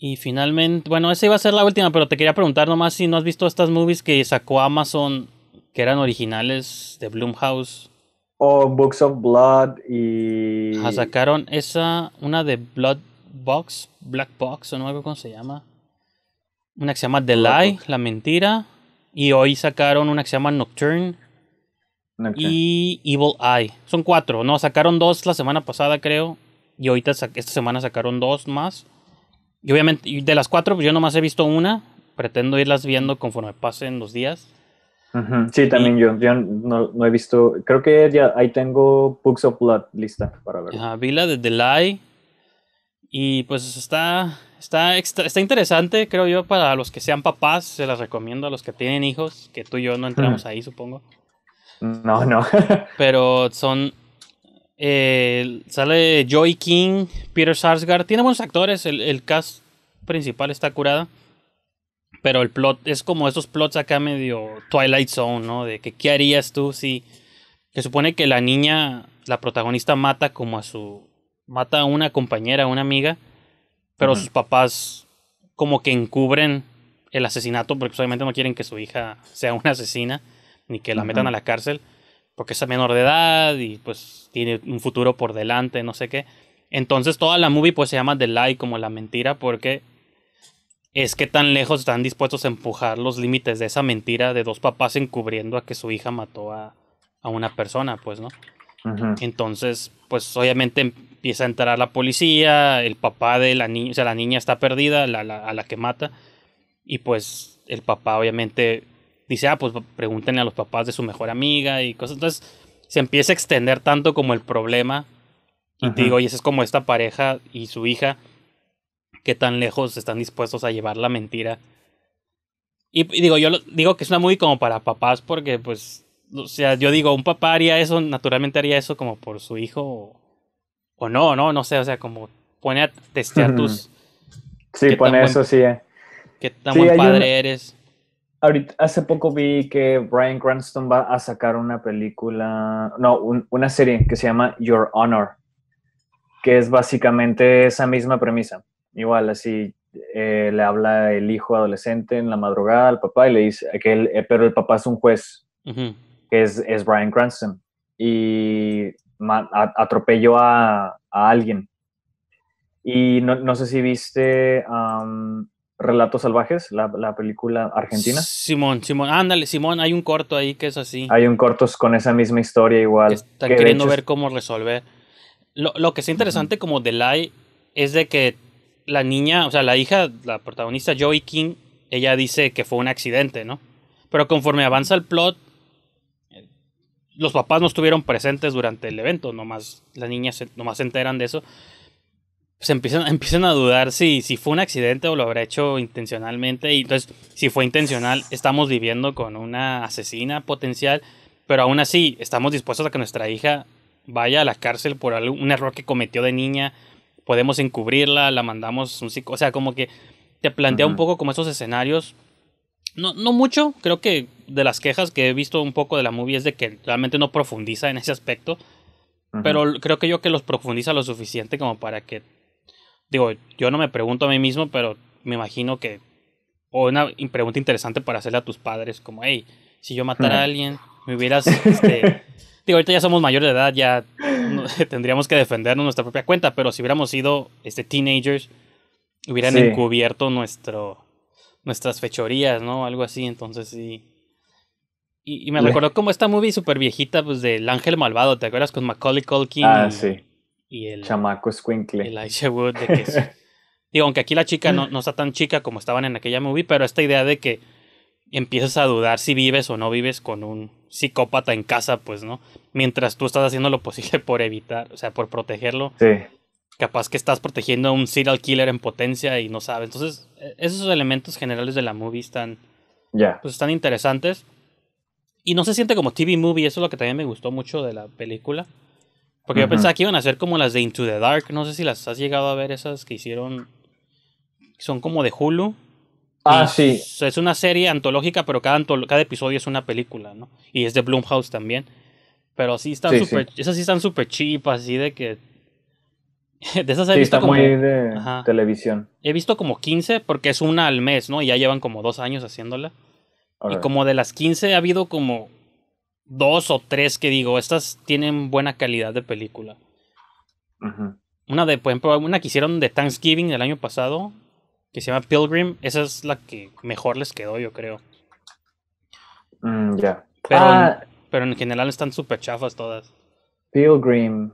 y finalmente, bueno, esa iba a ser la última, pero te quería preguntar nomás si no has visto estas movies que sacó Amazon que eran originales de Bloomhouse. O oh, Books of Blood y. sacaron esa, una de Blood Box, Black Box, o no acuerdo cómo se llama. Una que se llama The Lie, La Mentira. Y hoy sacaron una que se llama Nocturne. Y Evil Eye. Son cuatro. No, sacaron dos la semana pasada, creo. Y ahorita esta semana sacaron dos más. Y obviamente, de las cuatro, pues yo nomás he visto una. Pretendo irlas viendo conforme pasen los días. Sí, también yo, yo no, he visto, creo que ya ahí tengo Books of Blood lista para ver. Ajá, vi de Delay y pues está, está, está interesante, creo yo, para los que sean papás, se las recomiendo a los que tienen hijos, que tú y yo no entramos ahí, supongo. No, no. [LAUGHS] Pero son, eh, sale Joy King, Peter Sarsgaard, tiene buenos actores, el, el cast principal está curada pero el plot es como esos plots acá medio Twilight Zone, ¿no? De que qué harías tú si se supone que la niña, la protagonista mata como a su mata a una compañera, a una amiga, pero sus papás como que encubren el asesinato porque pues, obviamente no quieren que su hija sea una asesina ni que la metan a la cárcel porque es menor de edad y pues tiene un futuro por delante, no sé qué. Entonces toda la movie pues se llama The Lie como la mentira porque es que tan lejos están dispuestos a empujar los límites de esa mentira de dos papás encubriendo a que su hija mató a, una persona, pues, ¿no? Entonces, pues obviamente empieza a entrar la policía, el papá de la niña, o sea, la niña está perdida, la, a la que mata, y pues el papá obviamente dice, ah, pues pregúntenle a los papás de su mejor amiga y cosas. Entonces, se empieza a extender tanto como el problema, y te digo, y esa es como esta pareja y su hija qué tan lejos están dispuestos a llevar la mentira. Y, digo, yo digo que es una movie como para papás porque pues, o sea, yo digo, un papá haría eso, naturalmente haría eso como por su hijo o, no, no, no sé, o sea, como pone a testear tus... Sí, pone eso, sí. Eh. Qué tan buen padre eres. hace poco vi que Brian Cranston va a sacar una película, no, una serie que se llama Your Honor, que es básicamente esa misma premisa igual así eh, le habla el hijo adolescente en la madrugada al papá y le dice que él, eh, pero el papá es un juez, que es, es, Brian Cranston, y atropelló a, a, alguien. Y no, no sé si viste Relatos Salvajes, la, la, película argentina. Simón, Simón, ándale, Simón, hay un corto ahí que es así. Hay un corto con esa misma historia igual. Están queriendo ver cómo resolver. Lo, lo, que es interesante como The Lie es de que la niña, o sea, la hija, la protagonista Joey King, ella dice que fue un accidente, ¿no? Pero conforme avanza el plot, los papás no estuvieron presentes durante el evento, nomás las niñas se, nomás se enteran de eso. Se [LAUGHS] empiezan, a dudar si, si fue un accidente o lo habrá hecho intencionalmente. Y entonces, si fue intencional, estamos viviendo con una asesina potencial, pero aún así estamos dispuestos a que nuestra hija vaya a la cárcel por algún, un error que cometió de niña podemos encubrirla, la mandamos un O sea, como que te plantea un poco como esos escenarios. No, no mucho, creo que de las quejas que he visto un poco de la movie es de que realmente no profundiza en ese aspecto. Pero creo que yo que los profundiza lo suficiente como para que. Digo, yo no me pregunto a mí mismo, pero me imagino que. O una pregunta interesante para hacerle a tus padres, como, hey, si yo matara a alguien, me hubieras. Este [LAUGHS] digo, ahorita ya somos mayor de edad, ya [LAUGHS] tendríamos que defendernos nuestra propia cuenta, pero si hubiéramos sido este, teenagers, hubieran encubierto nuestro, nuestras fechorías, ¿no? Algo así, entonces sí. Y, me recuerdo recordó como esta movie súper viejita, pues del Ángel Malvado, ¿te acuerdas? Con Macaulay Culkin. Ah, y, sí. Y el. Chamaco Squinkle. Aisha Wood. [LAUGHS] digo, aunque aquí la chica no, no está tan chica como estaban en aquella movie, pero esta idea de que empiezas a dudar si vives o no vives con un psicópata en casa, pues, ¿no? Mientras tú estás haciendo lo posible [LAUGHS] por evitar, o sea, por protegerlo. Sí. Capaz que estás protegiendo a un serial killer en potencia y no sabes. Entonces, e-, esos elementos generales de la movie están. Ya. Pues están interesantes. Y no se siente como TV movie, eso es lo que también me gustó mucho de la película. Porque yo pensaba que iban a ser como las de Into the Dark. No sé si las has llegado a ver, esas que hicieron. Son como de Hulu Ah, sí. Es una serie antológica, pero cada, episodio es una película, ¿no? Y es de Blumhouse también. Pero sí están súper. Esas sí están súper cheap, así de que. [LAUGHS] de esas he sí, está Muy de televisión. He visto como 15, porque es una al mes, ¿no? Y ya llevan como dos años haciéndola. Y como de las 15 ha habido como dos o tres que digo, estas tienen buena calidad de película. Una de, por ejemplo, una que hicieron de Thanksgiving el año pasado, que se llama Pilgrim, esa es la que mejor les quedó, yo creo. Mm, ya. Ah. Pero, en general están súper chafas todas. Pilgrim.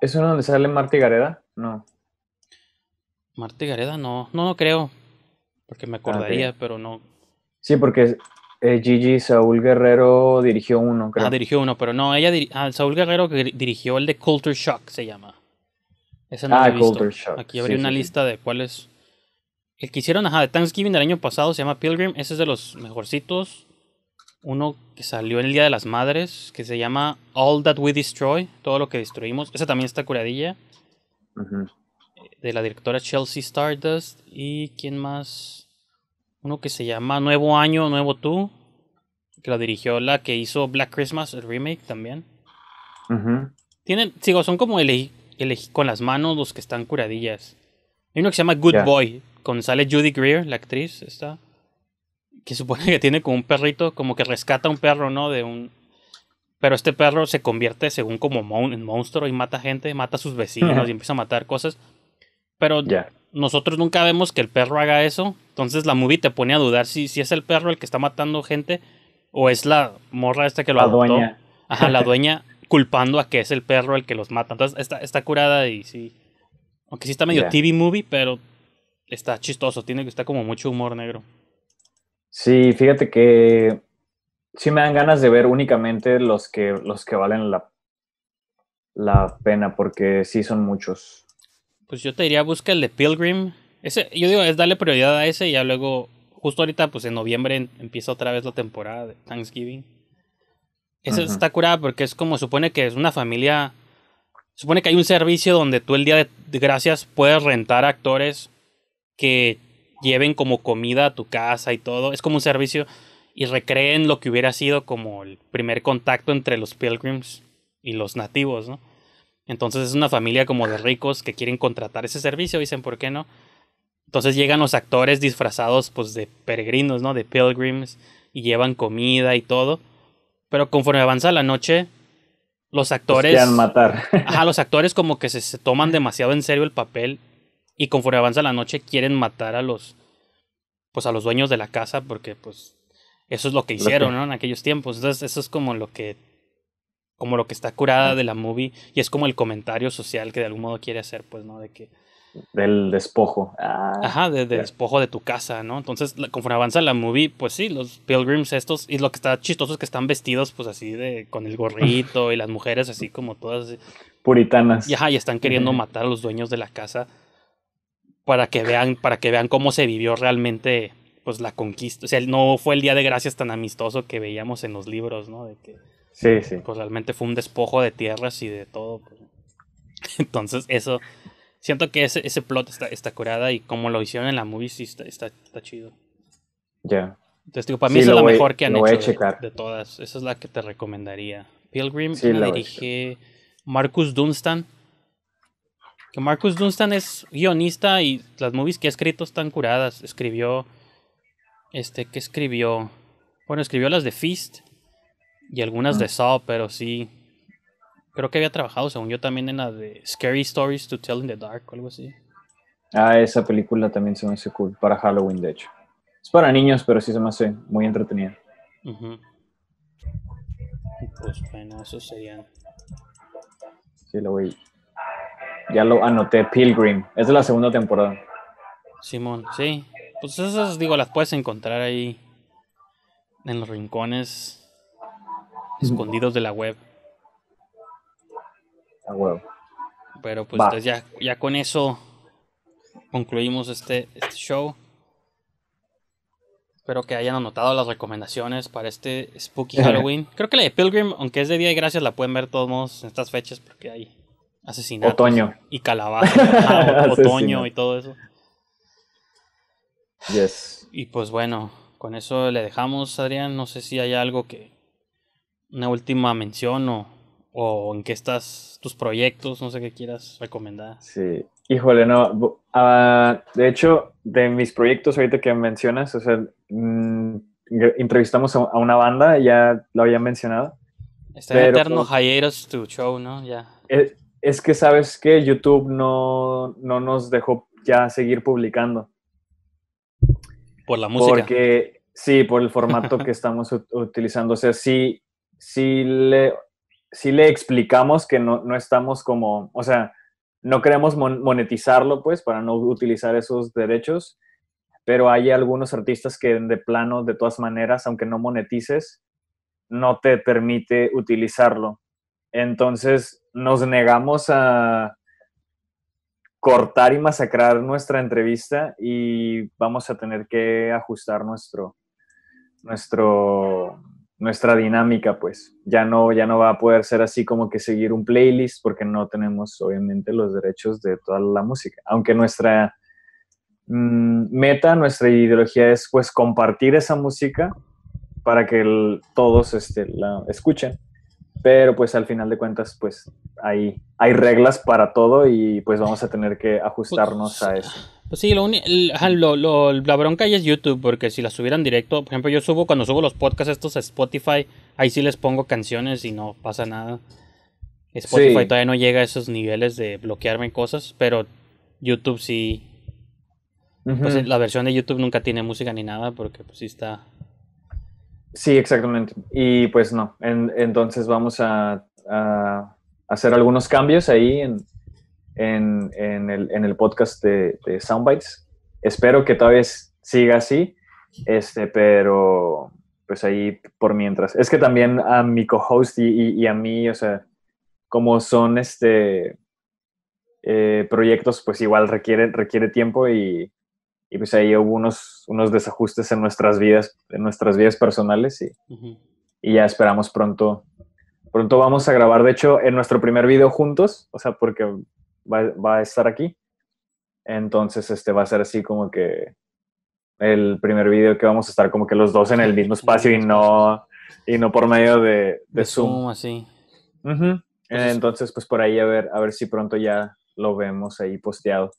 ¿Es uno donde sale Marta Gareda? No. Marta Gareda no. No, no creo. Porque me ah, acordaría, pero no. Sí, porque eh, Gigi Saúl Guerrero dirigió uno, creo. Ah, dirigió uno, pero no, ella ah, Saúl Guerrero dirigió el de Culture Shock se llama. no ah, Culture Shock. Aquí habría una lista de cuáles el que hicieron, ajá, de Thanksgiving del año pasado se llama Pilgrim. Ese es de los mejorcitos. Uno que salió en el Día de las Madres, que se llama All That We Destroy, todo lo que destruimos. Esa también está curadilla. De la directora Chelsea Stardust. ¿Y quién más? Uno que se llama Nuevo Año, Nuevo Tú. Que lo dirigió la que hizo Black Christmas, el remake también. Tienen, sigo, son como con las manos los que están curadillas. Hay uno que se llama Good Boy cuando sale Judy Greer, la actriz, está. Que supone que tiene como un perrito, como que rescata a un perro, ¿no? De un. Pero este perro se convierte según como en monstruo y mata gente, mata a sus vecinos y empieza a matar cosas. Pero nosotros nunca vemos que el perro haga eso. Entonces la movie te pone a dudar si, si es el perro el que está matando gente o es la morra esta que lo la Ajá, la [LAUGHS] dueña culpando a que es el perro el que los mata. Entonces está, está curada y sí. Aunque sí está medio TV movie, pero está chistoso, tiene que estar como mucho humor negro. Sí, fíjate que sí me dan ganas de ver únicamente los que, los que valen la, la pena, porque sí son muchos. Pues yo te diría, busca el de Pilgrim. Ese, yo digo, es darle prioridad a ese y ya luego, justo ahorita, pues en noviembre em, empieza otra vez la temporada de Thanksgiving. Ese está curado porque es como supone que es una familia. Supone que hay un servicio donde tú el día de gracias puedes rentar actores que lleven como comida a tu casa y todo. Es como un servicio y recreen lo que hubiera sido como el primer contacto entre los pilgrims y los nativos, ¿no? Entonces es una familia como de ricos que quieren contratar ese servicio, dicen, ¿por qué no? Entonces llegan los actores disfrazados pues de peregrinos, ¿no? De pilgrims y llevan comida y todo. Pero conforme avanza la noche, los actores... Los matar. Ajá, los actores como que se toman demasiado en serio el papel y conforme avanza la noche quieren matar a los pues a los dueños de la casa porque pues eso es lo que hicieron, ¿no? En aquellos tiempos. Entonces, eso es como lo que como lo que está curada de la movie y es como el comentario social que de algún modo quiere hacer, pues, ¿no? De que del despojo. Ah, ajá, del despojo de tu casa, ¿no? Entonces, conforme avanza la movie, pues sí, los pilgrims estos, y lo que está chistoso es que están vestidos, pues así, de con el gorrito y las mujeres así como todas. Puritanas. ajá, y están queriendo matar a los dueños de la casa para que vean, para que vean cómo se vivió realmente pues la conquista. O sea, no fue el día de gracias tan amistoso que veíamos en los libros, ¿no? De que, sí, sí. Pues realmente fue un despojo de tierras y de todo. Pues. [LAUGHS] Entonces, eso. Siento que ese, ese plot está, curada y como lo hicieron en la movie, sí está, está, chido. Ya. Entonces, digo, para mí es la mejor que han hecho de, todas. Esa es la que te recomendaría. Pilgrim la dirige Marcus Dunstan que Marcus Dunstan es guionista y las movies que ha escrito están curadas. Escribió. Este, ¿qué escribió? Bueno, escribió las de Feast y algunas de Saw, pero sí. Creo que había trabajado, según yo, también en la de Scary Stories to Tell in the Dark o algo así. Ah, esa película también se me hace cool para Halloween, de hecho. Es para niños, pero sí se me hace muy entretenida. Pues bueno, eso serían. Sí, lo voy, ya lo anoté, Pilgrim. Es de la segunda temporada. Simón, sí. Pues esas, digo, las puedes encontrar ahí en los rincones escondidos de la web. La web. Pero pues ya, ya con eso concluimos este, este, show. Espero que hayan anotado las recomendaciones para este Spooky [LAUGHS] Halloween. Creo que la de Pilgrim, aunque es de día y gracias, la pueden ver todos modos en estas fechas porque hay asesinato. Otoño. Y calabaza. [LAUGHS] otoño y todo eso. Yes. Y pues bueno, con eso le dejamos, Adrián. No sé si hay algo que. Una última mención o, en qué estás, tus proyectos, no sé qué quieras recomendar. Sí, híjole, no. Ah, de hecho, de mis proyectos ahorita que mencionas, o sea, mm, entrevistamos a, una banda, ya lo había mencionado. Está eterno Jairos, pues hiatus show, ¿no? Ya. Eh, es que sabes que YouTube no, nos dejó ya seguir publicando. Por la música. Porque sí, por el formato que [LAUGHS] estamos utilizando. O sea, sí, le, le explicamos que no, no estamos como, o sea, no queremos monetizarlo, pues, para no utilizar esos derechos. Pero hay algunos artistas que de plano, de todas maneras, aunque no monetices, no te permite utilizarlo entonces nos negamos a cortar y masacrar nuestra entrevista y vamos a tener que ajustar nuestro, nuestro, nuestra dinámica, pues. Ya no, ya no va a poder ser así como que seguir un playlist porque no tenemos, obviamente, los derechos de toda la música. Aunque nuestra mm, meta, nuestra ideología es, pues, compartir esa música para que todos este, la escuchen pero pues al final de cuentas pues hay, hay reglas para todo y pues vamos a tener que ajustarnos a eso. Pues sí, lo, la bronca ahí es YouTube, porque si las subieran directo, por ejemplo yo subo cuando subo los podcasts estos a Spotify, ahí sí les pongo canciones y no pasa nada. Spotify todavía no llega a esos niveles de bloquearme cosas, pero YouTube sí. Pues la versión de YouTube nunca tiene música ni nada, porque pues sí está Sí, exactamente. Y pues no, entonces vamos a, hacer algunos cambios ahí en, el, podcast de, de, Soundbites. Espero que todavía siga así, este, pero pues ahí por mientras. Es que también a mi co-host y, a mí, o sea, como son este eh, proyectos, pues igual requiere, requiere tiempo y y pues ahí hubo unos, unos desajustes en nuestras vidas, en nuestras vidas personales y, ya esperamos pronto. Pronto vamos a grabar, de hecho, en nuestro primer video juntos, o sea, porque va, a estar aquí. Entonces, este va a ser así como que el primer video que vamos a estar como que los dos en el mismo espacio y no, y no por medio de, Zoom. así. Entonces, pues por ahí a ver, a ver si pronto ya lo vemos ahí posteado.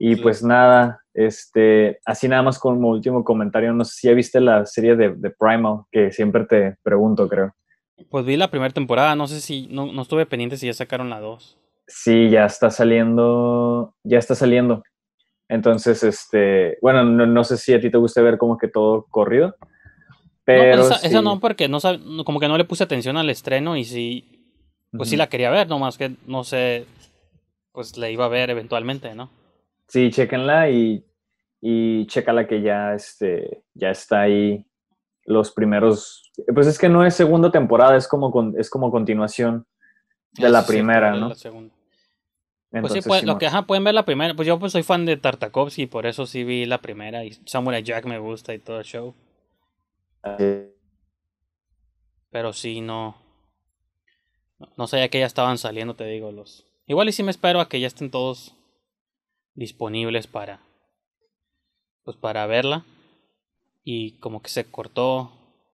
Y pues nada, este, así nada más como último comentario, no sé si ya viste la serie de, de Primal, que siempre te pregunto, creo. Pues vi la primera temporada, no sé si, no, no estuve pendiente si ya sacaron la 2. Sí, ya está saliendo, ya está saliendo. Entonces, este, bueno, no, sé si a ti te gusta ver como que todo corrido. Pues pero esa, no, porque no como que no le puse atención al estreno y sí, pues sí la quería ver, nomás que no sé, pues le iba a ver eventualmente, ¿no? Sí, chequenla y, y la que ya, este, ya está ahí los primeros. Pues es que no es segunda temporada, es como, es como continuación de la primera, ¿no? La segunda. pues sí, pues, lo que ajá, pueden ver la primera. Pues yo pues soy fan de Tartakovsky, por eso sí vi la primera. Y Samurai Jack me gusta y todo el show. Pero sí, no. No sabía que ya estaban saliendo, te digo. los Igual y sí me espero a que ya estén todos disponibles para, pues para verla. Y como que se cortó